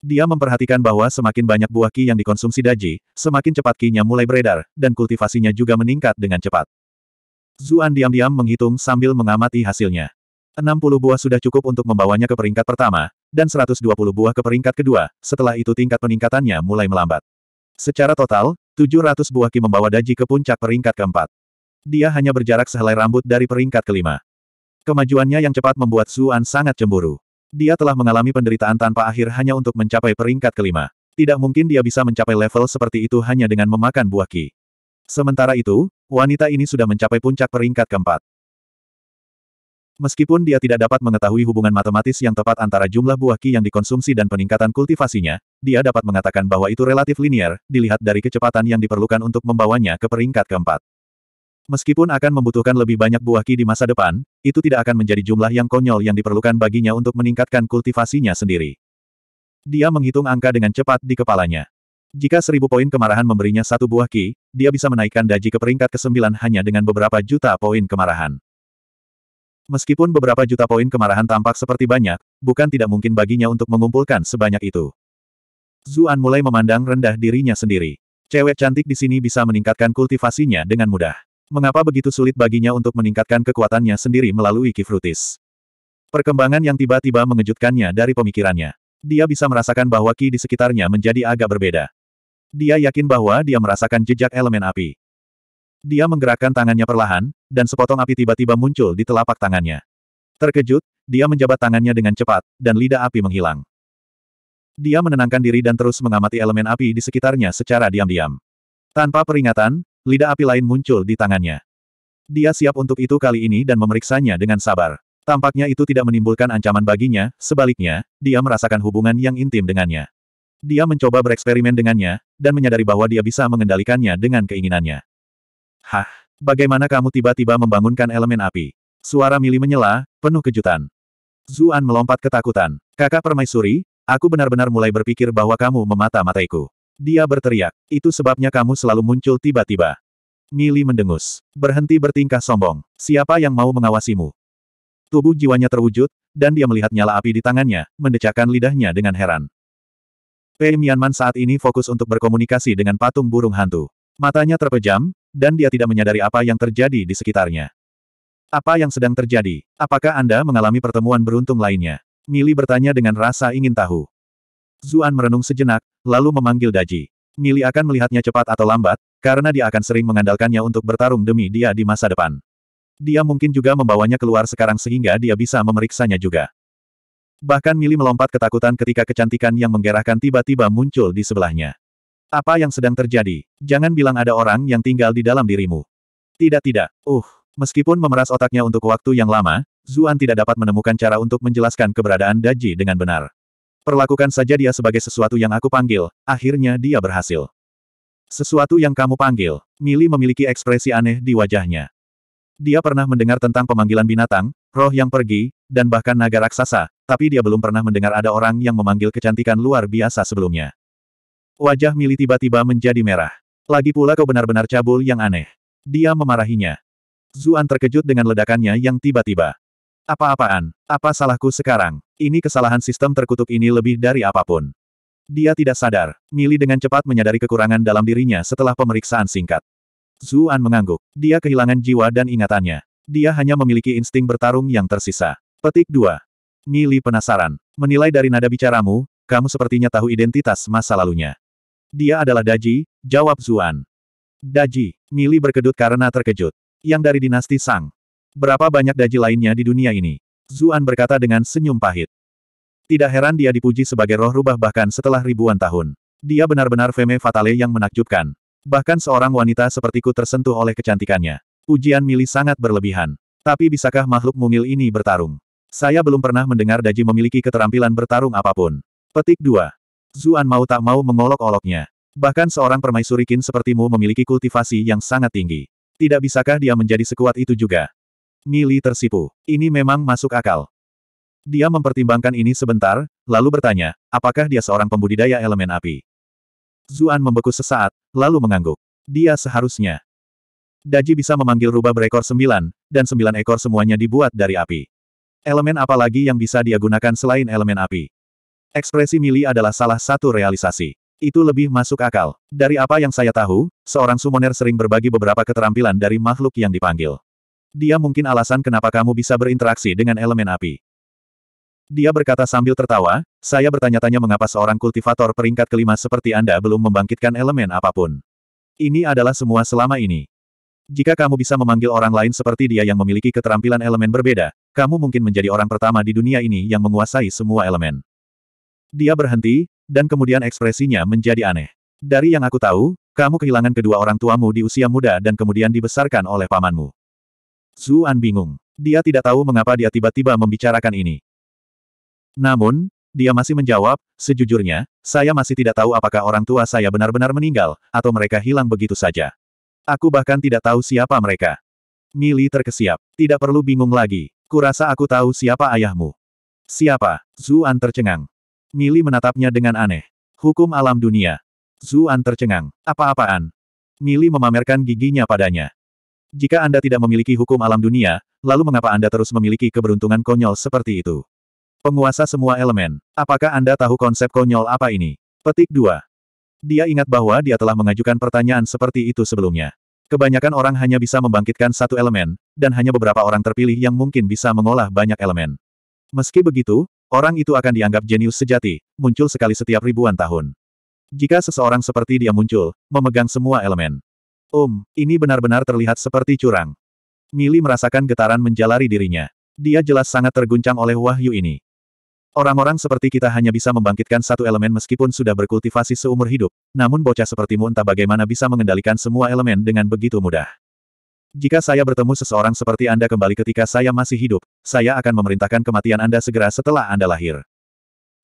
Dia memperhatikan bahwa semakin banyak buah ki yang dikonsumsi Daji, semakin cepat ki-nya mulai beredar, dan kultivasinya juga meningkat dengan cepat. Zuan diam-diam menghitung sambil mengamati hasilnya. 60 buah sudah cukup untuk membawanya ke peringkat pertama, dan 120 buah ke peringkat kedua, setelah itu tingkat peningkatannya mulai melambat. Secara total, 700 buah ki membawa Daji ke puncak peringkat keempat. Dia hanya berjarak sehelai rambut dari peringkat kelima. Kemajuannya yang cepat membuat Suan sangat cemburu. Dia telah mengalami penderitaan tanpa akhir hanya untuk mencapai peringkat kelima. Tidak mungkin dia bisa mencapai level seperti itu hanya dengan memakan buah ki. Sementara itu, wanita ini sudah mencapai puncak peringkat keempat. Meskipun dia tidak dapat mengetahui hubungan matematis yang tepat antara jumlah buah ki yang dikonsumsi dan peningkatan kultivasinya, dia dapat mengatakan bahwa itu relatif linier, dilihat dari kecepatan yang diperlukan untuk membawanya ke peringkat keempat. Meskipun akan membutuhkan lebih banyak buah ki di masa depan, itu tidak akan menjadi jumlah yang konyol yang diperlukan baginya untuk meningkatkan kultivasinya sendiri. Dia menghitung angka dengan cepat di kepalanya. Jika seribu poin kemarahan memberinya satu buah ki, dia bisa menaikkan daji ke peringkat ke-9 hanya dengan beberapa juta poin kemarahan. Meskipun beberapa juta poin kemarahan tampak seperti banyak, bukan tidak mungkin baginya untuk mengumpulkan sebanyak itu. Zuan mulai memandang rendah dirinya sendiri. Cewek cantik di sini bisa meningkatkan kultivasinya dengan mudah. Mengapa begitu sulit baginya untuk meningkatkan kekuatannya sendiri melalui kifrutis? Perkembangan yang tiba-tiba mengejutkannya dari pemikirannya. Dia bisa merasakan bahwa ki di sekitarnya menjadi agak berbeda. Dia yakin bahwa dia merasakan jejak elemen api. Dia menggerakkan tangannya perlahan, dan sepotong api tiba-tiba muncul di telapak tangannya. Terkejut, dia menjabat tangannya dengan cepat, dan lidah api menghilang. Dia menenangkan diri dan terus mengamati elemen api di sekitarnya secara diam-diam. Tanpa peringatan, Lidah api lain muncul di tangannya. Dia siap untuk itu kali ini dan memeriksanya dengan sabar. Tampaknya itu tidak menimbulkan ancaman baginya, sebaliknya, dia merasakan hubungan yang intim dengannya. Dia mencoba bereksperimen dengannya, dan menyadari bahwa dia bisa mengendalikannya dengan keinginannya. Hah, bagaimana kamu tiba-tiba membangunkan elemen api? Suara Mili menyela, penuh kejutan. Zuan melompat ketakutan. Kakak permaisuri, aku benar-benar mulai berpikir bahwa kamu memata-mataiku. Dia berteriak. Itu sebabnya kamu selalu muncul tiba-tiba. Mili mendengus. Berhenti bertingkah sombong. Siapa yang mau mengawasimu? Tubuh jiwanya terwujud, dan dia melihat nyala api di tangannya, mendecakkan lidahnya dengan heran. Pei Mianman saat ini fokus untuk berkomunikasi dengan patung burung hantu. Matanya terpejam, dan dia tidak menyadari apa yang terjadi di sekitarnya. Apa yang sedang terjadi? Apakah Anda mengalami pertemuan beruntung lainnya? Mili bertanya dengan rasa ingin tahu. Zuan merenung sejenak, lalu memanggil Daji. Mili akan melihatnya cepat atau lambat, karena dia akan sering mengandalkannya untuk bertarung demi dia di masa depan. Dia mungkin juga membawanya keluar sekarang sehingga dia bisa memeriksanya juga. Bahkan Mili melompat ketakutan ketika kecantikan yang menggerahkan tiba-tiba muncul di sebelahnya. Apa yang sedang terjadi? Jangan bilang ada orang yang tinggal di dalam dirimu. Tidak tidak, uh, meskipun memeras otaknya untuk waktu yang lama, Zuan tidak dapat menemukan cara untuk menjelaskan keberadaan Daji dengan benar. Perlakukan saja dia sebagai sesuatu yang aku panggil, akhirnya dia berhasil. Sesuatu yang kamu panggil, Mili memiliki ekspresi aneh di wajahnya. Dia pernah mendengar tentang pemanggilan binatang, roh yang pergi, dan bahkan naga raksasa, tapi dia belum pernah mendengar ada orang yang memanggil kecantikan luar biasa sebelumnya. Wajah Mili tiba-tiba menjadi merah. Lagi pula kau benar-benar cabul yang aneh. Dia memarahinya. Zuan terkejut dengan ledakannya yang tiba-tiba. Apa-apaan? Apa salahku sekarang? Ini kesalahan sistem terkutuk ini lebih dari apapun. Dia tidak sadar. Mili dengan cepat menyadari kekurangan dalam dirinya setelah pemeriksaan singkat. Zuan mengangguk. Dia kehilangan jiwa dan ingatannya. Dia hanya memiliki insting bertarung yang tersisa. Petik 2. Mili penasaran. Menilai dari nada bicaramu, kamu sepertinya tahu identitas masa lalunya. Dia adalah Daji, jawab Zuan. Daji, Mili berkedut karena terkejut. Yang dari dinasti Sang. Berapa banyak daji lainnya di dunia ini? Zuan berkata dengan senyum pahit. Tidak heran dia dipuji sebagai roh rubah bahkan setelah ribuan tahun. Dia benar-benar Femme Fatale yang menakjubkan. Bahkan seorang wanita sepertiku tersentuh oleh kecantikannya. Pujian Mili sangat berlebihan. Tapi bisakah makhluk mungil ini bertarung? Saya belum pernah mendengar Daji memiliki keterampilan bertarung apapun. Petik 2. Zuan mau tak mau mengolok-oloknya. Bahkan seorang permaisuri permaisurikin sepertimu memiliki kultivasi yang sangat tinggi. Tidak bisakah dia menjadi sekuat itu juga? Mili tersipu. Ini memang masuk akal. Dia mempertimbangkan ini sebentar, lalu bertanya, apakah dia seorang pembudidaya elemen api? Zuan membeku sesaat, lalu mengangguk. Dia seharusnya. Daji bisa memanggil rubah berekor sembilan, dan sembilan ekor semuanya dibuat dari api. Elemen apa lagi yang bisa dia gunakan selain elemen api? Ekspresi Mili adalah salah satu realisasi. Itu lebih masuk akal. Dari apa yang saya tahu, seorang summoner sering berbagi beberapa keterampilan dari makhluk yang dipanggil. Dia mungkin alasan kenapa kamu bisa berinteraksi dengan elemen api. Dia berkata sambil tertawa, saya bertanya-tanya mengapa seorang kultivator peringkat kelima seperti Anda belum membangkitkan elemen apapun. Ini adalah semua selama ini. Jika kamu bisa memanggil orang lain seperti dia yang memiliki keterampilan elemen berbeda, kamu mungkin menjadi orang pertama di dunia ini yang menguasai semua elemen. Dia berhenti, dan kemudian ekspresinya menjadi aneh. Dari yang aku tahu, kamu kehilangan kedua orang tuamu di usia muda dan kemudian dibesarkan oleh pamanmu. Zuan bingung. Dia tidak tahu mengapa dia tiba-tiba membicarakan ini. Namun, dia masih menjawab, sejujurnya, saya masih tidak tahu apakah orang tua saya benar-benar meninggal, atau mereka hilang begitu saja. Aku bahkan tidak tahu siapa mereka. Mili terkesiap. Tidak perlu bingung lagi. Kurasa aku tahu siapa ayahmu. Siapa? Zuan tercengang. Mili menatapnya dengan aneh. Hukum alam dunia. Zuan tercengang. Apa-apaan? Mili memamerkan giginya padanya. Jika Anda tidak memiliki hukum alam dunia, lalu mengapa Anda terus memiliki keberuntungan konyol seperti itu? Penguasa semua elemen, apakah Anda tahu konsep konyol apa ini? Petik 2. Dia ingat bahwa dia telah mengajukan pertanyaan seperti itu sebelumnya. Kebanyakan orang hanya bisa membangkitkan satu elemen, dan hanya beberapa orang terpilih yang mungkin bisa mengolah banyak elemen. Meski begitu, orang itu akan dianggap jenius sejati, muncul sekali setiap ribuan tahun. Jika seseorang seperti dia muncul, memegang semua elemen, Om, ini benar-benar terlihat seperti curang. Mili merasakan getaran menjalari dirinya. Dia jelas sangat terguncang oleh wahyu ini. Orang-orang seperti kita hanya bisa membangkitkan satu elemen meskipun sudah berkultivasi seumur hidup, namun bocah sepertimu entah bagaimana bisa mengendalikan semua elemen dengan begitu mudah. Jika saya bertemu seseorang seperti Anda kembali ketika saya masih hidup, saya akan memerintahkan kematian Anda segera setelah Anda lahir.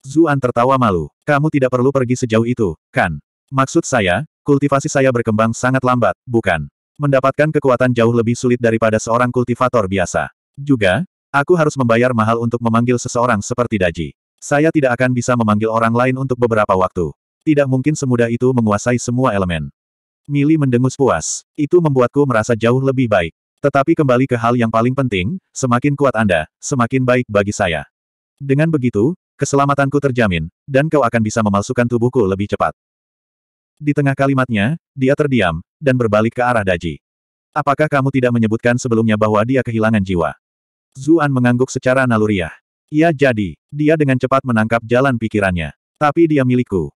Zuan tertawa malu. Kamu tidak perlu pergi sejauh itu, kan? Maksud saya, Kultivasi saya berkembang sangat lambat, bukan? Mendapatkan kekuatan jauh lebih sulit daripada seorang kultivator biasa. Juga, aku harus membayar mahal untuk memanggil seseorang seperti Daji. Saya tidak akan bisa memanggil orang lain untuk beberapa waktu. Tidak mungkin semudah itu menguasai semua elemen. Mili mendengus puas. Itu membuatku merasa jauh lebih baik. Tetapi kembali ke hal yang paling penting, semakin kuat Anda, semakin baik bagi saya. Dengan begitu, keselamatanku terjamin, dan kau akan bisa memalsukan tubuhku lebih cepat. Di tengah kalimatnya, dia terdiam, dan berbalik ke arah Daji. Apakah kamu tidak menyebutkan sebelumnya bahwa dia kehilangan jiwa? Zuan mengangguk secara naluriah. Ia jadi, dia dengan cepat menangkap jalan pikirannya. Tapi dia milikku.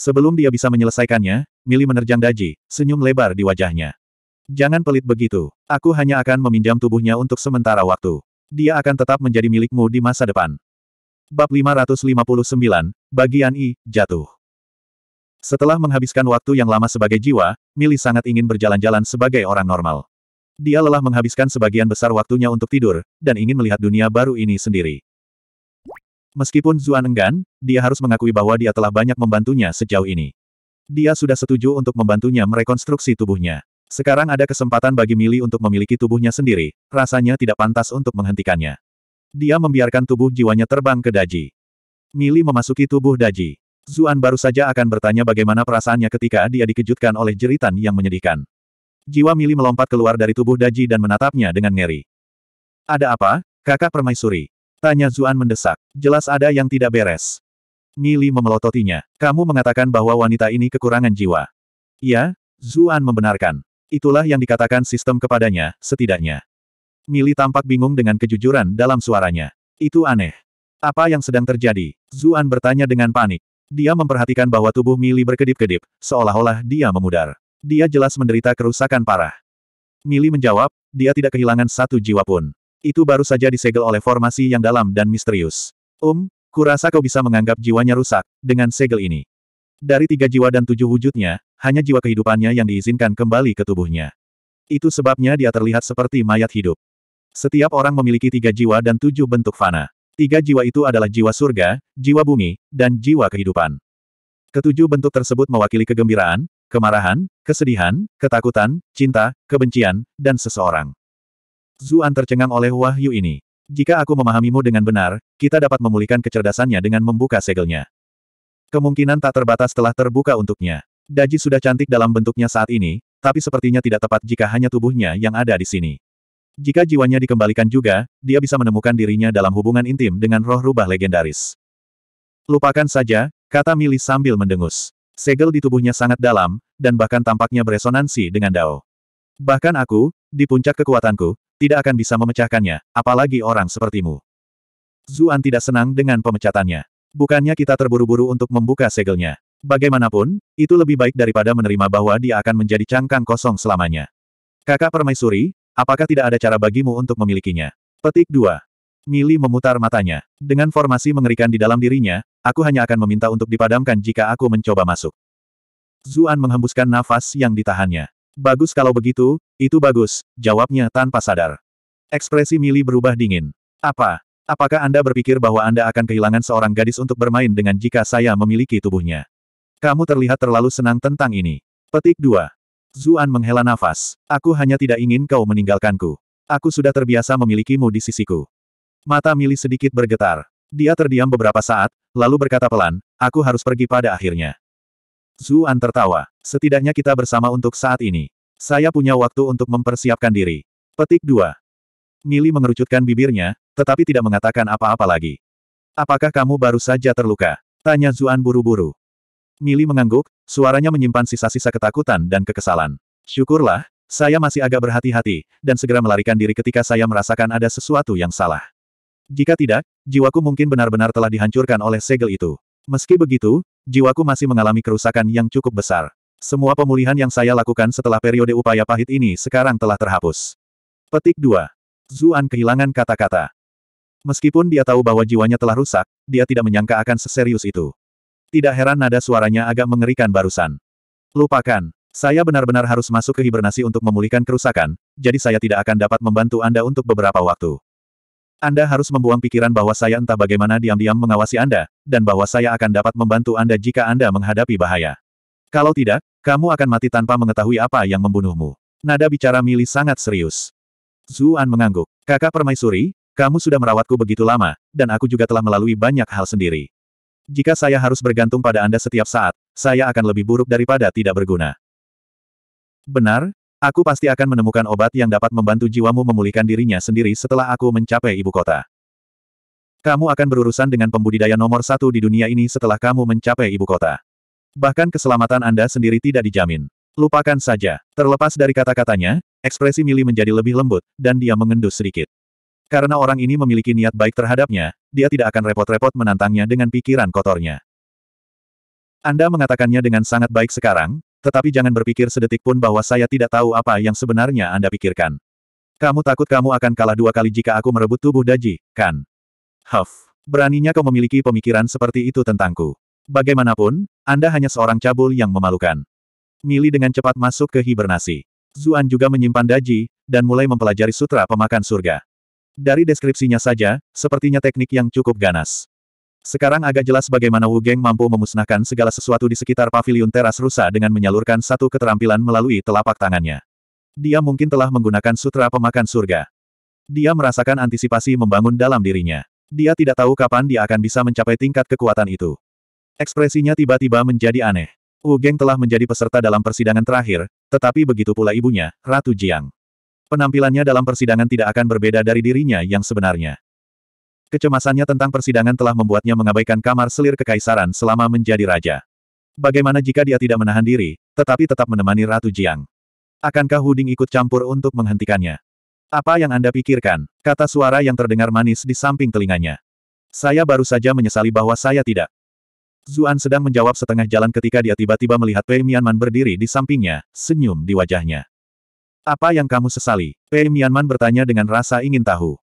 Sebelum dia bisa menyelesaikannya, Mili menerjang Daji, senyum lebar di wajahnya. Jangan pelit begitu. Aku hanya akan meminjam tubuhnya untuk sementara waktu. Dia akan tetap menjadi milikmu di masa depan. Bab 559, Bagian I, Jatuh. Setelah menghabiskan waktu yang lama sebagai jiwa, Mili sangat ingin berjalan-jalan sebagai orang normal. Dia lelah menghabiskan sebagian besar waktunya untuk tidur, dan ingin melihat dunia baru ini sendiri. Meskipun Zuan enggan, dia harus mengakui bahwa dia telah banyak membantunya sejauh ini. Dia sudah setuju untuk membantunya merekonstruksi tubuhnya. Sekarang ada kesempatan bagi Mili untuk memiliki tubuhnya sendiri, rasanya tidak pantas untuk menghentikannya. Dia membiarkan tubuh jiwanya terbang ke Daji. Mili memasuki tubuh Daji. Zuan baru saja akan bertanya bagaimana perasaannya ketika dia dikejutkan oleh jeritan yang menyedihkan. Jiwa Mili melompat keluar dari tubuh Daji dan menatapnya dengan ngeri. Ada apa, kakak permaisuri? Tanya Zuan mendesak. Jelas ada yang tidak beres. Mili memelototinya. Kamu mengatakan bahwa wanita ini kekurangan jiwa. Ya, Zuan membenarkan. Itulah yang dikatakan sistem kepadanya, setidaknya. Mili tampak bingung dengan kejujuran dalam suaranya. Itu aneh. Apa yang sedang terjadi? Zuan bertanya dengan panik. Dia memperhatikan bahwa tubuh Mili berkedip-kedip, seolah-olah dia memudar. Dia jelas menderita kerusakan parah. Mili menjawab, dia tidak kehilangan satu jiwa pun. Itu baru saja disegel oleh formasi yang dalam dan misterius. Um, kurasa kau bisa menganggap jiwanya rusak, dengan segel ini. Dari tiga jiwa dan tujuh wujudnya, hanya jiwa kehidupannya yang diizinkan kembali ke tubuhnya. Itu sebabnya dia terlihat seperti mayat hidup. Setiap orang memiliki tiga jiwa dan tujuh bentuk fana. Tiga jiwa itu adalah jiwa surga, jiwa bumi, dan jiwa kehidupan. Ketujuh bentuk tersebut mewakili kegembiraan, kemarahan, kesedihan, ketakutan, cinta, kebencian, dan seseorang. Zuan tercengang oleh wahyu ini. Jika aku memahamimu dengan benar, kita dapat memulihkan kecerdasannya dengan membuka segelnya. Kemungkinan tak terbatas telah terbuka untuknya. Daji sudah cantik dalam bentuknya saat ini, tapi sepertinya tidak tepat jika hanya tubuhnya yang ada di sini. Jika jiwanya dikembalikan juga, dia bisa menemukan dirinya dalam hubungan intim dengan roh rubah legendaris. Lupakan saja, kata Mili sambil mendengus. Segel di tubuhnya sangat dalam, dan bahkan tampaknya beresonansi dengan Dao. Bahkan aku, di puncak kekuatanku, tidak akan bisa memecahkannya, apalagi orang sepertimu. Zuan tidak senang dengan pemecatannya. Bukannya kita terburu-buru untuk membuka segelnya. Bagaimanapun, itu lebih baik daripada menerima bahwa dia akan menjadi cangkang kosong selamanya. Kakak permaisuri, Apakah tidak ada cara bagimu untuk memilikinya? Petik 2. Mili memutar matanya. Dengan formasi mengerikan di dalam dirinya, aku hanya akan meminta untuk dipadamkan jika aku mencoba masuk. Zuan menghembuskan nafas yang ditahannya. Bagus kalau begitu, itu bagus, jawabnya tanpa sadar. Ekspresi Mili berubah dingin. Apa? Apakah Anda berpikir bahwa Anda akan kehilangan seorang gadis untuk bermain dengan jika saya memiliki tubuhnya? Kamu terlihat terlalu senang tentang ini. Petik 2. Zuan menghela nafas. Aku hanya tidak ingin kau meninggalkanku. Aku sudah terbiasa memilikimu di sisiku. Mata Mili sedikit bergetar. Dia terdiam beberapa saat, lalu berkata pelan, aku harus pergi pada akhirnya. Zuan tertawa. Setidaknya kita bersama untuk saat ini. Saya punya waktu untuk mempersiapkan diri. Petik 2. Mili mengerucutkan bibirnya, tetapi tidak mengatakan apa-apa lagi. Apakah kamu baru saja terluka? Tanya Zuan buru-buru. Mili mengangguk, suaranya menyimpan sisa-sisa ketakutan dan kekesalan. Syukurlah, saya masih agak berhati-hati, dan segera melarikan diri ketika saya merasakan ada sesuatu yang salah. Jika tidak, jiwaku mungkin benar-benar telah dihancurkan oleh segel itu. Meski begitu, jiwaku masih mengalami kerusakan yang cukup besar. Semua pemulihan yang saya lakukan setelah periode upaya pahit ini sekarang telah terhapus. Petik 2. Zuan kehilangan kata-kata. Meskipun dia tahu bahwa jiwanya telah rusak, dia tidak menyangka akan seserius itu. Tidak heran nada suaranya agak mengerikan barusan. Lupakan. Saya benar-benar harus masuk ke hibernasi untuk memulihkan kerusakan, jadi saya tidak akan dapat membantu Anda untuk beberapa waktu. Anda harus membuang pikiran bahwa saya entah bagaimana diam-diam mengawasi Anda, dan bahwa saya akan dapat membantu Anda jika Anda menghadapi bahaya. Kalau tidak, kamu akan mati tanpa mengetahui apa yang membunuhmu. Nada bicara Mili sangat serius. Zuan mengangguk. Kakak permaisuri, kamu sudah merawatku begitu lama, dan aku juga telah melalui banyak hal sendiri. Jika saya harus bergantung pada Anda setiap saat, saya akan lebih buruk daripada tidak berguna. Benar, aku pasti akan menemukan obat yang dapat membantu jiwamu memulihkan dirinya sendiri setelah aku mencapai ibu kota. Kamu akan berurusan dengan pembudidaya nomor satu di dunia ini setelah kamu mencapai ibu kota. Bahkan keselamatan Anda sendiri tidak dijamin. Lupakan saja. Terlepas dari kata-katanya, ekspresi Mili menjadi lebih lembut, dan dia mengendus sedikit. Karena orang ini memiliki niat baik terhadapnya, dia tidak akan repot-repot menantangnya dengan pikiran kotornya. Anda mengatakannya dengan sangat baik sekarang, tetapi jangan berpikir sedetik pun bahwa saya tidak tahu apa yang sebenarnya Anda pikirkan. Kamu takut kamu akan kalah dua kali jika aku merebut tubuh Daji, kan? Huff, beraninya kau memiliki pemikiran seperti itu tentangku. Bagaimanapun, Anda hanya seorang cabul yang memalukan. Mili dengan cepat masuk ke hibernasi. Zuan juga menyimpan Daji, dan mulai mempelajari sutra pemakan surga. Dari deskripsinya saja, sepertinya teknik yang cukup ganas. Sekarang agak jelas bagaimana Wu Geng mampu memusnahkan segala sesuatu di sekitar pavilion teras rusa dengan menyalurkan satu keterampilan melalui telapak tangannya. Dia mungkin telah menggunakan sutra pemakan surga. Dia merasakan antisipasi membangun dalam dirinya. Dia tidak tahu kapan dia akan bisa mencapai tingkat kekuatan itu. Ekspresinya tiba-tiba menjadi aneh. Wu Geng telah menjadi peserta dalam persidangan terakhir, tetapi begitu pula ibunya, Ratu Jiang. Penampilannya dalam persidangan tidak akan berbeda dari dirinya yang sebenarnya. Kecemasannya tentang persidangan telah membuatnya mengabaikan kamar selir kekaisaran selama menjadi raja. Bagaimana jika dia tidak menahan diri, tetapi tetap menemani Ratu Jiang? Akankah Huding ikut campur untuk menghentikannya? Apa yang Anda pikirkan? Kata suara yang terdengar manis di samping telinganya. Saya baru saja menyesali bahwa saya tidak. Zuan sedang menjawab setengah jalan ketika dia tiba-tiba melihat Pei Mianman berdiri di sampingnya, senyum di wajahnya. Apa yang kamu sesali? Pei Mianman bertanya dengan rasa ingin tahu.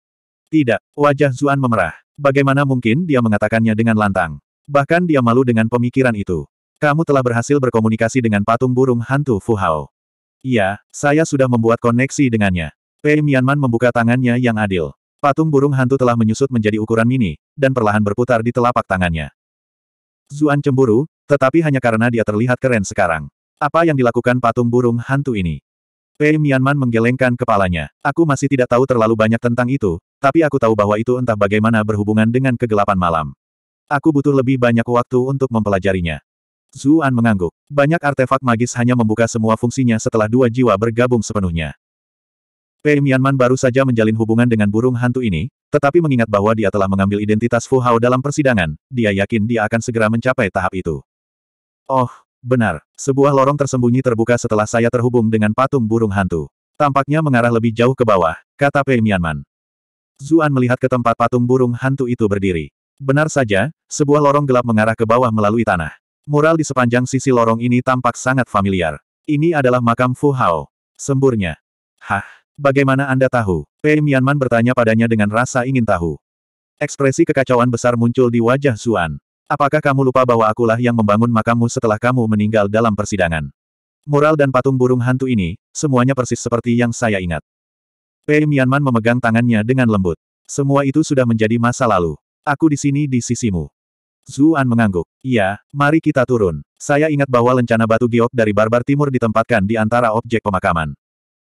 Tidak, wajah Zuan memerah. Bagaimana mungkin dia mengatakannya dengan lantang? Bahkan dia malu dengan pemikiran itu. Kamu telah berhasil berkomunikasi dengan patung burung hantu Fu Hao. Iya, saya sudah membuat koneksi dengannya. Pei Mianman membuka tangannya yang adil. Patung burung hantu telah menyusut menjadi ukuran mini, dan perlahan berputar di telapak tangannya. Zuan cemburu, tetapi hanya karena dia terlihat keren sekarang. Apa yang dilakukan patung burung hantu ini? Wei Mianman menggelengkan kepalanya. Aku masih tidak tahu terlalu banyak tentang itu, tapi aku tahu bahwa itu entah bagaimana berhubungan dengan kegelapan malam. Aku butuh lebih banyak waktu untuk mempelajarinya. Zuan mengangguk. Banyak artefak magis hanya membuka semua fungsinya setelah dua jiwa bergabung sepenuhnya. Pei Mianman baru saja menjalin hubungan dengan burung hantu ini, tetapi mengingat bahwa dia telah mengambil identitas Fu Hao dalam persidangan, dia yakin dia akan segera mencapai tahap itu. Oh, Benar, sebuah lorong tersembunyi terbuka setelah saya terhubung dengan patung burung hantu. Tampaknya mengarah lebih jauh ke bawah, kata Pei Mianman. Zuan melihat ke tempat patung burung hantu itu berdiri. Benar saja, sebuah lorong gelap mengarah ke bawah melalui tanah. Mural di sepanjang sisi lorong ini tampak sangat familiar. Ini adalah makam Fu Hao. Semburnya. Hah, bagaimana Anda tahu? Pei Mianman bertanya padanya dengan rasa ingin tahu. Ekspresi kekacauan besar muncul di wajah Zuan. Apakah kamu lupa bahwa akulah yang membangun makammu setelah kamu meninggal dalam persidangan? Mural dan patung burung hantu ini, semuanya persis seperti yang saya ingat. Pei Mianman memegang tangannya dengan lembut. Semua itu sudah menjadi masa lalu. Aku di sini di sisimu. Zuan mengangguk. Iya, mari kita turun. Saya ingat bahwa lencana batu giok dari barbar timur ditempatkan di antara objek pemakaman.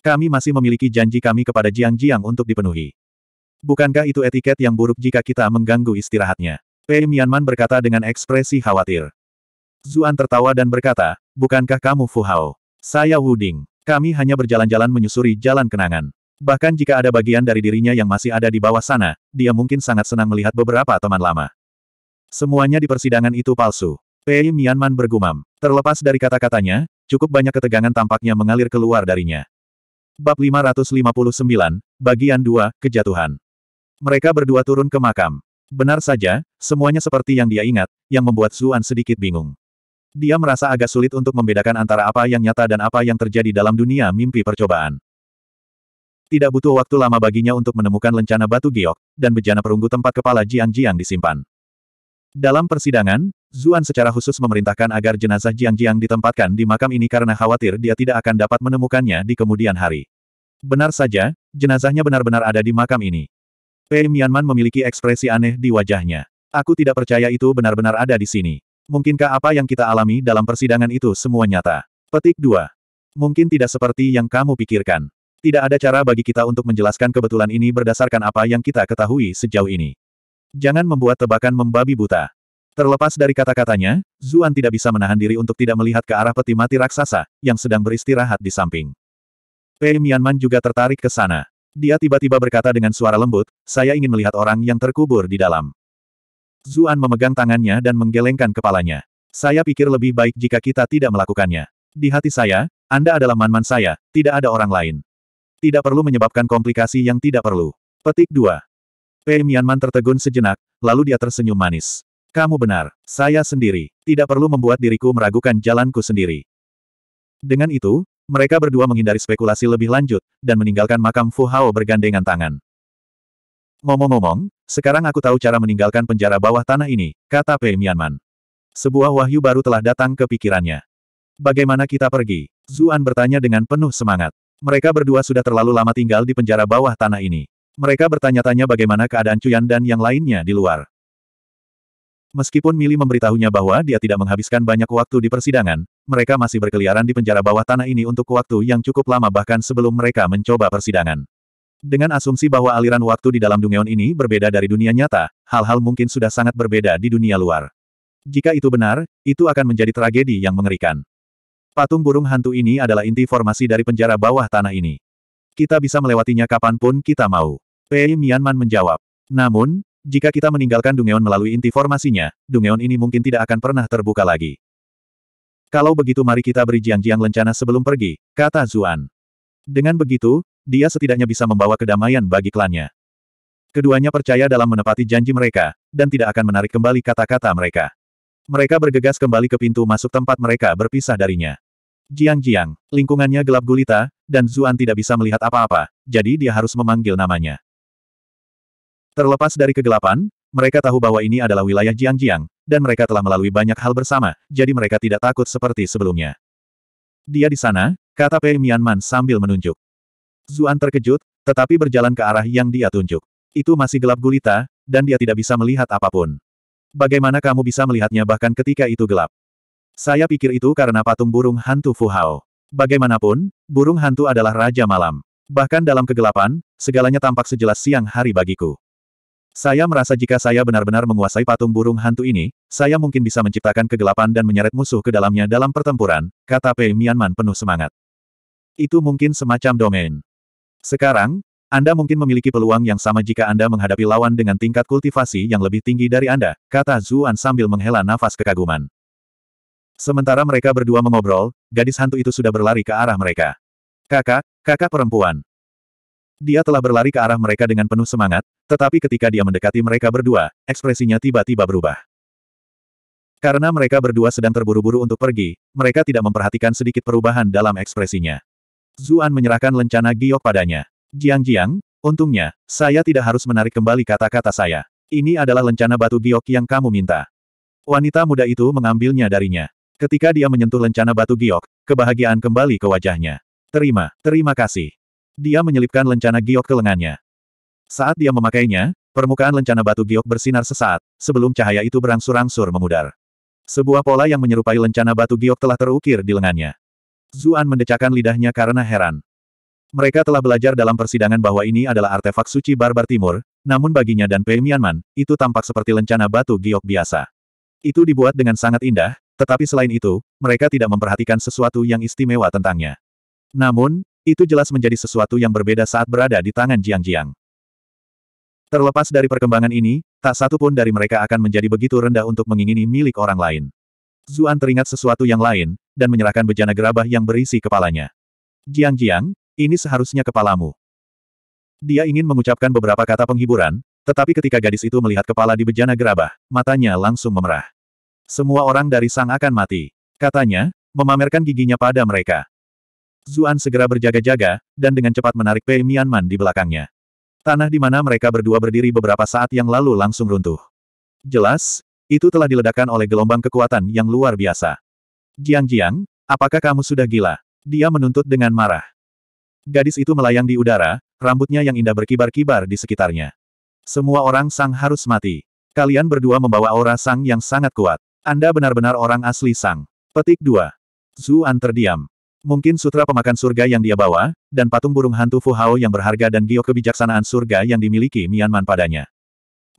Kami masih memiliki janji kami kepada Jiang Jiang untuk dipenuhi. Bukankah itu etiket yang buruk jika kita mengganggu istirahatnya? Pei Mianman berkata dengan ekspresi khawatir. Zuan tertawa dan berkata, bukankah kamu Fu Hao? Saya Wu Ding. Kami hanya berjalan-jalan menyusuri jalan kenangan. Bahkan jika ada bagian dari dirinya yang masih ada di bawah sana, dia mungkin sangat senang melihat beberapa teman lama. Semuanya di persidangan itu palsu. Pei Mianman bergumam. Terlepas dari kata-katanya, cukup banyak ketegangan tampaknya mengalir keluar darinya. Bab 559, Bagian 2, Kejatuhan. Mereka berdua turun ke makam. Benar saja, semuanya seperti yang dia ingat, yang membuat Zuan sedikit bingung. Dia merasa agak sulit untuk membedakan antara apa yang nyata dan apa yang terjadi dalam dunia mimpi percobaan. Tidak butuh waktu lama baginya untuk menemukan lencana batu giok, dan bejana perunggu tempat kepala Jiang-Jiang disimpan. Dalam persidangan, Zuan secara khusus memerintahkan agar jenazah Jiang-Jiang ditempatkan di makam ini karena khawatir dia tidak akan dapat menemukannya di kemudian hari. Benar saja, jenazahnya benar-benar ada di makam ini. Fei Mianman memiliki ekspresi aneh di wajahnya. Aku tidak percaya itu benar-benar ada di sini. Mungkinkah apa yang kita alami dalam persidangan itu semua nyata? Petik 2. Mungkin tidak seperti yang kamu pikirkan. Tidak ada cara bagi kita untuk menjelaskan kebetulan ini berdasarkan apa yang kita ketahui sejauh ini. Jangan membuat tebakan membabi buta. Terlepas dari kata-katanya, Zuan tidak bisa menahan diri untuk tidak melihat ke arah peti mati raksasa, yang sedang beristirahat di samping. Pei Mianman juga tertarik ke sana. Dia tiba-tiba berkata dengan suara lembut, saya ingin melihat orang yang terkubur di dalam. Zuan memegang tangannya dan menggelengkan kepalanya. Saya pikir lebih baik jika kita tidak melakukannya. Di hati saya, Anda adalah man saya, tidak ada orang lain. Tidak perlu menyebabkan komplikasi yang tidak perlu. Petik 2. Pei Mianman tertegun sejenak, lalu dia tersenyum manis. Kamu benar, saya sendiri. Tidak perlu membuat diriku meragukan jalanku sendiri. Dengan itu, mereka berdua menghindari spekulasi lebih lanjut, dan meninggalkan makam Fu Hao bergandengan tangan. Ngomong-ngomong, sekarang aku tahu cara meninggalkan penjara bawah tanah ini, kata Pei Mianman. Sebuah wahyu baru telah datang ke pikirannya. Bagaimana kita pergi? Zuan bertanya dengan penuh semangat. Mereka berdua sudah terlalu lama tinggal di penjara bawah tanah ini. Mereka bertanya-tanya bagaimana keadaan Cuyan dan yang lainnya di luar. Meskipun Mili memberitahunya bahwa dia tidak menghabiskan banyak waktu di persidangan, mereka masih berkeliaran di penjara bawah tanah ini untuk waktu yang cukup lama bahkan sebelum mereka mencoba persidangan. Dengan asumsi bahwa aliran waktu di dalam Dungeon ini berbeda dari dunia nyata, hal-hal mungkin sudah sangat berbeda di dunia luar. Jika itu benar, itu akan menjadi tragedi yang mengerikan. Patung burung hantu ini adalah inti formasi dari penjara bawah tanah ini. Kita bisa melewatinya kapanpun kita mau. Pei Mianman menjawab. Namun, jika kita meninggalkan Dungeon melalui inti formasinya, Dungeon ini mungkin tidak akan pernah terbuka lagi. Kalau begitu mari kita beri jiang-jiang lencana sebelum pergi, kata Zuan. Dengan begitu, dia setidaknya bisa membawa kedamaian bagi klannya. Keduanya percaya dalam menepati janji mereka, dan tidak akan menarik kembali kata-kata mereka. Mereka bergegas kembali ke pintu masuk tempat mereka berpisah darinya. Jiang-jiang, lingkungannya gelap gulita, dan Zuan tidak bisa melihat apa-apa, jadi dia harus memanggil namanya. Terlepas dari kegelapan, mereka tahu bahwa ini adalah wilayah Jiangjiang, dan mereka telah melalui banyak hal bersama, jadi mereka tidak takut seperti sebelumnya. Dia di sana, kata Pei Mianman sambil menunjuk. Zuan terkejut, tetapi berjalan ke arah yang dia tunjuk. Itu masih gelap gulita, dan dia tidak bisa melihat apapun. Bagaimana kamu bisa melihatnya bahkan ketika itu gelap? Saya pikir itu karena patung burung hantu Fu Hao. Bagaimanapun, burung hantu adalah raja malam. Bahkan dalam kegelapan, segalanya tampak sejelas siang hari bagiku. Saya merasa jika saya benar-benar menguasai patung burung hantu ini, saya mungkin bisa menciptakan kegelapan dan menyeret musuh ke dalamnya dalam pertempuran, kata Pei Mianman penuh semangat. Itu mungkin semacam domain. Sekarang, Anda mungkin memiliki peluang yang sama jika Anda menghadapi lawan dengan tingkat kultivasi yang lebih tinggi dari Anda, kata Zuan sambil menghela nafas kekaguman. Sementara mereka berdua mengobrol, gadis hantu itu sudah berlari ke arah mereka. Kakak, kakak perempuan. Dia telah berlari ke arah mereka dengan penuh semangat, tetapi ketika dia mendekati mereka berdua, ekspresinya tiba-tiba berubah. Karena mereka berdua sedang terburu-buru untuk pergi, mereka tidak memperhatikan sedikit perubahan dalam ekspresinya. Zuan menyerahkan lencana giok padanya. Jiang-jiang, untungnya, saya tidak harus menarik kembali kata-kata saya. Ini adalah lencana batu giok yang kamu minta. Wanita muda itu mengambilnya darinya. Ketika dia menyentuh lencana batu giok, kebahagiaan kembali ke wajahnya. Terima, terima kasih. Dia menyelipkan lencana giok ke lengannya. Saat dia memakainya, permukaan lencana batu giok bersinar sesaat, sebelum cahaya itu berangsur-angsur memudar. Sebuah pola yang menyerupai lencana batu giok telah terukir di lengannya. Zuan mendecakkan lidahnya karena heran. Mereka telah belajar dalam persidangan bahwa ini adalah artefak suci Barbar Timur, namun baginya dan Pei Mianman, itu tampak seperti lencana batu giok biasa. Itu dibuat dengan sangat indah, tetapi selain itu, mereka tidak memperhatikan sesuatu yang istimewa tentangnya. Namun, itu jelas menjadi sesuatu yang berbeda saat berada di tangan Jiang Jiang. Terlepas dari perkembangan ini, tak satu pun dari mereka akan menjadi begitu rendah untuk mengingini milik orang lain. Zuan teringat sesuatu yang lain, dan menyerahkan bejana gerabah yang berisi kepalanya. Jiang Jiang, ini seharusnya kepalamu. Dia ingin mengucapkan beberapa kata penghiburan, tetapi ketika gadis itu melihat kepala di bejana gerabah, matanya langsung memerah. Semua orang dari sang akan mati. Katanya, memamerkan giginya pada mereka. Zuan segera berjaga-jaga, dan dengan cepat menarik Pei Mianman di belakangnya. Tanah di mana mereka berdua berdiri beberapa saat yang lalu langsung runtuh. Jelas, itu telah diledakkan oleh gelombang kekuatan yang luar biasa. Jiang-jiang, apakah kamu sudah gila? Dia menuntut dengan marah. Gadis itu melayang di udara, rambutnya yang indah berkibar-kibar di sekitarnya. Semua orang sang harus mati. Kalian berdua membawa aura sang yang sangat kuat. Anda benar-benar orang asli sang. Petik 2. Zuan terdiam. Mungkin sutra pemakan surga yang dia bawa, dan patung burung hantu Fu Hao yang berharga dan giok kebijaksanaan surga yang dimiliki Mianman padanya.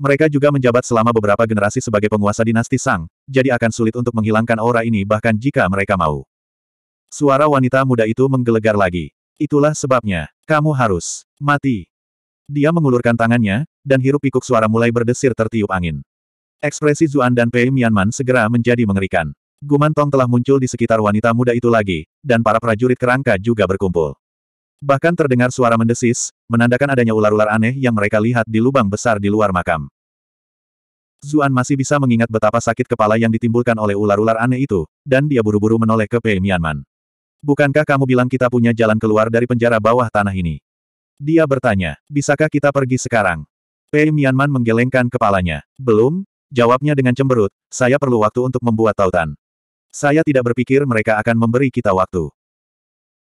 Mereka juga menjabat selama beberapa generasi sebagai penguasa dinasti Sang, jadi akan sulit untuk menghilangkan aura ini bahkan jika mereka mau. Suara wanita muda itu menggelegar lagi. Itulah sebabnya, kamu harus mati. Dia mengulurkan tangannya, dan hirup pikuk suara mulai berdesir tertiup angin. Ekspresi Zuan dan Pei Mianman segera menjadi mengerikan. Gumantong telah muncul di sekitar wanita muda itu lagi, dan para prajurit kerangka juga berkumpul. Bahkan terdengar suara mendesis, menandakan adanya ular-ular aneh yang mereka lihat di lubang besar di luar makam. Zuan masih bisa mengingat betapa sakit kepala yang ditimbulkan oleh ular-ular aneh itu, dan dia buru-buru menoleh ke Pei Mianman. Bukankah kamu bilang kita punya jalan keluar dari penjara bawah tanah ini? Dia bertanya, bisakah kita pergi sekarang? Pei Mianman menggelengkan kepalanya. Belum? Jawabnya dengan cemberut, saya perlu waktu untuk membuat tautan. Saya tidak berpikir mereka akan memberi kita waktu.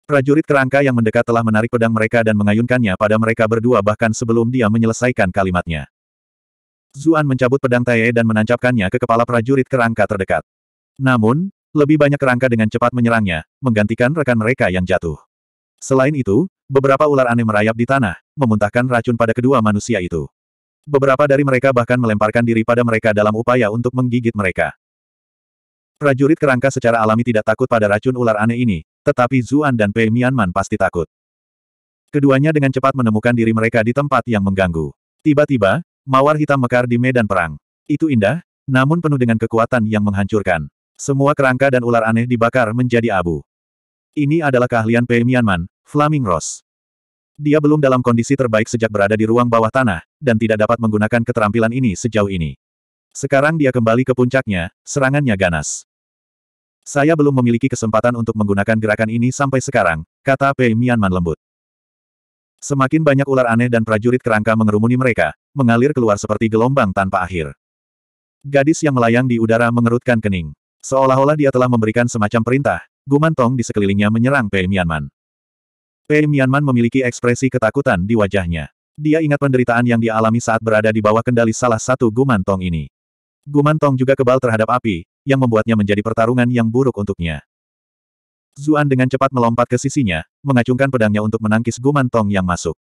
Prajurit kerangka yang mendekat telah menarik pedang mereka dan mengayunkannya pada mereka berdua bahkan sebelum dia menyelesaikan kalimatnya. Zuan mencabut pedang Taye dan menancapkannya ke kepala prajurit kerangka terdekat. Namun, lebih banyak kerangka dengan cepat menyerangnya, menggantikan rekan mereka yang jatuh. Selain itu, beberapa ular aneh merayap di tanah, memuntahkan racun pada kedua manusia itu. Beberapa dari mereka bahkan melemparkan diri pada mereka dalam upaya untuk menggigit mereka. Prajurit kerangka secara alami tidak takut pada racun ular aneh ini, tetapi Zuan dan Pei Mianman pasti takut. Keduanya dengan cepat menemukan diri mereka di tempat yang mengganggu. Tiba-tiba, mawar hitam mekar di medan perang. Itu indah, namun penuh dengan kekuatan yang menghancurkan. Semua kerangka dan ular aneh dibakar menjadi abu. Ini adalah keahlian Pei Mianman, Flaming Rose. Dia belum dalam kondisi terbaik sejak berada di ruang bawah tanah, dan tidak dapat menggunakan keterampilan ini sejauh ini. Sekarang dia kembali ke puncaknya, serangannya ganas. Saya belum memiliki kesempatan untuk menggunakan gerakan ini sampai sekarang, kata Pei Mianman lembut. Semakin banyak ular aneh dan prajurit kerangka mengerumuni mereka, mengalir keluar seperti gelombang tanpa akhir. Gadis yang melayang di udara mengerutkan kening. Seolah-olah dia telah memberikan semacam perintah, gumantong di sekelilingnya menyerang Pei Mianman. Pei Mianman memiliki ekspresi ketakutan di wajahnya. Dia ingat penderitaan yang dia alami saat berada di bawah kendali salah satu gumantong ini. Gumantong juga kebal terhadap api, yang membuatnya menjadi pertarungan yang buruk untuknya. Zuan dengan cepat melompat ke sisinya, mengacungkan pedangnya untuk menangkis guman tong yang masuk.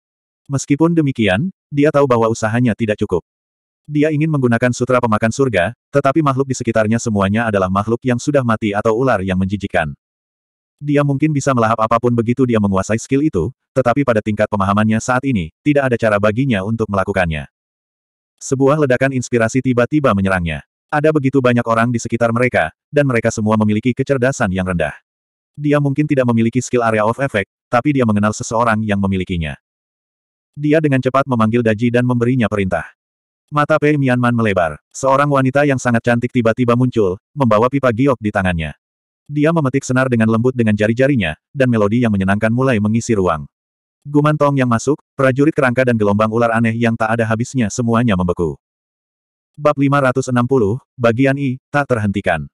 Meskipun demikian, dia tahu bahwa usahanya tidak cukup. Dia ingin menggunakan sutra pemakan surga, tetapi makhluk di sekitarnya semuanya adalah makhluk yang sudah mati atau ular yang menjijikkan. Dia mungkin bisa melahap apapun begitu dia menguasai skill itu, tetapi pada tingkat pemahamannya saat ini, tidak ada cara baginya untuk melakukannya. Sebuah ledakan inspirasi tiba-tiba menyerangnya. Ada begitu banyak orang di sekitar mereka, dan mereka semua memiliki kecerdasan yang rendah. Dia mungkin tidak memiliki skill area of effect, tapi dia mengenal seseorang yang memilikinya. Dia dengan cepat memanggil Daji dan memberinya perintah. Mata Pei Mianman melebar. Seorang wanita yang sangat cantik tiba-tiba muncul, membawa pipa giok di tangannya. Dia memetik senar dengan lembut dengan jari-jarinya, dan melodi yang menyenangkan mulai mengisi ruang. Gumantong yang masuk, prajurit kerangka dan gelombang ular aneh yang tak ada habisnya semuanya membeku. Bab 560, bagian I, tak terhentikan.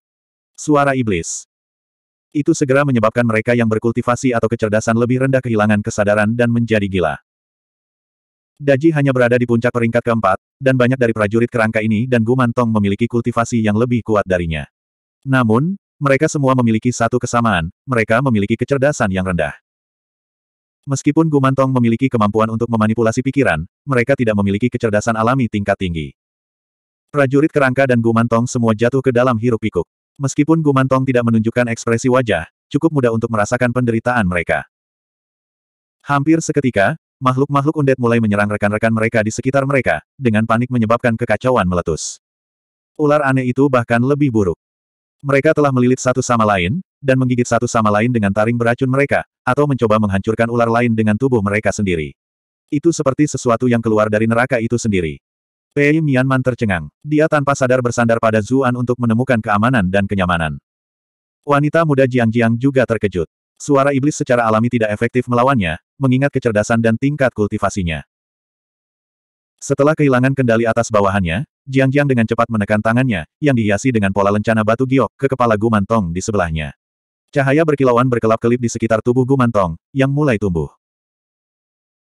Suara iblis. Itu segera menyebabkan mereka yang berkultivasi atau kecerdasan lebih rendah kehilangan kesadaran dan menjadi gila. Daji hanya berada di puncak peringkat keempat, dan banyak dari prajurit kerangka ini dan Gumantong memiliki kultivasi yang lebih kuat darinya. Namun, mereka semua memiliki satu kesamaan, mereka memiliki kecerdasan yang rendah. Meskipun Gumantong memiliki kemampuan untuk memanipulasi pikiran, mereka tidak memiliki kecerdasan alami tingkat tinggi. Prajurit kerangka dan Gumantong semua jatuh ke dalam hiruk pikuk. Meskipun Gumantong tidak menunjukkan ekspresi wajah, cukup mudah untuk merasakan penderitaan mereka. Hampir seketika, makhluk-makhluk undet mulai menyerang rekan-rekan mereka di sekitar mereka, dengan panik menyebabkan kekacauan meletus. Ular aneh itu bahkan lebih buruk. Mereka telah melilit satu sama lain, dan menggigit satu sama lain dengan taring beracun mereka, atau mencoba menghancurkan ular lain dengan tubuh mereka sendiri. Itu seperti sesuatu yang keluar dari neraka itu sendiri. Pei Mianman tercengang. Dia tanpa sadar bersandar pada Zuan untuk menemukan keamanan dan kenyamanan. Wanita muda Jiang Jiang juga terkejut. Suara iblis secara alami tidak efektif melawannya, mengingat kecerdasan dan tingkat kultivasinya. Setelah kehilangan kendali atas bawahannya, Jiang Jiang dengan cepat menekan tangannya, yang dihiasi dengan pola lencana batu giok, ke kepala Gumantong di sebelahnya. Cahaya berkilauan berkelap-kelip di sekitar tubuh Gumantong, yang mulai tumbuh.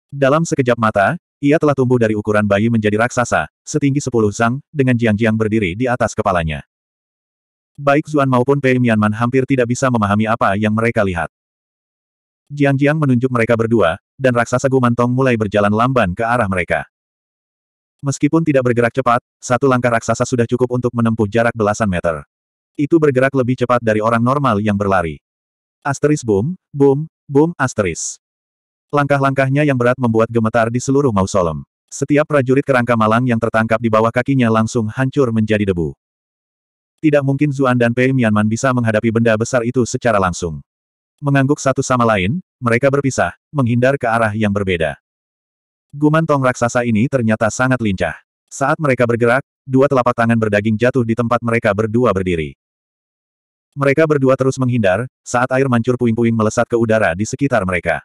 Dalam sekejap mata, ia telah tumbuh dari ukuran bayi menjadi raksasa, setinggi sepuluh zang, dengan jiang-jiang berdiri di atas kepalanya. Baik Zuan maupun Pei Mianman hampir tidak bisa memahami apa yang mereka lihat. Jiang-jiang menunjuk mereka berdua, dan raksasa Gumantong mulai berjalan lamban ke arah mereka. Meskipun tidak bergerak cepat, satu langkah raksasa sudah cukup untuk menempuh jarak belasan meter. Itu bergerak lebih cepat dari orang normal yang berlari. Asteris boom, boom, boom asteris. Langkah-langkahnya yang berat membuat gemetar di seluruh mausolem. Setiap prajurit kerangka malang yang tertangkap di bawah kakinya langsung hancur menjadi debu. Tidak mungkin Zuan dan Pei Mianman bisa menghadapi benda besar itu secara langsung. Mengangguk satu sama lain, mereka berpisah, menghindar ke arah yang berbeda. Guman tong raksasa ini ternyata sangat lincah. Saat mereka bergerak, dua telapak tangan berdaging jatuh di tempat mereka berdua berdiri. Mereka berdua terus menghindar, saat air mancur puing-puing melesat ke udara di sekitar mereka.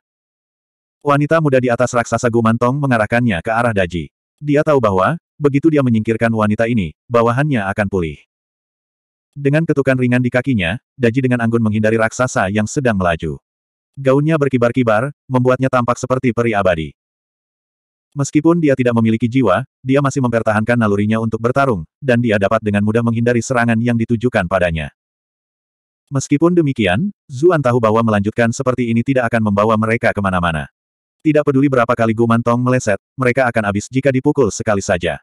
Wanita muda di atas raksasa Gumantong mengarahkannya ke arah Daji. Dia tahu bahwa, begitu dia menyingkirkan wanita ini, bawahannya akan pulih. Dengan ketukan ringan di kakinya, Daji dengan anggun menghindari raksasa yang sedang melaju. Gaunnya berkibar-kibar, membuatnya tampak seperti peri abadi. Meskipun dia tidak memiliki jiwa, dia masih mempertahankan nalurinya untuk bertarung, dan dia dapat dengan mudah menghindari serangan yang ditujukan padanya. Meskipun demikian, Zuan tahu bahwa melanjutkan seperti ini tidak akan membawa mereka kemana-mana. Tidak peduli berapa kali Gumantong meleset, mereka akan habis jika dipukul sekali saja.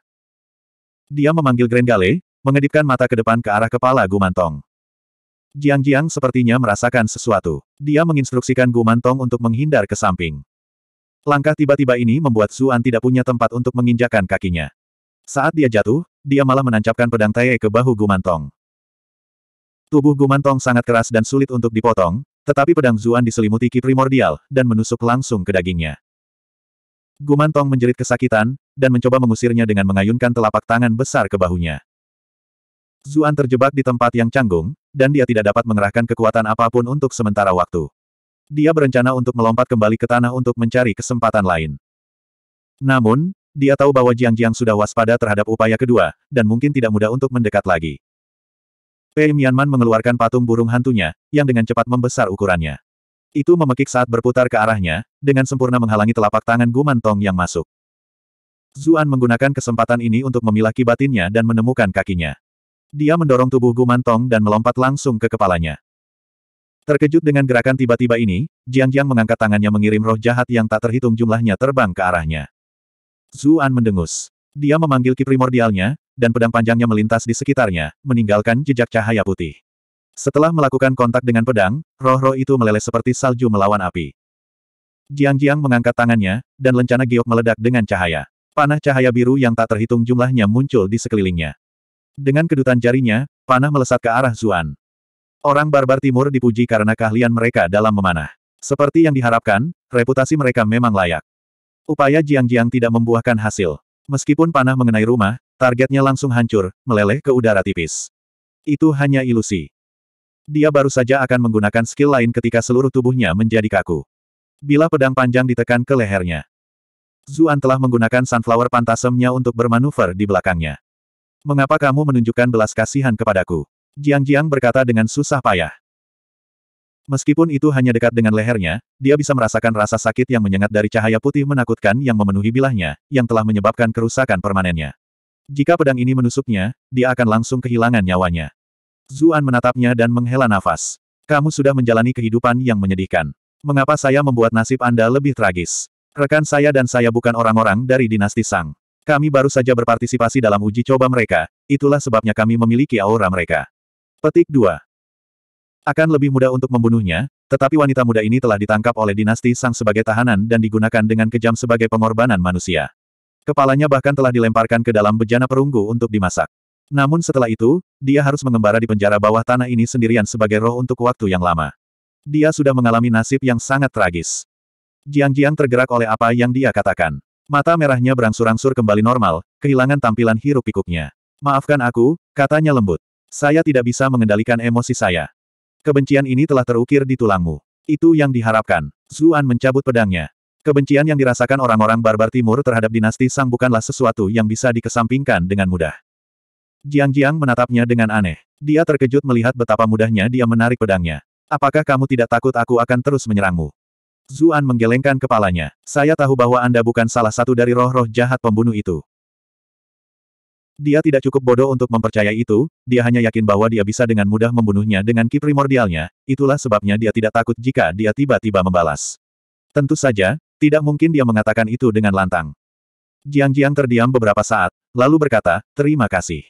Dia memanggil Gale, mengedipkan mata ke depan ke arah kepala Gumantong. Jiang Jiang sepertinya merasakan sesuatu. Dia menginstruksikan Gumantong untuk menghindar ke samping. Langkah tiba-tiba ini membuat Zuan tidak punya tempat untuk menginjakan kakinya. Saat dia jatuh, dia malah menancapkan pedang Taiye ke bahu Gumantong. Tubuh Gumantong sangat keras dan sulit untuk dipotong, tetapi pedang Zuan diselimuti ki primordial, dan menusuk langsung ke dagingnya. Gumantong menjerit kesakitan, dan mencoba mengusirnya dengan mengayunkan telapak tangan besar ke bahunya. Zuan terjebak di tempat yang canggung, dan dia tidak dapat mengerahkan kekuatan apapun untuk sementara waktu. Dia berencana untuk melompat kembali ke tanah untuk mencari kesempatan lain. Namun, dia tahu bahwa Jiang Jiang sudah waspada terhadap upaya kedua, dan mungkin tidak mudah untuk mendekat lagi. Pei Mianman mengeluarkan patung burung hantunya, yang dengan cepat membesar ukurannya. Itu memekik saat berputar ke arahnya, dengan sempurna menghalangi telapak tangan Tong yang masuk. Zuan menggunakan kesempatan ini untuk memilah kibatinnya dan menemukan kakinya. Dia mendorong tubuh Tong dan melompat langsung ke kepalanya. Terkejut dengan gerakan tiba-tiba ini, Jiang Jiang mengangkat tangannya mengirim roh jahat yang tak terhitung jumlahnya terbang ke arahnya. Zuan mendengus. Dia memanggil ki primordialnya, dan pedang panjangnya melintas di sekitarnya, meninggalkan jejak cahaya putih. Setelah melakukan kontak dengan pedang, roh-roh itu meleleh seperti salju melawan api. Jiang-Jiang mengangkat tangannya, dan lencana giok meledak dengan cahaya. Panah cahaya biru yang tak terhitung jumlahnya muncul di sekelilingnya. Dengan kedutan jarinya, panah melesat ke arah Zuan. Orang barbar timur dipuji karena keahlian mereka dalam memanah. Seperti yang diharapkan, reputasi mereka memang layak. Upaya Jiang-Jiang tidak membuahkan hasil. Meskipun panah mengenai rumah, targetnya langsung hancur, meleleh ke udara tipis. Itu hanya ilusi. Dia baru saja akan menggunakan skill lain ketika seluruh tubuhnya menjadi kaku. Bila pedang panjang ditekan ke lehernya. Zuan telah menggunakan sunflower pantasemnya untuk bermanuver di belakangnya. Mengapa kamu menunjukkan belas kasihan kepadaku? Jiang Jiang berkata dengan susah payah. Meskipun itu hanya dekat dengan lehernya, dia bisa merasakan rasa sakit yang menyengat dari cahaya putih menakutkan yang memenuhi bilahnya, yang telah menyebabkan kerusakan permanennya. Jika pedang ini menusuknya, dia akan langsung kehilangan nyawanya. Zuan menatapnya dan menghela nafas. Kamu sudah menjalani kehidupan yang menyedihkan. Mengapa saya membuat nasib Anda lebih tragis? Rekan saya dan saya bukan orang-orang dari dinasti Sang. Kami baru saja berpartisipasi dalam uji coba mereka, itulah sebabnya kami memiliki aura mereka. Petik 2. Akan lebih mudah untuk membunuhnya, tetapi wanita muda ini telah ditangkap oleh dinasti Sang sebagai tahanan dan digunakan dengan kejam sebagai pengorbanan manusia. Kepalanya bahkan telah dilemparkan ke dalam bejana perunggu untuk dimasak. Namun setelah itu, dia harus mengembara di penjara bawah tanah ini sendirian sebagai roh untuk waktu yang lama. Dia sudah mengalami nasib yang sangat tragis. Jiang-Jiang tergerak oleh apa yang dia katakan. Mata merahnya berangsur-angsur kembali normal, kehilangan tampilan hiruk-pikuknya. Maafkan aku, katanya lembut. Saya tidak bisa mengendalikan emosi saya. Kebencian ini telah terukir di tulangmu. Itu yang diharapkan. Zuan mencabut pedangnya. Kebencian yang dirasakan orang-orang barbar timur terhadap dinasti Sang bukanlah sesuatu yang bisa dikesampingkan dengan mudah. Jiang Jiang menatapnya dengan aneh. Dia terkejut melihat betapa mudahnya dia menarik pedangnya. Apakah kamu tidak takut aku akan terus menyerangmu? Zuan menggelengkan kepalanya. Saya tahu bahwa Anda bukan salah satu dari roh-roh jahat pembunuh itu. Dia tidak cukup bodoh untuk mempercayai itu, dia hanya yakin bahwa dia bisa dengan mudah membunuhnya dengan ki primordialnya, itulah sebabnya dia tidak takut jika dia tiba-tiba membalas. Tentu saja, tidak mungkin dia mengatakan itu dengan lantang. Jiang Jiang terdiam beberapa saat, lalu berkata, terima kasih.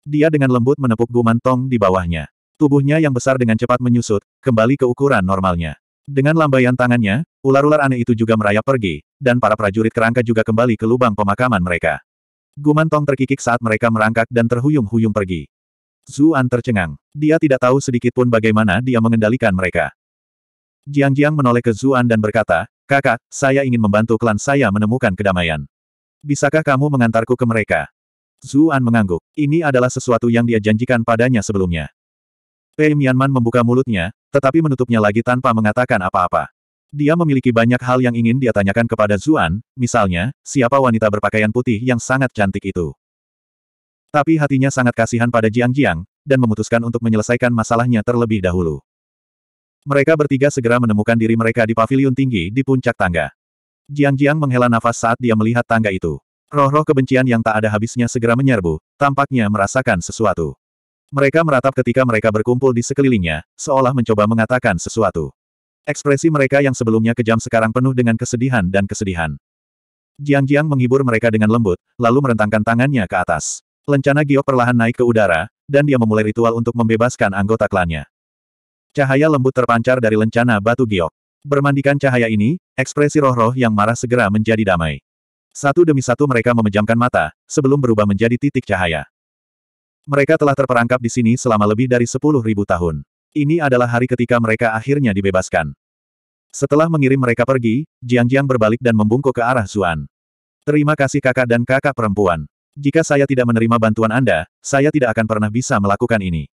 Dia dengan lembut menepuk guman tong di bawahnya. Tubuhnya yang besar dengan cepat menyusut, kembali ke ukuran normalnya. Dengan lambaian tangannya, ular-ular aneh itu juga merayap pergi, dan para prajurit kerangka juga kembali ke lubang pemakaman mereka. Gumantong terkikik saat mereka merangkak dan terhuyung-huyung pergi. Zuan tercengang. Dia tidak tahu sedikit pun bagaimana dia mengendalikan mereka. Jiang Jiang menoleh ke Zuan dan berkata, Kakak, saya ingin membantu klan saya menemukan kedamaian. Bisakah kamu mengantarku ke mereka? Zuan mengangguk. Ini adalah sesuatu yang dia janjikan padanya sebelumnya. Pei Mianman membuka mulutnya, tetapi menutupnya lagi tanpa mengatakan apa-apa. Dia memiliki banyak hal yang ingin dia tanyakan kepada Zuan, misalnya, siapa wanita berpakaian putih yang sangat cantik itu. Tapi hatinya sangat kasihan pada Jiang Jiang, dan memutuskan untuk menyelesaikan masalahnya terlebih dahulu. Mereka bertiga segera menemukan diri mereka di pavilion tinggi di puncak tangga. Jiang Jiang menghela nafas saat dia melihat tangga itu. Roh-roh kebencian yang tak ada habisnya segera menyerbu, tampaknya merasakan sesuatu. Mereka meratap ketika mereka berkumpul di sekelilingnya, seolah mencoba mengatakan sesuatu. Ekspresi mereka yang sebelumnya kejam sekarang penuh dengan kesedihan dan kesedihan. Jiang Jiang menghibur mereka dengan lembut, lalu merentangkan tangannya ke atas. Lencana giok perlahan naik ke udara, dan dia memulai ritual untuk membebaskan anggota klannya. Cahaya lembut terpancar dari lencana batu giok. Bermandikan cahaya ini, ekspresi roh-roh yang marah segera menjadi damai. Satu demi satu mereka memejamkan mata, sebelum berubah menjadi titik cahaya. Mereka telah terperangkap di sini selama lebih dari sepuluh ribu tahun. Ini adalah hari ketika mereka akhirnya dibebaskan. Setelah mengirim mereka pergi, Jiang Jiang berbalik dan membungkuk ke arah Zuan. Terima kasih kakak dan kakak perempuan. Jika saya tidak menerima bantuan Anda, saya tidak akan pernah bisa melakukan ini.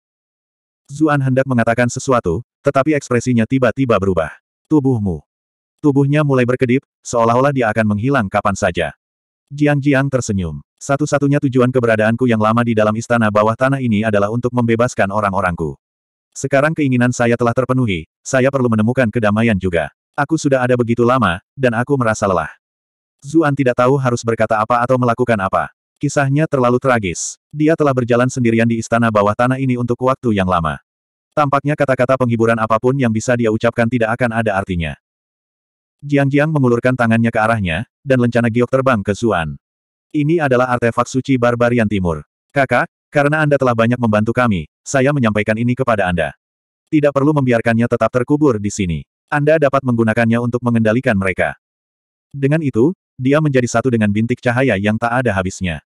Zuan hendak mengatakan sesuatu, tetapi ekspresinya tiba-tiba berubah. Tubuhmu. Tubuhnya mulai berkedip, seolah-olah dia akan menghilang kapan saja. Jiang Jiang tersenyum. Satu-satunya tujuan keberadaanku yang lama di dalam istana bawah tanah ini adalah untuk membebaskan orang-orangku. Sekarang keinginan saya telah terpenuhi, saya perlu menemukan kedamaian juga. Aku sudah ada begitu lama, dan aku merasa lelah. Zuan tidak tahu harus berkata apa atau melakukan apa. Kisahnya terlalu tragis. Dia telah berjalan sendirian di istana bawah tanah ini untuk waktu yang lama. Tampaknya kata-kata penghiburan apapun yang bisa dia ucapkan tidak akan ada artinya. Jiang Jiang mengulurkan tangannya ke arahnya, dan lencana giok terbang ke Zuan. Ini adalah artefak suci Barbarian Timur. Kakak, karena Anda telah banyak membantu kami, saya menyampaikan ini kepada Anda. Tidak perlu membiarkannya tetap terkubur di sini. Anda dapat menggunakannya untuk mengendalikan mereka. Dengan itu, dia menjadi satu dengan bintik cahaya yang tak ada habisnya.